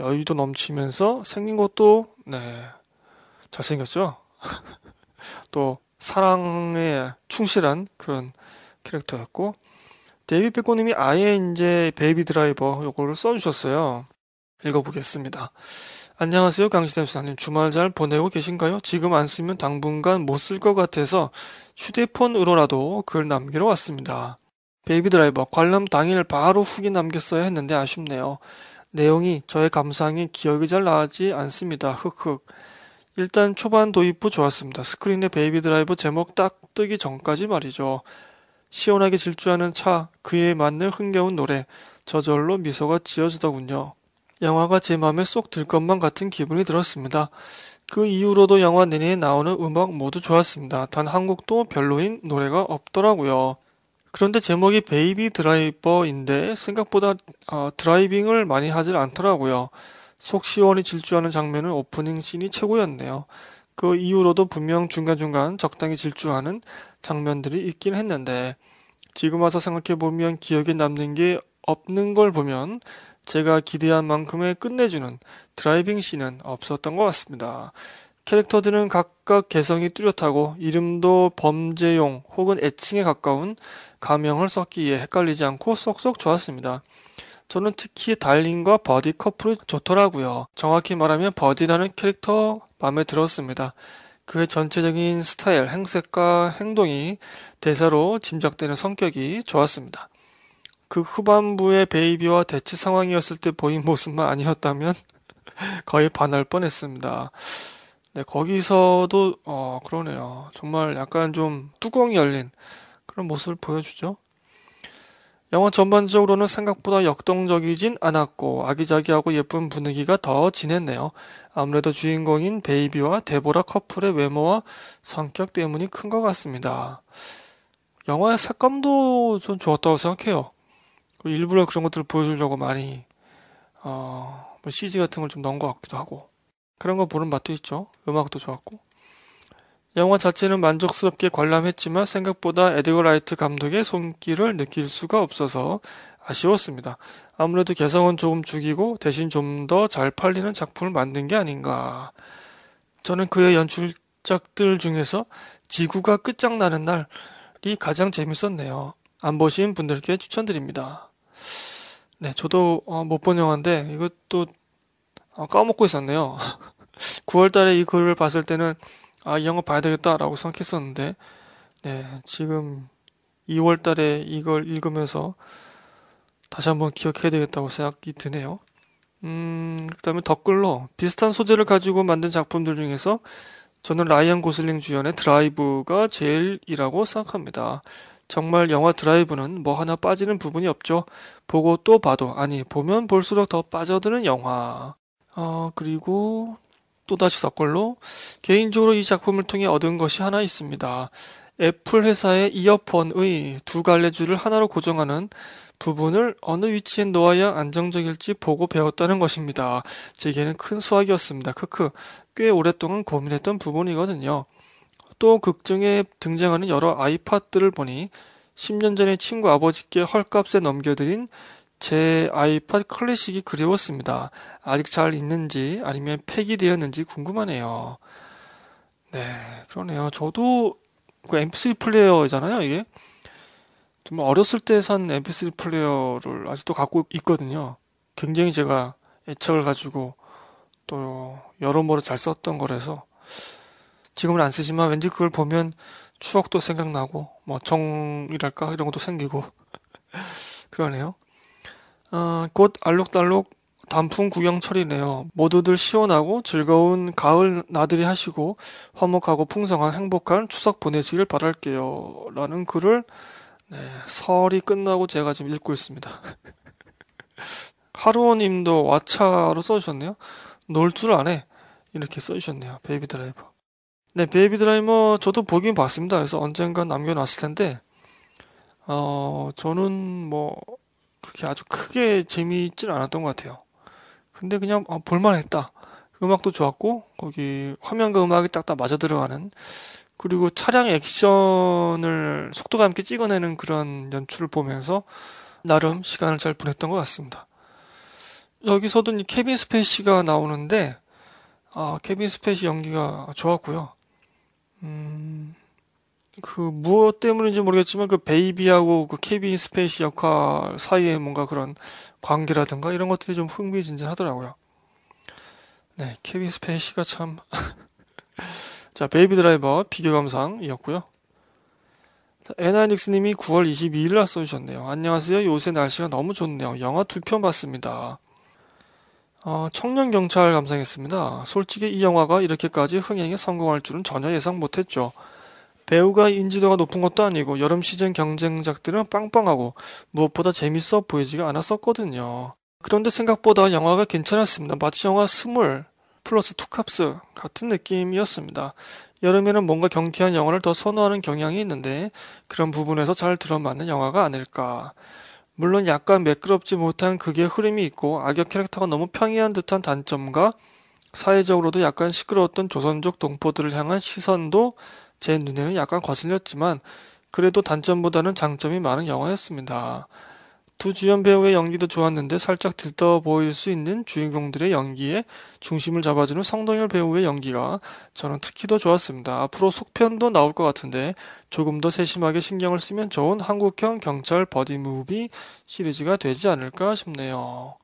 여유도 넘치면서 생긴 것도 네 잘생겼죠. 또 사랑에 충실한 그런 캐릭터였고 데이비 피코님이 아예 이제 베이비 드라이버 요거를 써주셨어요. 읽어보겠습니다. 안녕하세요 강시대 수사님 주말 잘 보내고 계신가요? 지금 안 쓰면 당분간 못 쓸 것 같아서 휴대폰으로라도 글 남기러 왔습니다. 베이비 드라이버 관람 당일 바로 후기 남겼어야 했는데 아쉽네요. 내용이 저의 감상이 기억이 잘 나지 않습니다. 흑흑. 일단 초반 도입부 좋았습니다. 스크린에 베이비 드라이브 제목 딱 뜨기 전까지 말이죠. 시원하게 질주하는 차, 그에 맞는 흥겨운 노래, 저절로 미소가 지어지더군요. 영화가 제 마음에 쏙 들 것만 같은 기분이 들었습니다. 그 이후로도 영화 내내 나오는 음악 모두 좋았습니다. 단 한국도 별로인 노래가 없더라고요. 그런데 제목이 베이비 드라이버인데 생각보다 어, 드라이빙을 많이 하질 않더라고요. 속 시원히 질주하는 장면은 오프닝 씬이 최고였네요. 그 이후로도 분명 중간중간 적당히 질주하는 장면들이 있긴 했는데 지금 와서 생각해보면 기억에 남는 게 없는 걸 보면 제가 기대한 만큼의 끝내주는 드라이빙 씬은 없었던 것 같습니다. 캐릭터들은 각각 개성이 뚜렷하고 이름도 범죄용 혹은 애칭에 가까운 가명을 썼기에 헷갈리지 않고 쏙쏙 좋았습니다. 저는 특히 달링과 버디 커플이 좋더라고요. 정확히 말하면 버디라는 캐릭터 마음에 들었습니다. 그의 전체적인 스타일, 행색과 행동이 대사로 짐작되는 성격이 좋았습니다. 그 후반부의 베이비와 대치 상황이었을 때 보인 모습만 아니었다면 거의 반할 뻔했습니다. 네, 거기서도 어, 그러네요. 정말 약간 좀 뚜껑이 열린 그런 모습을 보여주죠. 영화 전반적으로는 생각보다 역동적이진 않았고 아기자기하고 예쁜 분위기가 더 진했네요. 아무래도 주인공인 베이비와 데보라 커플의 외모와 성격 때문이 큰 것 같습니다. 영화의 색감도 좀 좋았다고 생각해요. 그 일부러 그런 것들을 보여주려고 많이 어, CG 뭐 같은 걸 좀 넣은 것 같기도 하고 그런 거 보는 맛도 있죠. 음악도 좋았고. 영화 자체는 만족스럽게 관람했지만 생각보다 에드거 라이트 감독의 손길을 느낄 수가 없어서 아쉬웠습니다. 아무래도 개성은 조금 죽이고 대신 좀 더 잘 팔리는 작품을 만든 게 아닌가. 저는 그의 연출작들 중에서 지구가 끝장나는 날이 가장 재밌었네요. 안 보신 분들께 추천드립니다. 네, 저도 어, 못본 영화인데 이것도 아, 까먹고 있었네요. 9월달에 이 글을 봤을 때는 아, 이 영화 봐야 되겠다라고 생각했었는데, 네, 지금 2월달에 이걸 읽으면서 다시 한번 기억해야 되겠다고 생각이 드네요. 음, 그 다음에 댓글로 비슷한 소재를 가지고 만든 작품들 중에서 저는 라이언 고슬링 주연의 드라이브가 제일이라고 생각합니다. 정말 영화 드라이브는 뭐 하나 빠지는 부분이 없죠. 보고 또 봐도, 아니, 보면 볼수록 더 빠져드는 영화. 어, 그리고 또다시 사걸로 개인적으로 이 작품을 통해 얻은 것이 하나 있습니다. 애플 회사의 이어폰의 두 갈래 줄을 하나로 고정하는 부분을 어느 위치에 놓아야 안정적일지 보고 배웠다는 것입니다. 제게는 큰 수학이었습니다. 크크. 꽤 오랫동안 고민했던 부분이거든요. 또 극중에 등장하는 여러 아이팟들을 보니 10년 전에 친구 아버지께 헐값에 넘겨드린 제 아이팟 클래식이 그리웠습니다. 아직 잘 있는지 아니면 폐기되었는지 궁금하네요. 네, 그러네요. 저도 그 MP3 플레이어잖아요, 이게. 정말 어렸을 때 산 MP3 플레이어를 아직도 갖고 있거든요. 굉장히 제가 애착을 가지고 또 여러모로 잘 썼던 거라서 지금은 안 쓰지만 왠지 그걸 보면 추억도 생각나고 뭐 정이랄까 이런 것도 생기고 그러네요. 어, 곧 알록달록 단풍 구경철이네요. 모두들 시원하고 즐거운 가을 나들이 하시고 화목하고 풍성한 행복한 추석 보내시길 바랄게요. 라는 글을 네, 설이 끝나고 제가 지금 읽고 있습니다. 하루원님도 와차로 써주셨네요. 놀 줄 아네. 이렇게 써주셨네요. 베이비 드라이버. 네, 베이비 드라이버 저도 보긴 봤습니다. 그래서 언젠가 남겨놨을 텐데, 어, 저는 뭐, 그렇게 아주 크게 재미있진 않았던 것 같아요. 근데 그냥 아, 볼만했다. 음악도 좋았고 거기 화면과 음악이 딱딱 맞아 들어가는 그리고 차량 액션을 속도감 있게 찍어내는 그런 연출을 보면서 나름 시간을 잘 보냈던 것 같습니다. 여기서도 이 케빈 스페이시가 나오는데 아, 케빈 스페이시 연기가 좋았고요. 음, 그 무엇 때문인지 모르겠지만 그 베이비하고 그 케빈 스페이시 역할 사이에 뭔가 그런 관계라든가 이런 것들이 좀 흥미진진하더라고요. 네, 케빈 스페이시가 참. 자, 베이비 드라이버 비교 감상이었고요. 에나닉스님이 9월 22일 날 써주셨네요. 안녕하세요. 요새 날씨가 너무 좋네요. 영화 두 편 봤습니다. 어, 청년 경찰 감상했습니다. 솔직히 이 영화가 이렇게까지 흥행에 성공할 줄은 전혀 예상 못했죠. 배우가 인지도가 높은 것도 아니고 여름 시즌 경쟁작들은 빵빵하고 무엇보다 재밌어 보이지가 않았었거든요. 그런데 생각보다 영화가 괜찮았습니다. 마치 영화 스물 플러스 투캅스 같은 느낌이었습니다. 여름에는 뭔가 경쾌한 영화를 더 선호하는 경향이 있는데 그런 부분에서 잘 들어맞는 영화가 아닐까. 물론 약간 매끄럽지 못한 극의 흐름이 있고 악역 캐릭터가 너무 평이한 듯한 단점과 사회적으로도 약간 시끄러웠던 조선족 동포들을 향한 시선도 제 눈에는 약간 거슬렸지만 그래도 단점보다는 장점이 많은 영화였습니다. 두 주연 배우의 연기도 좋았는데 살짝 들떠 보일 수 있는 주인공들의 연기에 중심을 잡아주는 성동열 배우의 연기가 저는 특히 더 좋았습니다. 앞으로 속편도 나올 것 같은데 조금 더 세심하게 신경을 쓰면 좋은 한국형 경찰 버디무비 시리즈가 되지 않을까 싶네요.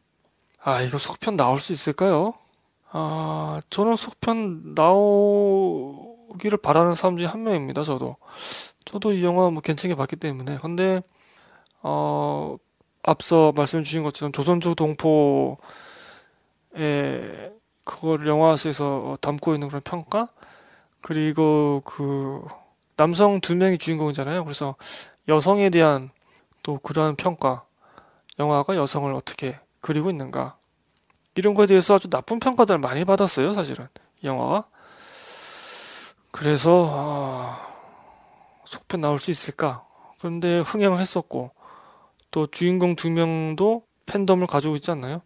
아, 이거 속편 나올 수 있을까요? 아, 저는 속편 나오, 보기를 바라는 사람 중에 한 명입니다. 저도 저도 이 영화 뭐 괜찮게 봤기 때문에 근데 어 앞서 말씀 주신 것처럼 조선족 동포의 그걸 영화에서 담고 있는 그런 평가 그리고 그 남성 두 명이 주인공이잖아요. 그래서 여성에 대한 또 그러한 평가 영화가 여성을 어떻게 그리고 있는가 이런 거에 대해서 아주 나쁜 평가들을 많이 받았어요. 사실은 영화가 그래서 아, 속편 나올 수 있을까? 그런데 흥행을 했었고 또 주인공 두 명도 팬덤을 가지고 있지 않나요?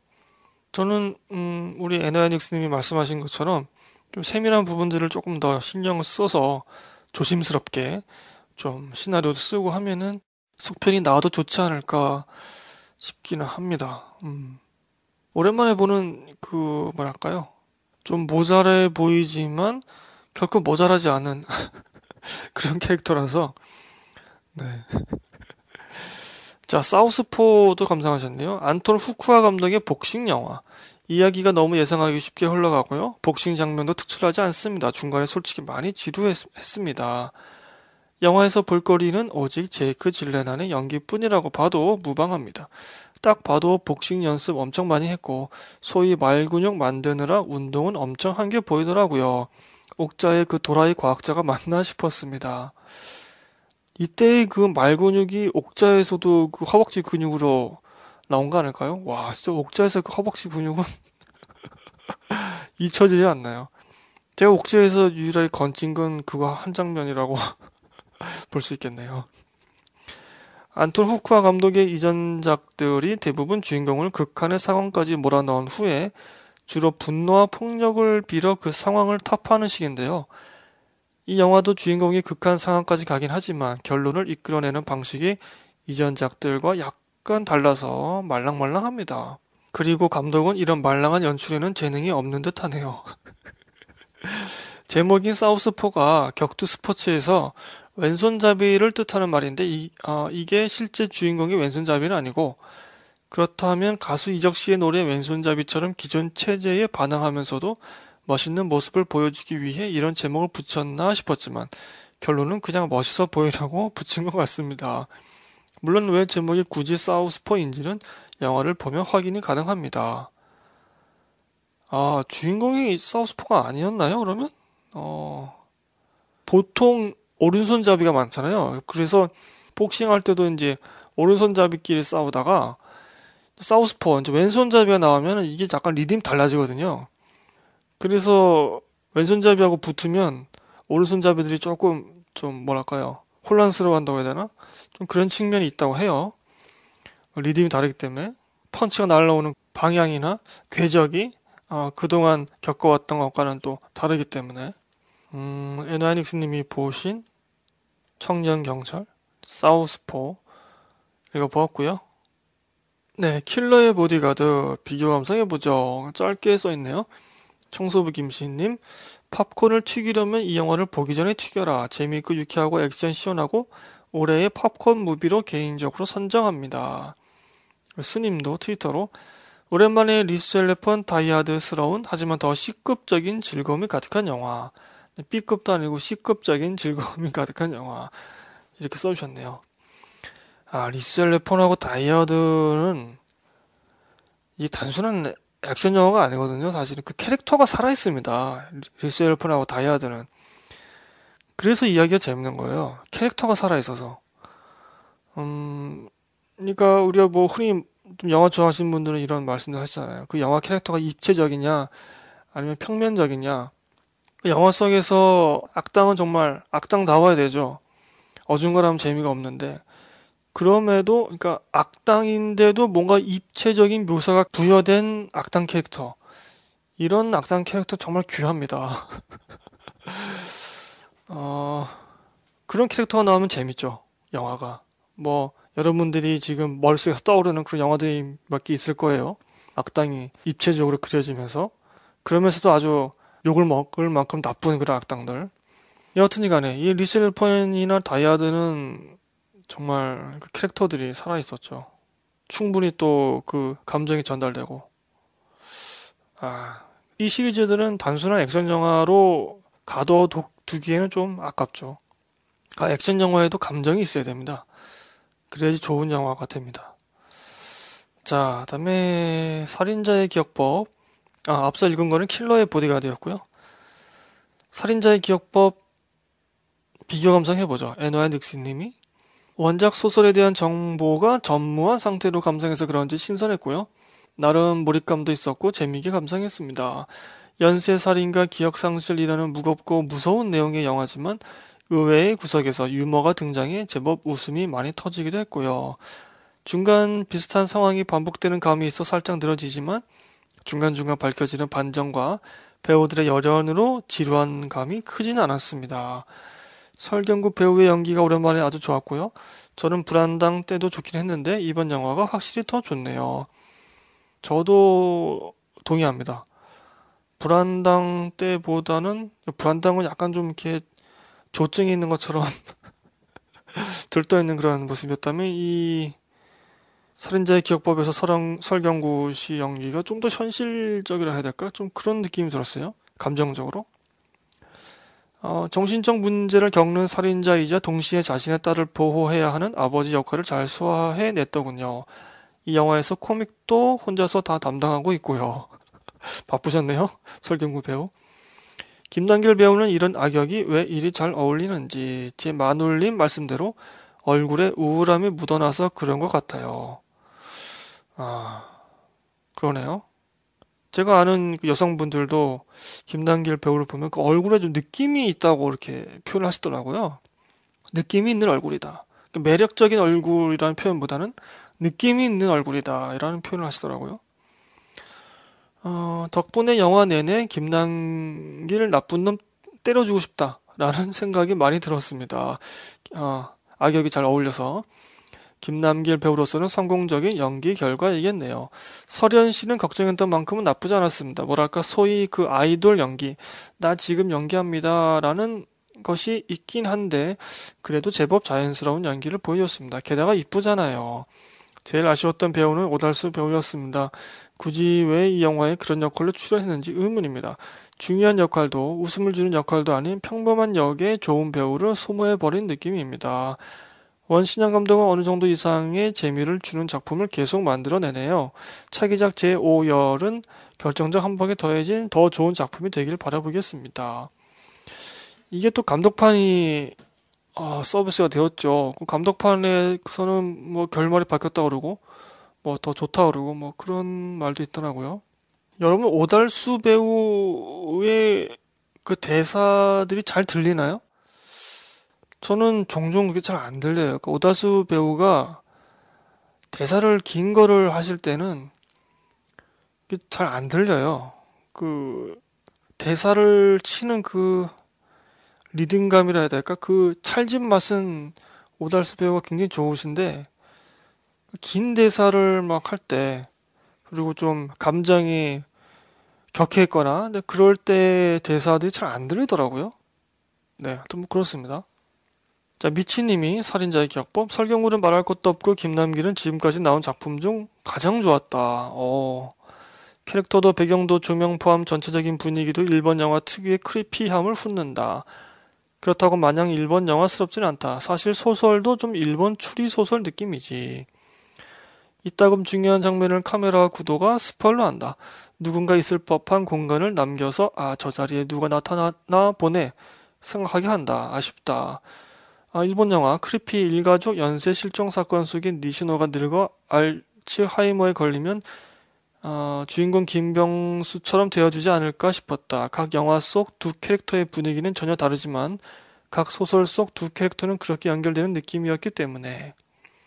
저는 음, 우리 에너야닉스님이 말씀하신 것처럼 좀 세밀한 부분들을 조금 더 신경을 써서 조심스럽게 좀 시나리오도 쓰고 하면은 속편이 나와도 좋지 않을까 싶기는 합니다. 음. 오랜만에 보는 그 뭐랄까요? 좀모자라 보이지만 결코 모자라지 않은 그런 캐릭터라서 네. 자 사우스포도 감상하셨네요. 안톤 후쿠아 감독의 복싱 영화 이야기가 너무 예상하기 쉽게 흘러가고요. 복싱 장면도 특출하지 않습니다. 중간에 솔직히 많이 지루했습니다. 영화에서 볼거리는 오직 제이크 질레난의 연기뿐이라고 봐도 무방합니다. 딱 봐도 복싱 연습 엄청 많이 했고 소위 말 근육 만드느라 운동은 엄청 한 게 보이더라고요. 옥자의 그 도라이 과학자가 맞나 싶었습니다. 이때의 그말 근육이 옥자에서도 그 허벅지 근육으로 나온 거 아닐까요? 와, 진짜 옥자에서 그 허벅지 근육은 잊혀지지 않나요? 제가 옥자에서 유일하게 건진 건 그거 한 장면이라고 볼 수 있겠네요. 안톤 후쿠아 감독의 이전작들이 대부분 주인공을 극한의 상황까지 몰아넣은 후에 주로 분노와 폭력을 빌어 그 상황을 타파하는 식인데요. 이 영화도 주인공이 극한 상황까지 가긴 하지만 결론을 이끌어내는 방식이 이전작들과 약간 달라서 말랑말랑합니다. 그리고 감독은 이런 말랑한 연출에는 재능이 없는 듯 하네요. 제목인 사우스포가 격투 스포츠에서 왼손잡이를 뜻하는 말인데 이, 어, 이게 실제 주인공이 왼손잡이는 아니고 그렇다면 가수 이적 씨의 노래 왼손잡이처럼 기존 체제에 반항하면서도 멋있는 모습을 보여주기 위해 이런 제목을 붙였나 싶었지만 결론은 그냥 멋있어 보이라고 붙인 것 같습니다. 물론 왜 제목이 굳이 사우스포인지는 영화를 보면 확인이 가능합니다. 아, 주인공이 사우스포가 아니었나요, 그러면? 어, 보통 오른손잡이가 많잖아요. 그래서 복싱할 때도 이제 오른손잡이끼리 싸우다가 사우스포 이제 왼손잡이가 나오면 이게 약간 리듬 이 달라지거든요. 그래서 왼손잡이하고 붙으면 오른손잡이들이 조금 좀 뭐랄까요 혼란스러워한다고 해야 되나 좀 그런 측면이 있다고 해요. 리듬이 다르기 때문에 펀치가 날라오는 방향이나 궤적이 어, 그동안 겪어왔던 것과는 또 다르기 때문에 음, 에노아닉스님이 보신 청년 경찰 사우스포 읽어보았고요. 네, 킬러의 보디가드 비교 감상의보정 짧게 써있네요. 청소부 김신님 팝콘을 튀기려면 이 영화를 보기 전에 튀겨라. 재미있고 유쾌하고 액션 시원하고 올해의 팝콘 무비로 개인적으로 선정합니다. 스님도 트위터로 오랜만에 리스셀레펀 다이아드스러운 하지만 더 C급적인 즐거움이 가득한 영화. 네, B급도 아니고 C급적인 즐거움이 가득한 영화. 이렇게 써주셨네요. 아, 리셀레폰하고 다이아드는 이 단순한 액션 영화가 아니거든요. 사실은 그 캐릭터가 살아있습니다. 리셀레폰하고 다이아드는. 그래서 이야기가 재밌는 거예요. 캐릭터가 살아있어서. 음, 그러니까 우리가 뭐 흔히 좀 영화 좋아하시는 분들은 이런 말씀도 하시잖아요. 그 영화 캐릭터가 입체적이냐, 아니면 평면적이냐. 그 영화 속에서 악당은 정말 악당나와야 되죠. 어중간하면 재미가 없는데 그럼에도 그러니까 악당인데도 뭔가 입체적인 묘사가 부여된 악당 캐릭터 이런 악당 캐릭터 정말 귀합니다. 어, 그런 캐릭터가 나오면 재밌죠 영화가 뭐 여러분들이 지금 머릿속에서 떠오르는 그런 영화들이 몇 개 있을 거예요. 악당이 입체적으로 그려지면서 그러면서도 아주 욕을 먹을 만큼 나쁜 그런 악당들. 여하튼 간에 이 리셀펀이나 다이아드는 정말 그 캐릭터들이 살아있었죠. 충분히 또 그 감정이 전달되고. 아, 이 시리즈들은 단순한 액션 영화로 가둬두기에는 좀 아깝죠. 아, 액션 영화에도 감정이 있어야 됩니다. 그래야지 좋은 영화가 됩니다. 자, 다음에 살인자의 기억법. 아, 앞서 읽은 거는 킬러의 보디가드였고요. 살인자의 기억법 비교 감상해보죠. 에노앤 닉스님이 원작 소설에 대한 정보가 전무한 상태로 감상해서 그런지 신선했고요. 나름 몰입감도 있었고 재미있게 감상했습니다. 연쇄살인과 기억상실이라는 무겁고 무서운 내용의 영화지만 의외의 구석에서 유머가 등장해 제법 웃음이 많이 터지기도 했고요. 중간 비슷한 상황이 반복되는 감이 있어 살짝 늘어지지만 중간중간 밝혀지는 반전과 배우들의 여련으로 지루한 감이 크진 않았습니다. 설경구 배우의 연기가 오랜만에 아주 좋았고요. 저는 불안당 때도 좋긴 했는데 이번 영화가 확실히 더 좋네요. 저도 동의합니다. 불안당 때보다는 불안당은 약간 좀 이렇게 조증이 있는 것처럼 들떠 있는 그런 모습이었다면 이 살인자의 기억법에서 설영, 설경구 씨 연기가 좀 더 현실적이라 해야 될까? 좀 그런 느낌이 들었어요. 감정적으로. 어, 정신적 문제를 겪는 살인자이자 동시에 자신의 딸을 보호해야 하는 아버지 역할을 잘 소화해 냈더군요. 이 영화에서 코믹도 혼자서 다 담당하고 있고요. 바쁘셨네요. 설경구 배우. 김단길 배우는 이런 악역이 왜 이리 잘 어울리는지 제 마눌님 말씀대로 얼굴에 우울함이 묻어나서 그런 것 같아요. 아, 그러네요. 제가 아는 그 여성분들도 김단길 배우를 보면 그 얼굴에 좀 느낌이 있다고 이렇게 표현 하시더라고요. 느낌이 있는 얼굴이다. 그러니까 매력적인 얼굴이라는 표현보다는 느낌이 있는 얼굴이다. 라는 표현을 하시더라고요. 어, 덕분에 영화 내내 김남길 나쁜 놈 때려주고 싶다. 라는 생각이 많이 들었습니다. 어, 악역이 잘 어울려서. 김남길 배우로서는 성공적인 연기 결과이겠네요. 설현 씨는 걱정했던 만큼은 나쁘지 않았습니다. 뭐랄까 소위 그 아이돌 연기, 나 지금 연기합니다라는 것이 있긴 한데 그래도 제법 자연스러운 연기를 보여줬습니다. 게다가 이쁘잖아요. 제일 아쉬웠던 배우는 오달수 배우였습니다. 굳이 왜 이 영화에 그런 역할로 출연했는지 의문입니다. 중요한 역할도 웃음을 주는 역할도 아닌 평범한 역에 좋은 배우를 소모해버린 느낌입니다. 원신영 감독은 어느 정도 이상의 재미를 주는 작품을 계속 만들어내네요. 차기작 제5열은 결정적 한 방에 더해진 더 좋은 작품이 되길 바라보겠습니다. 이게 또 감독판이 어, 서비스가 되었죠. 그 감독판에서는 뭐 결말이 바뀌었다 그러고 뭐 더 좋다 그러고 뭐 그런 말도 있더라고요. 여러분 오달수 배우의 그 대사들이 잘 들리나요? 저는 종종 그게 잘 안 들려요. 그러니까 오다수 배우가 대사를 긴 거를 하실 때는 잘 안 들려요. 그 대사를 치는 그 리듬감이라 해야 될까? 그 찰진 맛은 오달수 배우가 굉장히 좋으신데 긴 대사를 막 할 때 그리고 좀 감정이 격해있거나 그럴 때 대사들이 잘 안 들리더라고요. 네, 하여튼 뭐 그렇습니다. 자, 미치님이 살인자의 기억법, 설경구는 말할 것도 없고 김남길은 지금까지 나온 작품 중 가장 좋았다. 어. 캐릭터도 배경도 조명 포함 전체적인 분위기도 일본 영화 특유의 크리피함을 훑는다. 그렇다고 마냥 일본 영화스럽진 않다. 사실 소설도 좀 일본 추리 소설 느낌이지. 이따금 중요한 장면을 카메라 구도가 스포일러 한다. 누군가 있을 법한 공간을 남겨서 아, 저 자리에 누가 나타나나 보네 생각하게 한다. 아쉽다. 아, 일본 영화 크리피 일가족 연쇄 실종 사건 속인 니시노가 늙어 알츠하이머에 걸리면 어, 주인공 김병수처럼 되어주지 않을까 싶었다. 각 영화 속 두 캐릭터의 분위기는 전혀 다르지만 각 소설 속 두 캐릭터는 그렇게 연결되는 느낌이었기 때문에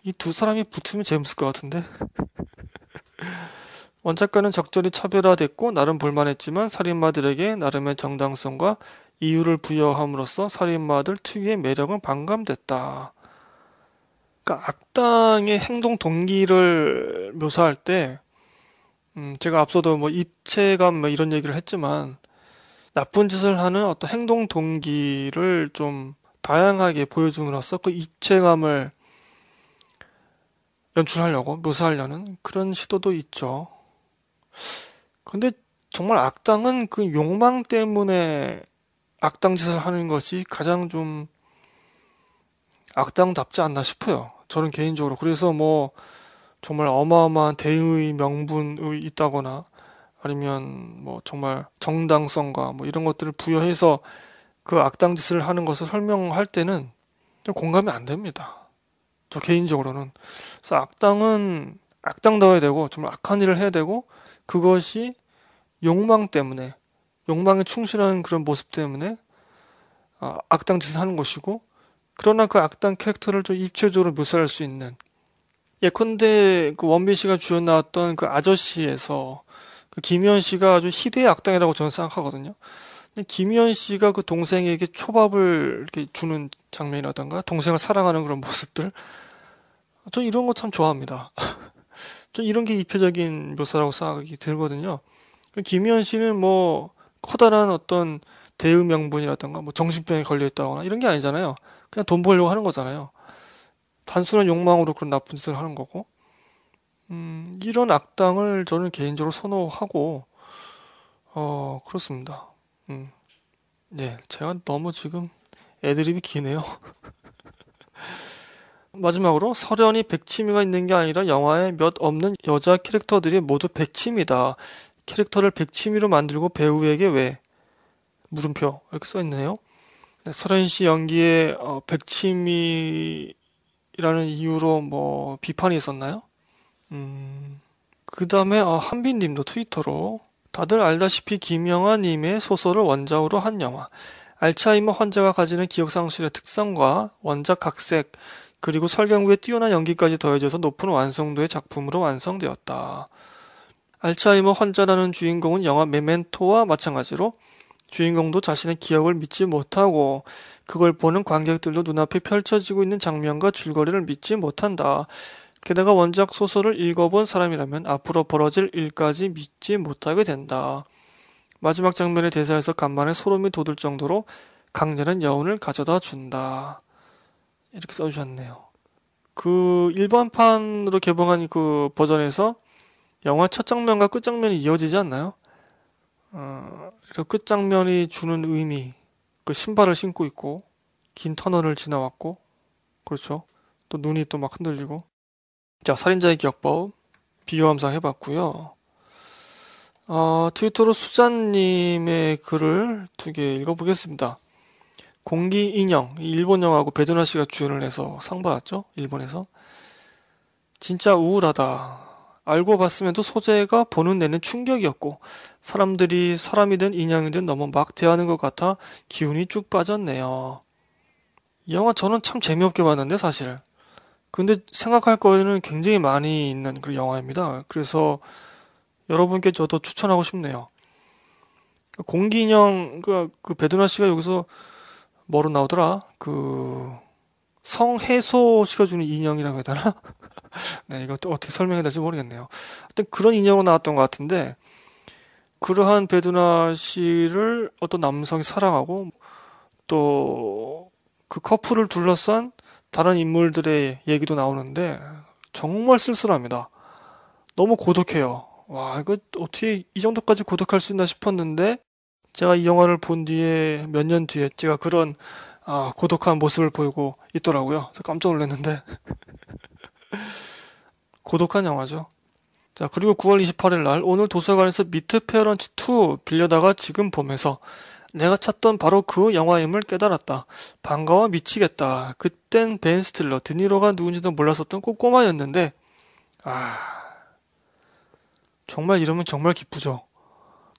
이 두 사람이 붙으면 재밌을 것 같은데 원작가는 적절히 차별화됐고 나름 볼만했지만 살인마들에게 나름의 정당성과 이유를 부여함으로써 살인마들 특유의 매력은 반감됐다. 그러니까 악당의 행동 동기를 묘사할 때, 음 제가 앞서도 뭐 입체감 뭐 이런 얘기를 했지만 나쁜 짓을 하는 어떤 행동 동기를 좀 다양하게 보여줌으로써 그 입체감을 연출하려고 묘사하려는 그런 시도도 있죠. 근데 정말 악당은 그 욕망 때문에 악당 짓을 하는 것이 가장 좀 악당답지 않나 싶어요. 저는 개인적으로. 그래서 뭐 정말 어마어마한 대의 명분이 있다거나 아니면 뭐 정말 정당성과 뭐 이런 것들을 부여해서 그 악당 짓을 하는 것을 설명할 때는 좀 공감이 안 됩니다. 저 개인적으로는. 그래서 악당은 악당다워야 되고 정말 악한 일을 해야 되고 그것이 욕망 때문에 욕망에 충실한 그런 모습 때문에 아, 악당 짓을 하는 것이고 그러나 그 악당 캐릭터를 좀 입체적으로 묘사할 수 있는 예컨대 그 원빈 씨가 주연 나왔던 그 아저씨에서 그김희 씨가 아주 희대의 악당이라고 저는 생각하거든요. 근데 김희 씨가 그 동생에게 초밥을 이렇게 주는 장면이라던가 동생을 사랑하는 그런 모습들 저 이런 거 참 좋아합니다. 저 이런 게 입체적인 묘사라고 생각이 들거든요. 김희 씨는 뭐 커다란 어떤 대응 명분이라든가 뭐 정신병에 걸려 있다거나 이런 게 아니잖아요. 그냥 돈 벌려고 하는 거잖아요. 단순한 욕망으로 그런 나쁜 짓을 하는 거고. 음, 이런 악당을 저는 개인적으로 선호하고 어, 그렇습니다. 음. 네, 제가 너무 지금 애드립이 기네요. 마지막으로 서련이 백치미가 있는 게 아니라 영화에 몇 없는 여자 캐릭터들이 모두 백치미다. 캐릭터를 백치미로 만들고 배우에게 왜 물음표 이렇게 써 있네요. 설아인 네, 씨 연기에 어, 백치미라는 이유로 뭐 비판이 있었나요? 음, 그 다음에 어, 한빈님도 트위터로 다들 알다시피 김영하님의 소설을 원작으로 한 영화 알츠하이머 환자가 가지는 기억상실의 특성과 원작 각색 그리고 설경 구의 뛰어난 연기까지 더해져서 높은 완성도의 작품으로 완성되었다. 알츠하이머 환자라는 주인공은 영화 메멘토와 마찬가지로 주인공도 자신의 기억을 믿지 못하고 그걸 보는 관객들도 눈앞에 펼쳐지고 있는 장면과 줄거리를 믿지 못한다. 게다가 원작 소설을 읽어본 사람이라면 앞으로 벌어질 일까지 믿지 못하게 된다. 마지막 장면의 대사에서 간만에 소름이 돋을 정도로 강렬한 여운을 가져다 준다. 이렇게 써주셨네요. 그 일반판으로 개봉한 그 버전에서 영화 첫 장면과 끝 장면이 이어지지 않나요? 어, 끝 장면이 주는 의미, 그 신발을 신고 있고 긴 터널을 지나왔고 그렇죠. 또 눈이 또 막 흔들리고. 자 살인자의 기억법 비교 함상 해봤고요. 어, 트위터로 수잔님의 글을 두 개 읽어보겠습니다. 공기 인형 일본 영화고 배두나 씨가 주연을 해서 상 받았죠 일본에서 진짜 우울하다 알고 봤으면 또 소재가 보는 내내 충격이었고 사람들이 사람이든 인형이든 너무 막 대하는 것 같아 기운이 쭉 빠졌네요. 이 영화 저는 참 재미없게 봤는데 사실. 근데 생각할 거에는 굉장히 많이 있는 그 영화입니다. 그래서 여러분께 저도 추천하고 싶네요. 공기인형 그, 그 배두나 씨가 여기서 뭐로 나오더라? 그 성해소 시켜주는 인형이라고 해야 되나? 네, 이것도 어떻게 설명해야 될지 모르겠네요. 하여튼 그런 인형으로 나왔던 것 같은데, 그러한 베두나 씨를 어떤 남성이 사랑하고, 또 그 커플을 둘러싼 다른 인물들의 얘기도 나오는데, 정말 쓸쓸합니다. 너무 고독해요. 와, 이거 어떻게 이 정도까지 고독할 수 있나 싶었는데, 제가 이 영화를 본 뒤에, 몇 년 뒤에, 제가 그런 아, 고독한 모습을 보이고 있더라고요. 깜짝 놀랐는데. 고독한 영화죠. 자, 그리고 9월 28일 날 오늘 도서관에서 미트 페어런치 2 빌려다가 지금 보면서 내가 찾던 바로 그 영화임을 깨달았다. 반가워 미치겠다. 그땐 벤 스틸러, 드니로가 누군지도 몰랐었던 꼬꼬마였는데 아... 정말 이러면 정말 기쁘죠.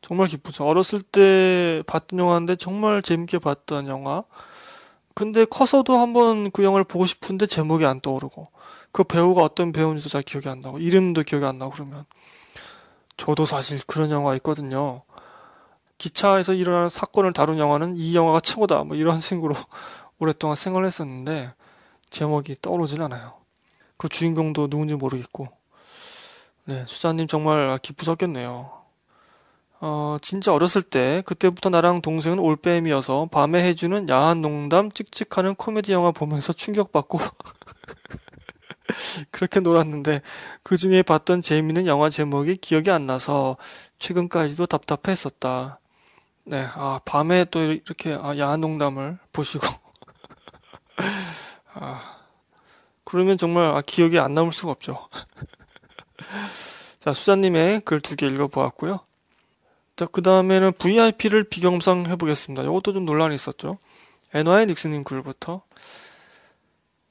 정말 기쁘죠. 어렸을 때 봤던 영화인데 정말 재밌게 봤던 영화. 근데 커서도 한번 그 영화를 보고 싶은데 제목이 안 떠오르고 그 배우가 어떤 배우인지도 잘 기억이 안 나고 이름도 기억이 안 나고 그러면 저도 사실 그런 영화 있거든요. 기차에서 일어나는 사건을 다룬 영화는 이 영화가 최고다. 뭐 이런 식으로 오랫동안 생각을 했었는데 제목이 떠오르질 않아요. 그 주인공도 누군지 모르겠고. 네, 수자님 정말 기쁘셨겠네요. 어, 진짜 어렸을 때 그때부터 나랑 동생은 올빼미여서 밤에 해주는 야한 농담 찍찍하는 코미디 영화 보면서 충격받고 그렇게 놀았는데 그 중에 봤던 재미있는 영화 제목이 기억이 안 나서 최근까지도 답답했었다. 네, 아, 밤에 또 이렇게 아, 야한 농담을 보시고. 아, 그러면 정말 아, 기억이 안 남을 수가 없죠. 자, 수자님의 글 두 개 읽어보았고요. 자, 그 다음에는 VIP를 비경상 해보겠습니다. 이것도 좀 논란이 있었죠. NY 닉스님 글부터.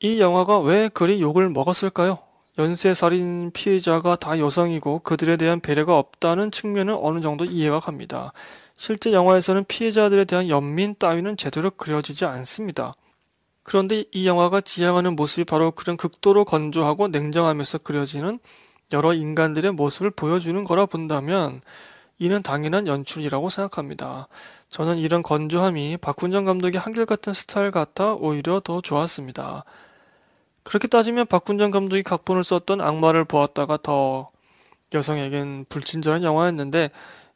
이 영화가 왜 그리 욕을 먹었을까요? 연쇄살인 피해자가 다 여성이고 그들에 대한 배려가 없다는 측면은 어느 정도 이해가 갑니다. 실제 영화에서는 피해자들에 대한 연민 따위는 제대로 그려지지 않습니다. 그런데 이 영화가 지향하는 모습이 바로 그런 극도로 건조하고 냉정하면서 그려지는 여러 인간들의 모습을 보여주는 거라 본다면 이는 당연한 연출이라고 생각합니다. 저는 이런 건조함이 박훈정 감독의 한결같은 스타일 같아 오히려 더 좋았습니다. 그렇게 따지면 박훈정 감독이 각본을 썼던 악마를 보았다가 더 여성에겐 불친절한 영화였는데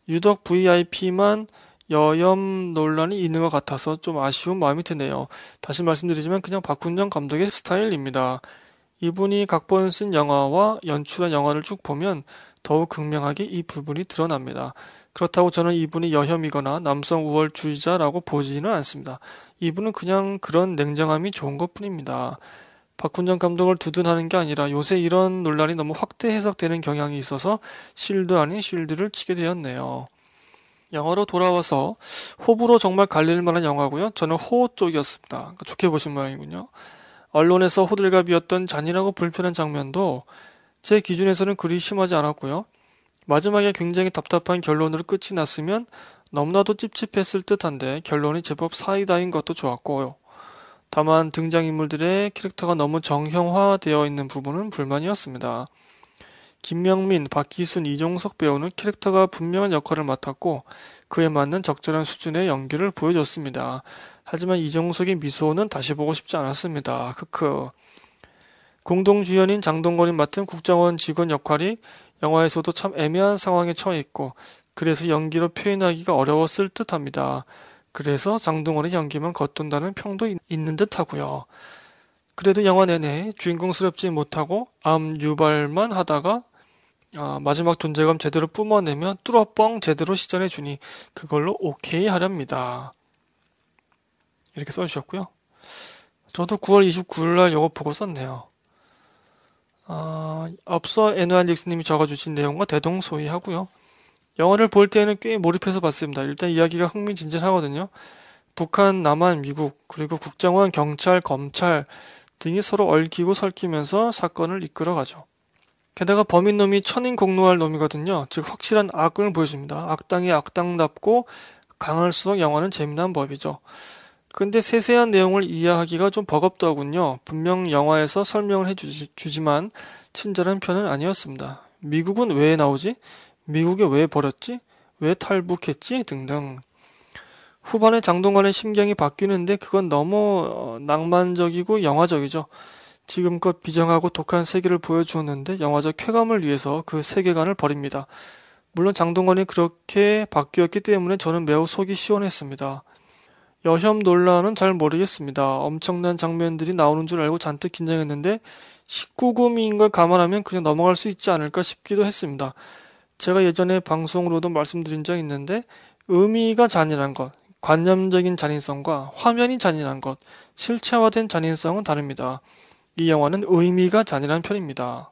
유독 VIP만 여염 논란이 있는 것 같아서 좀 아쉬운 마음이 드네요. 다시 말씀드리지만 그냥 박훈정 감독의 스타일입니다. 이분이 각본 쓴 영화와 연출한 영화를 쭉 보면 더욱 극명하게 이 부분이 드러납니다. 그렇다고 저는 이분이 여혐이거나 남성 우월주의자라고 보지는 않습니다. 이분은 그냥 그런 냉정함이 좋은 것 뿐입니다. 박훈정 감독을 두둔하는 게 아니라 요새 이런 논란이 너무 확대 해석되는 경향이 있어서 실드 아닌 실드를 치게 되었네요. 영화로 돌아와서 호불호 정말 갈릴 만한 영화고요. 저는 호 쪽이었습니다. 그러니까 좋게 보신 모양이군요. 언론에서 호들갑이었던 잔인하고 불편한 장면도 제 기준에서는 그리 심하지 않았고요. 마지막에 굉장히 답답한 결론으로 끝이 났으면 너무나도 찝찝했을 듯한데 결론이 제법 사이다인 것도 좋았고요. 다만 등장인물들의 캐릭터가 너무 정형화되어 있는 부분은 불만이었습니다. 김명민, 박기순, 이종석 배우는 캐릭터가 분명한 역할을 맡았고 그에 맞는 적절한 수준의 연기를 보여줬습니다. 하지만 이종석의 미소는 다시 보고 싶지 않았습니다. 크크. 공동주연인 장동건이 맡은 국정원 직원 역할이 영화에서도 참 애매한 상황에 처해 있고 그래서 연기로 표현하기가 어려웠을 듯합니다. 그래서 장동건의 연기만 겉돈다는 평도 있는 듯 하고요. 그래도 영화 내내 주인공스럽지 못하고 암 유발만 하다가 아, 마지막 존재감 제대로 뿜어내면 뚫어뻥 제대로 시전해주니 그걸로 오케이 하렵니다. 이렇게 써주셨고요. 저도 9월 29일날 이거 보고 썼네요. 아, 앞서 에누알릭스님이 적어주신 내용과 대동소이하고요. 영화를 볼 때는 꽤 몰입해서 봤습니다. 일단 이야기가 흥미진진하거든요. 북한, 남한, 미국, 그리고 국정원, 경찰, 검찰 등이 서로 얽히고 설키면서 사건을 이끌어가죠. 게다가 범인놈이 천인공노할 놈이거든요. 즉 확실한 악을 보여줍니다. 악당이 악당답고 강할수록 영화는 재미난 법이죠. 근데 세세한 내용을 이해하기가 좀 버겁더군요. 분명 영화에서 설명을 해주지만 친절한 편은 아니었습니다. 미국은 왜 나오지? 미국에 왜 버렸지? 왜 탈북했지? 등등. 후반에 장동건의 심경이 바뀌는데 그건 너무 어, 낭만적이고 영화적이죠. 지금껏 비정하고 독한 세계를 보여주었는데 영화적 쾌감을 위해서 그 세계관을 버립니다. 물론 장동건이 그렇게 바뀌었기 때문에 저는 매우 속이 시원했습니다. 여혐 논란은 잘 모르겠습니다. 엄청난 장면들이 나오는 줄 알고 잔뜩 긴장했는데 19금인 걸 감안하면 그냥 넘어갈 수 있지 않을까 싶기도 했습니다. 제가 예전에 방송으로도 말씀드린 적 있는데 의미가 잔인한 것, 관념적인 잔인성과 화면이 잔인한 것, 실체화된 잔인성은 다릅니다. 이 영화는 의미가 잔인한 편입니다.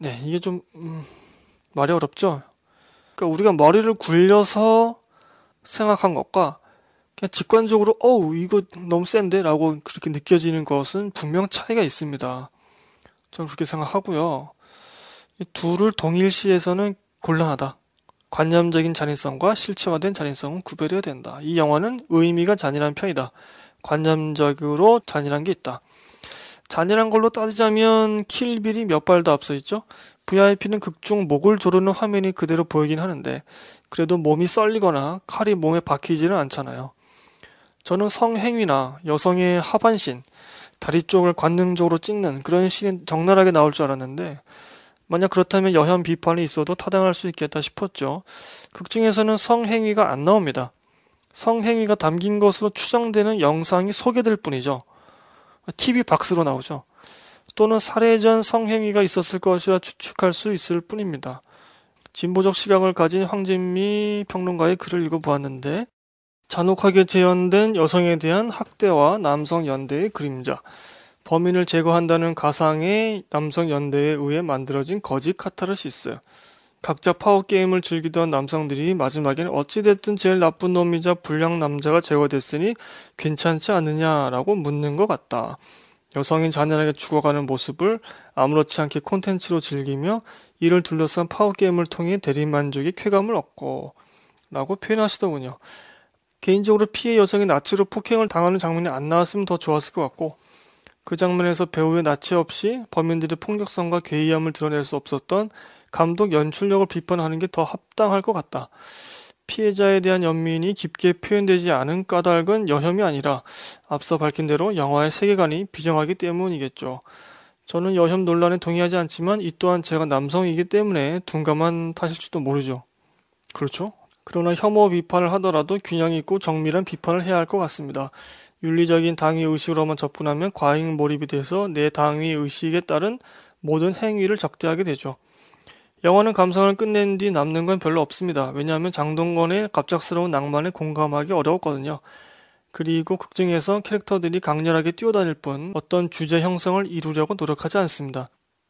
네, 이게 좀 음, 말이 어렵죠. 그러니까 우리가 머리를 굴려서 생각한 것과 그냥 직관적으로 어우 이거 너무 센데라고 그렇게 느껴지는 것은 분명 차이가 있습니다. 저는 그렇게 생각하고요. 둘을 동일시에서는 곤란하다. 관념적인 잔인성과 실체화된 잔인성은 구별해야 된다. 이 영화는 의미가 잔인한 편이다. 관념적으로 잔인한 게 있다. 잔인한 걸로 따지자면 킬빌이 몇 발 더 앞서 있죠. VIP는 극중 목을 조르는 화면이 그대로 보이긴 하는데 그래도 몸이 썰리거나 칼이 몸에 박히지는 않잖아요. 저는 성행위나 여성의 하반신, 다리 쪽을 관능적으로 찍는 그런 신이 적나라하게 나올 줄 알았는데 만약 그렇다면 여혐 비판이 있어도 타당할 수 있겠다 싶었죠. 극 중에서는 성행위가 안 나옵니다. 성행위가 담긴 것으로 추정되는 영상이 소개될 뿐이죠. TV 박스로 나오죠. 또는 사례 전 성행위가 있었을 것이라 추측할 수 있을 뿐입니다. 진보적 시각을 가진 황진미 평론가의 글을 읽어보았는데 잔혹하게 재현된 여성에 대한 학대와 남성 연대의 그림자, 범인을 제거한다는 가상의 남성 연대에 의해 만들어진 거짓 카타르시스. 각자 파워 게임을 즐기던 남성들이 마지막에는 어찌됐든 제일 나쁜 놈이자 불량 남자가 제거됐으니 괜찮지 않느냐라고 묻는 것 같다. 여성인 잔인하게 죽어가는 모습을 아무렇지 않게 콘텐츠로 즐기며 이를 둘러싼 파워 게임을 통해 대리만족의 쾌감을 얻고 라고 표현하시더군요. 개인적으로 피해 여성이 나치로 폭행을 당하는 장면이 안 나왔으면 더 좋았을 것 같고 그 장면에서 배우의 나이 없이 범인들의 폭력성과 괴이함을 드러낼 수 없었던 감독 연출력을 비판하는 게 더 합당할 것 같다. 피해자에 대한 연민이 깊게 표현되지 않은 까닭은 여혐이 아니라 앞서 밝힌 대로 영화의 세계관이 비정하기 때문이겠죠. 저는 여혐 논란에 동의하지 않지만 이 또한 제가 남성이기 때문에 둔감한 탓일지도 모르죠. 그렇죠? 그러나 혐오 비판을 하더라도 균형 있고 정밀한 비판을 해야 할 것 같습니다. 윤리적인 당위 의식으로만 접근하면 과잉 몰입이 돼서 내 당위 의식에 따른 모든 행위를 적대하게 되죠. 영화는 감상을 끝낸 뒤 남는 건 별로 없습니다. 왜냐하면 장동건의 갑작스러운 낭만에 공감하기 어려웠거든요. 그리고 극중에서 캐릭터들이 강렬하게 뛰어다닐 뿐 어떤 주제 형성을 이루려고 노력하지 않습니다.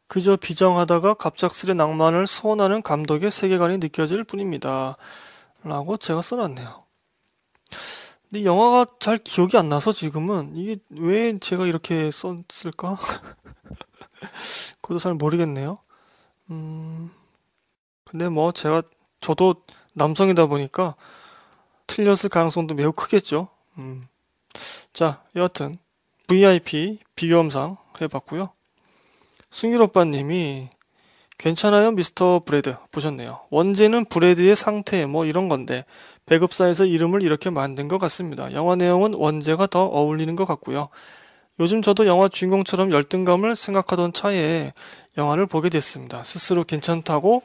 그저 비정하다가 갑작스레 낭만을 소원하는 감독의 세계관이 느껴질 뿐입니다. 라고 제가 써놨네요. 근데 영화가 잘 기억이 안 나서 지금은 이게 왜 제가 이렇게 썼을까? 그것도 잘 모르겠네요. 음, 근데 뭐 제가 저도 남성이다 보니까 틀렸을 가능성도 매우 크겠죠. 음. 자, 여하튼 VIP 비교험상 해봤고요. 승일 오빠님이 괜찮아요, 미스터 브레드. 보셨네요. 원제는 브레드의 상태, 뭐 이런 건데, 배급사에서 이름을 이렇게 만든 것 같습니다. 영화 내용은 원제가 더 어울리는 것 같고요. 요즘 저도 영화 주인공처럼 열등감을 생각하던 차에 영화를 보게 됐습니다. 스스로 괜찮다고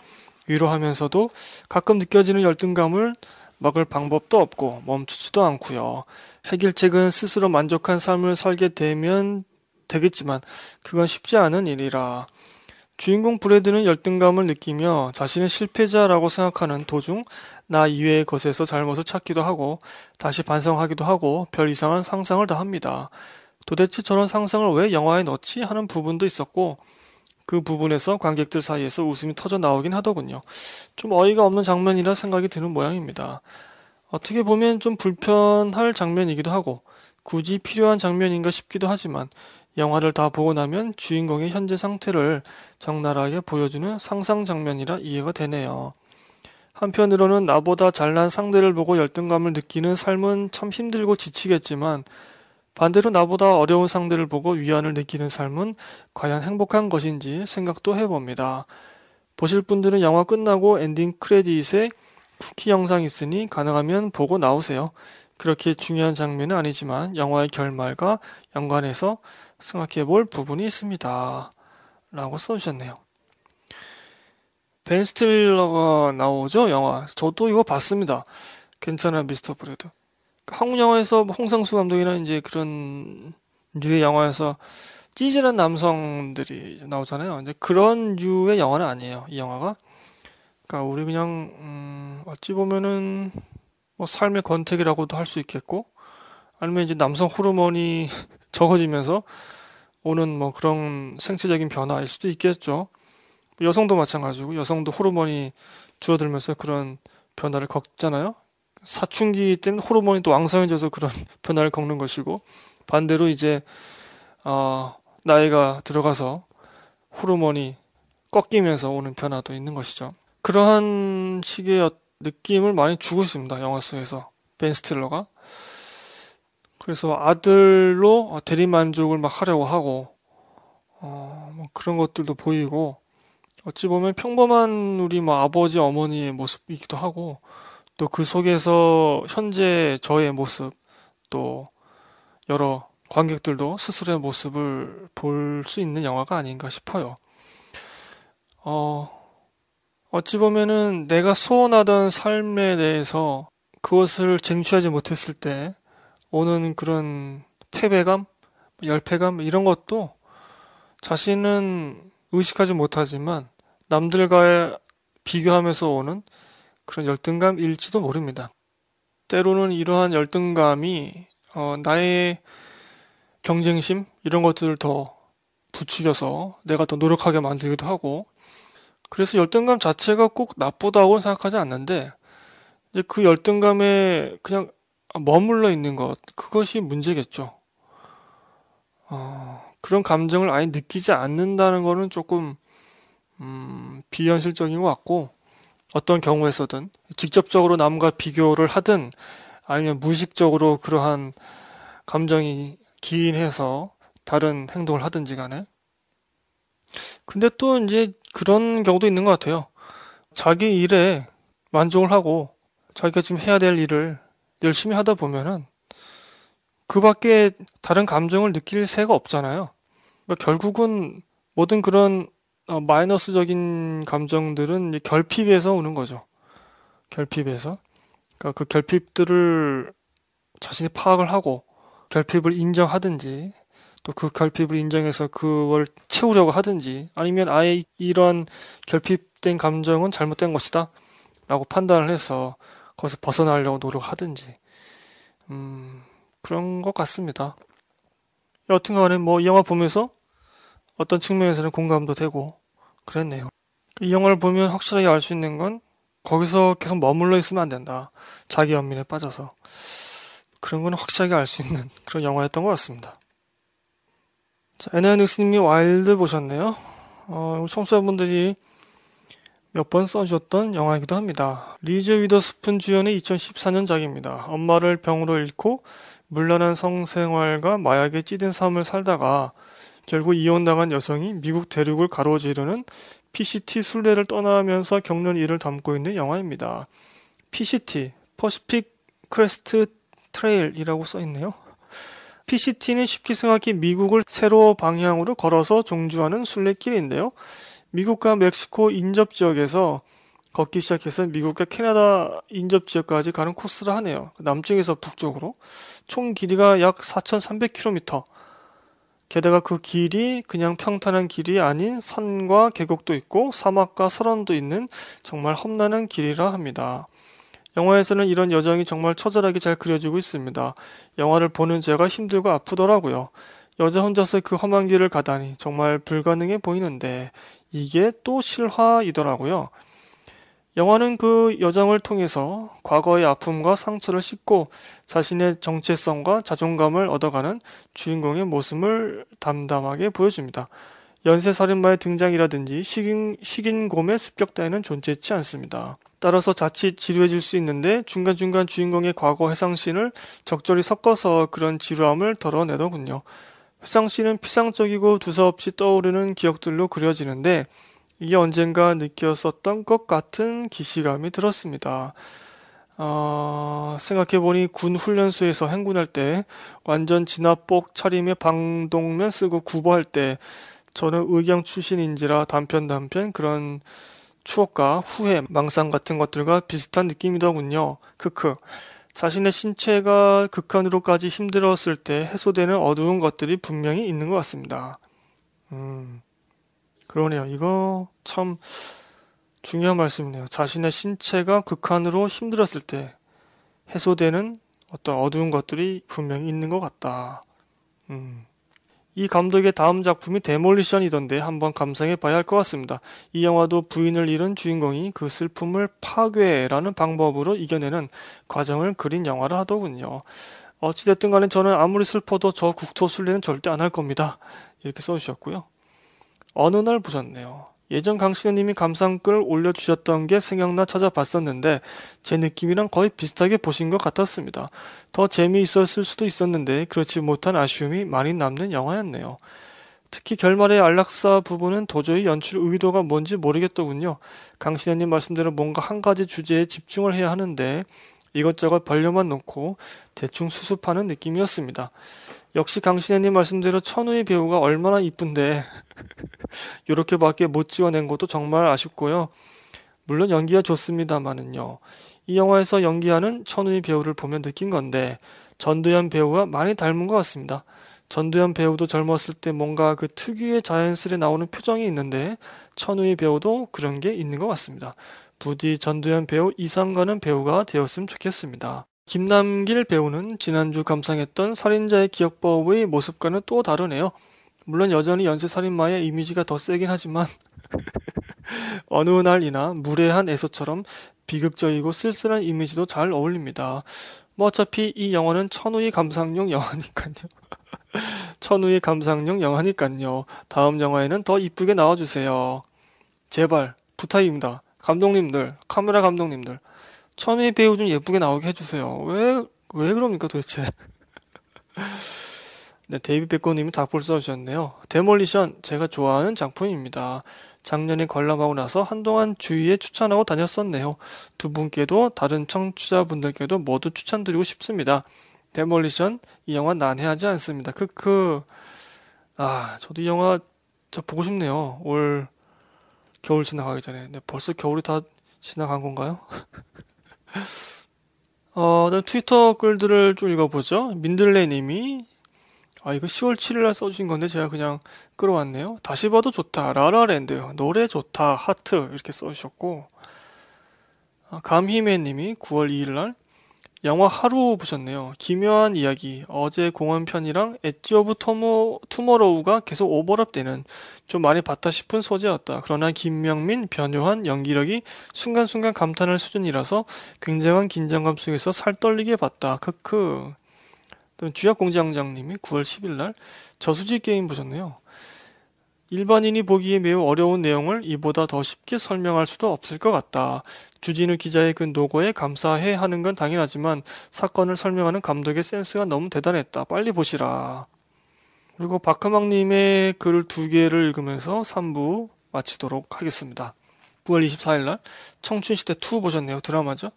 위로하면서도 가끔 느껴지는 열등감을 막을 방법도 없고 멈추지도 않고요. 해결책은 스스로 만족한 삶을 살게 되면 되겠지만 그건 쉽지 않은 일이라 주인공 브레드는 열등감을 느끼며 자신의 실패자라고 생각하는 도중 나 이외의 것에서 잘못을 찾기도 하고 다시 반성하기도 하고 별 이상한 상상을 다 합니다. 도대체 저런 상상을 왜 영화에 넣지 하는 부분도 있었고 그 부분에서 관객들 사이에서 웃음이 터져 나오긴 하더군요. 좀 어이가 없는 장면이라 생각이 드는 모양입니다. 어떻게 보면 좀 불편할 장면이기도 하고 굳이 필요한 장면인가 싶기도 하지만 영화를 다 보고 나면 주인공의 현재 상태를 적나라하게 보여주는 상상 장면이라 이해가 되네요. 한편으로는 나보다 잘난 상대를 보고 열등감을 느끼는 삶은 참 힘들고 지치겠지만 반대로 나보다 어려운 상대를 보고 위안을 느끼는 삶은 과연 행복한 것인지 생각도 해봅니다. 보실 분들은 영화 끝나고 엔딩 크레딧에 쿠키 영상 있으니 가능하면 보고 나오세요. 그렇게 중요한 장면은 아니지만 영화의 결말과 연관해서 생각해 볼 부분이 있습니다. 라고 써주셨네요. 벤 스틸러가 나오죠? 영화. 저도 이거 봤습니다. 괜찮아, 미스터 브레드. 그러니까 한국 영화에서 홍상수 감독이나 이제 그런 류의 영화에서 찌질한 남성들이 나오잖아요. 이제 그런 류의 영화는 아니에요. 이 영화가. 그러니까 우리 그냥 음, 어찌 보면은 뭐 삶의 권태기라고도 할 수 있겠고 아니면 이제 남성 호르몬이 적어지면서 오는 뭐 그런 생체적인 변화일 수도 있겠죠. 여성도 마찬가지고 여성도 호르몬이 줄어들면서 그런 변화를 겪잖아요. 사춘기 때는 호르몬이 또 왕성해져서 그런 변화를 겪는 것이고 반대로 이제 어, 나이가 들어가서 호르몬이 꺾이면서 오는 변화도 있는 것이죠. 그러한 식의 어, 느낌을 많이 주고 있습니다. 영화 속에서 벤 스틸러가 그래서 아들로 어, 대리만족을 막 하려고 하고 어, 뭐 그런 것들도 보이고 어찌 보면 평범한 우리 뭐 아버지 어머니의 모습이기도 하고 또 그 속에서 현재 저의 모습 또 여러 관객들도 스스로의 모습을 볼 수 있는 영화가 아닌가 싶어요. 어, 어찌 보면은 내가 소원하던 삶에 대해서 그것을 쟁취하지 못했을 때 오는 그런 패배감, 열패감 이런 것도 자신은 의식하지 못하지만 남들과 비교하면서 오는 그런 열등감일지도 모릅니다. 때로는 이러한 열등감이 어, 나의 경쟁심 이런 것들을 더 부추겨서 내가 더 노력하게 만들기도 하고 그래서 열등감 자체가 꼭 나쁘다고 생각하지 않는데 이제 그 열등감에 그냥 아, 머물러 있는 것, 그것이 문제겠죠. 어, 그런 감정을 아예 느끼지 않는다는 것은 조금, 음, 비현실적인 것 같고, 어떤 경우에서든, 직접적으로 남과 비교를 하든, 아니면 무의식적으로 그러한 감정이 기인해서 다른 행동을 하든지 간에. 근데 또 이제 그런 경우도 있는 것 같아요. 자기 일에 만족을 하고, 자기가 지금 해야 될 일을 열심히 하다 보면은 그 밖에 다른 감정을 느낄 새가 없잖아요. 그러니까 결국은 모든 그런 어, 마이너스적인 감정들은 결핍에서 오는 거죠. 결핍에서. 그러니까 그 결핍들을 자신이 파악을 하고 결핍을 인정하든지 또 그 결핍을 인정해서 그걸 채우려고 하든지 아니면 아예 이런 결핍된 감정은 잘못된 것이다 라고 판단을 해서 거기서 벗어나려고 노력하든지 음, 그런 것 같습니다. 여튼간에 뭐이 영화 보면서 어떤 측면에서는 공감도 되고 그랬네요. 이 영화를 보면 확실하게 알 수 있는 건 거기서 계속 머물러 있으면 안 된다. 자기 연민에 빠져서 그런 건 확실하게 알 수 있는 그런 영화였던 것 같습니다. 자, 에나 뉴스님이 와일드 보셨네요. 어, 청취자분들이 몇번 써주셨던 영화이기도 합니다. 리즈 위더스푼 주연의 2014년작입니다. 엄마를 병으로 잃고 물란한 성생활과 마약에 찌든 삶을 살다가 결국 이혼당한 여성이 미국 대륙을 가로지르는 PCT 순례를 떠나면서 겪는 일을 담고 있는 영화입니다. PCT, 퍼시픽 크레스트 트레일이라고 써있네요. PCT는 쉽게 생각해 미국을 세로 방향으로 걸어서 종주하는 순례길인데요. 미국과 멕시코 인접 지역에서 걷기 시작해서 미국과 캐나다 인접 지역까지 가는 코스를 하네요. 남쪽에서 북쪽으로 총 길이가 약 4,300km. 게다가 그 길이 그냥 평탄한 길이 아닌 산과 계곡도 있고 사막과 설원도 있는 정말 험난한 길이라 합니다. 영화에서는 이런 여정이 정말 처절하게 잘 그려지고 있습니다. 영화를 보는 제가 힘들고 아프더라고요. 여자 혼자서 그 험한 길을 가다니 정말 불가능해 보이는데 이게 또 실화이더라고요. 영화는 그 여정을 통해서 과거의 아픔과 상처를 씻고 자신의 정체성과 자존감을 얻어가는 주인공의 모습을 담담하게 보여줍니다. 연쇄살인마의 등장이라든지 식인, 식인곰의 습격따위는 존재치 않습니다. 따라서 자칫 지루해질 수 있는데 중간중간 주인공의 과거 해상신을 적절히 섞어서 그런 지루함을 덜어내더군요. 회상시는 피상적이고 두서없이 떠오르는 기억들로 그려지는데 이게 언젠가 느꼈었던 것 같은 기시감이 들었습니다. 어, 생각해보니 군 훈련소에서 행군할 때, 완전 진압복 차림에 방독면 쓰고 구보할 때, 저는 의경 출신인지라 단편 단편 그런 추억과 후회, 망상 같은 것들과 비슷한 느낌이더군요. 크크. 자신의 신체가 극한으로까지 힘들었을 때 해소되는 어두운 것들이 분명히 있는 것 같습니다. 음, 그러네요. 이거 참 중요한 말씀이네요. 자신의 신체가 극한으로 힘들었을 때 해소되는 어떤 어두운 것들이 분명히 있는 것 같다. 음. 이 감독의 다음 작품이 데몰리션이던데 한번 감상해 봐야 할 것 같습니다. 이 영화도 부인을 잃은 주인공이 그 슬픔을 파괴라는 방법으로 이겨내는 과정을 그린 영화를 하더군요. 어찌됐든 간에 저는 아무리 슬퍼도 저 국토 순례는 절대 안 할 겁니다. 이렇게 써주셨고요. 어느 날 보셨네요. 예전 강신우님이 감상글 올려주셨던 게 생각나 찾아봤었는데 제 느낌이랑 거의 비슷하게 보신 것 같았습니다. 더 재미있었을 수도 있었는데 그렇지 못한 아쉬움이 많이 남는 영화였네요. 특히 결말의 안락사 부분은 도저히 연출 의도가 뭔지 모르겠더군요. 강신현님 말씀대로 뭔가 한 가지 주제에 집중을 해야 하는데 이것저것 벌려만 놓고 대충 수습하는 느낌이었습니다. 역시 강신혜님 말씀대로 천우의 배우가 얼마나 이쁜데 이렇게 밖에 못지어낸 것도 정말 아쉽고요. 물론 연기가 좋습니다만은요. 이 영화에서 연기하는 천우의 배우를 보면 느낀 건데 전두연 배우와 많이 닮은 것 같습니다. 전두연 배우도 젊었을 때 뭔가 그 특유의 자연스레 나오는 표정이 있는데 천우희 배우도 그런 게 있는 것 같습니다. 부디 전두연 배우 이상가는 배우가 되었으면 좋겠습니다. 김남길 배우는 지난주 감상했던 살인자의 기억법의 모습과는 또 다르네요. 물론 여전히 연쇄살인마의 이미지가 더 세긴 하지만 어느 날이나 무례한 애서처럼 비극적이고 쓸쓸한 이미지도 잘 어울립니다. 뭐 어차피 이 영화는 천우의 감상용 영화니까요. 천우의 감상용 영화니까요. 다음 영화에는 더 이쁘게 나와주세요. 제발 부탁입니다. 감독님들, 카메라 감독님들 천희 배우 좀 예쁘게 나오게 해주세요. 왜, 왜 그럽니까 도대체? 네, 데이비 백건님이 답글 써주셨네요. 데몰리션, 제가 좋아하는 작품입니다. 작년에 관람하고 나서 한동안 주위에 추천하고 다녔었네요. 두 분께도 다른 청취자분들께도 모두 추천드리고 싶습니다. 데몰리션, 이 영화 난해하지 않습니다. 크크. 아, 저도 이 영화 저 보고 싶네요. 올 겨울 지나가기 전에. 네, 벌써 겨울이 다 지나간 건가요? 어, 트위터 글들을 좀 읽어보죠. 민들레 님이 아, 이거 10월 7일날 써주신 건데 제가 그냥 끌어왔네요. 다시 봐도 좋다. 라라랜드. 노래 좋다. 하트. 이렇게 써주셨고. 아, 감히메 님이 9월 2일날 영화 하루 보셨네요. 기묘한 이야기. 어제 공원 편이랑 엣지 오브 토모, 투머로우가 계속 오버랩되는 좀 많이 봤다 싶은 소재였다. 그러나 김명민, 변효한 연기력이 순간순간 감탄할 수준이라서 굉장한 긴장감 속에서 살 떨리게 봤다. 크크. 주약공장장님이 9월 10일 날 저수지 게임 보셨네요. 일반인이 보기에 매우 어려운 내용을 이보다 더 쉽게 설명할 수도 없을 것 같다. 주진우 기자의 그 노고에 감사해 하는 건 당연하지만 사건을 설명하는 감독의 센스가 너무 대단했다. 빨리 보시라. 그리고 박하망님의 글 두 개를 읽으면서 3부 마치도록 하겠습니다. 9월 24일날 청춘시대 2 보셨네요. 드라마죠.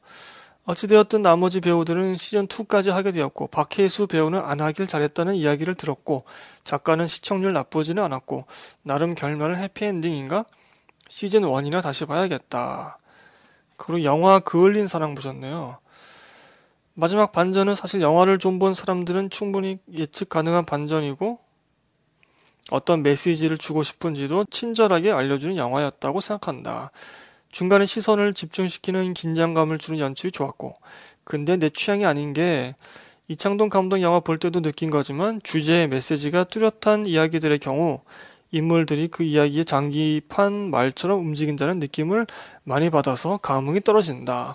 어찌되었든 나머지 배우들은 시즌2까지 하게 되었고 박해수 배우는 안 하길 잘했다는 이야기를 들었고 작가는 시청률 나쁘지는 않았고 나름 결말은 해피엔딩인가? 시즌1이나 다시 봐야겠다. 그리고 영화 그을린 사랑 보셨네요. 마지막 반전은 사실 영화를 좀 본 사람들은 충분히 예측 가능한 반전이고 어떤 메시지를 주고 싶은지도 친절하게 알려주는 영화였다고 생각한다. 중간에 시선을 집중시키는 긴장감을 주는 연출이 좋았고 근데 내 취향이 아닌 게 이창동 감독 영화 볼 때도 느낀 거지만 주제의 메시지가 뚜렷한 이야기들의 경우 인물들이 그 이야기의 장기판 말처럼 움직인다는 느낌을 많이 받아서 감흥이 떨어진다.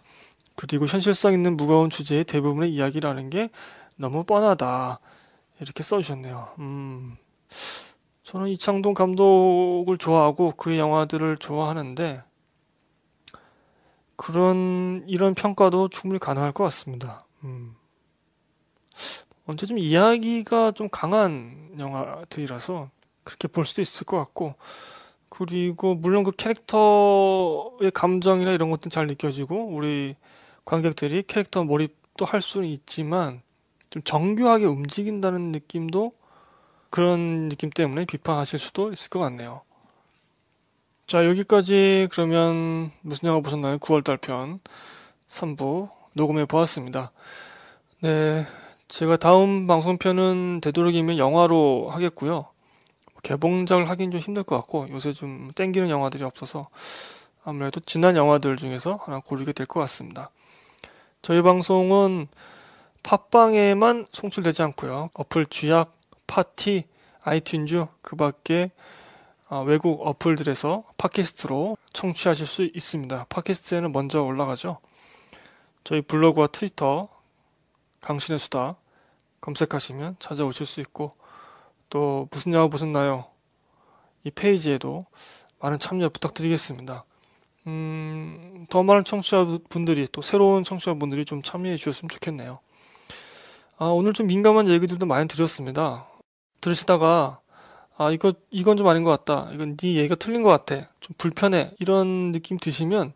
그리고 현실성 있는 무거운 주제의 대부분의 이야기라는 게 너무 뻔하다. 이렇게 써주셨네요. 음. 저는 이창동 감독을 좋아하고 그의 영화들을 좋아하는데 그런 이런 평가도 충분히 가능할 것 같습니다. 음. 언제좀 이야기가 좀 강한 영화들이라서 그렇게 볼 수도 있을 것 같고 그리고 물론 그 캐릭터의 감정이나 이런 것도 잘 느껴지고 우리 관객들이 캐릭터 몰입도 할 수는 있지만 좀 정교하게 움직인다는 느낌도 그런 느낌 때문에 비판하실 수도 있을 것 같네요. 자 여기까지 그러면 무슨 영화 보셨나요? 9월달 편 3부 녹음해 보았습니다. 네 제가 다음 방송편은 되도록이면 영화로 하겠고요. 개봉작을 하긴 좀 힘들 것 같고 요새 좀 땡기는 영화들이 없어서 아무래도 지난 영화들 중에서 하나 고르게 될 것 같습니다. 저희 방송은 팟빵에만 송출되지 않고요. 어플 쥐약, 파티, 아이튠즈 그 밖에 어, 외국 어플들에서 팟캐스트로 청취하실 수 있습니다. 팟캐스트에는 먼저 올라가죠. 저희 블로그와 트위터 강신의 수다 검색하시면 찾아오실 수 있고 또 무슨 영화 보셨나요? 이 페이지에도 많은 참여 부탁드리겠습니다. 음, 더 많은 청취자분들이 또 새로운 청취자분들이 좀 참여해 주셨으면 좋겠네요. 아, 오늘 좀 민감한 얘기들도 많이 드렸습니다. 들으시다가 아 이거 이건 좀 아닌 것 같다. 이건 네 얘기가 틀린 것 같아. 좀 불편해. 이런 느낌 드시면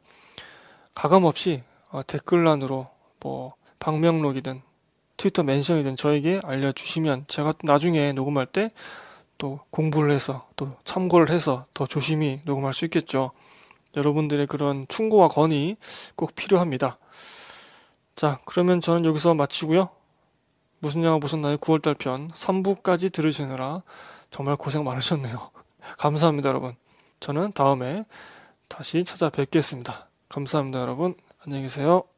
가감 없이 어, 댓글란으로 뭐 방명록이든 트위터 멘션이든 저에게 알려주시면 제가 나중에 녹음할 때 또 공부를 해서 또 참고를 해서 더 조심히 녹음할 수 있겠죠. 여러분들의 그런 충고와 건의 꼭 필요합니다. 자, 그러면 저는 여기서 마치고요. 무슨 영화 보셨나요? 9월달 편 3부까지 들으시느라 정말 고생 많으셨네요. 감사합니다, 여러분. 저는 다음에 다시 찾아뵙겠습니다. 감사합니다, 여러분. 안녕히 계세요.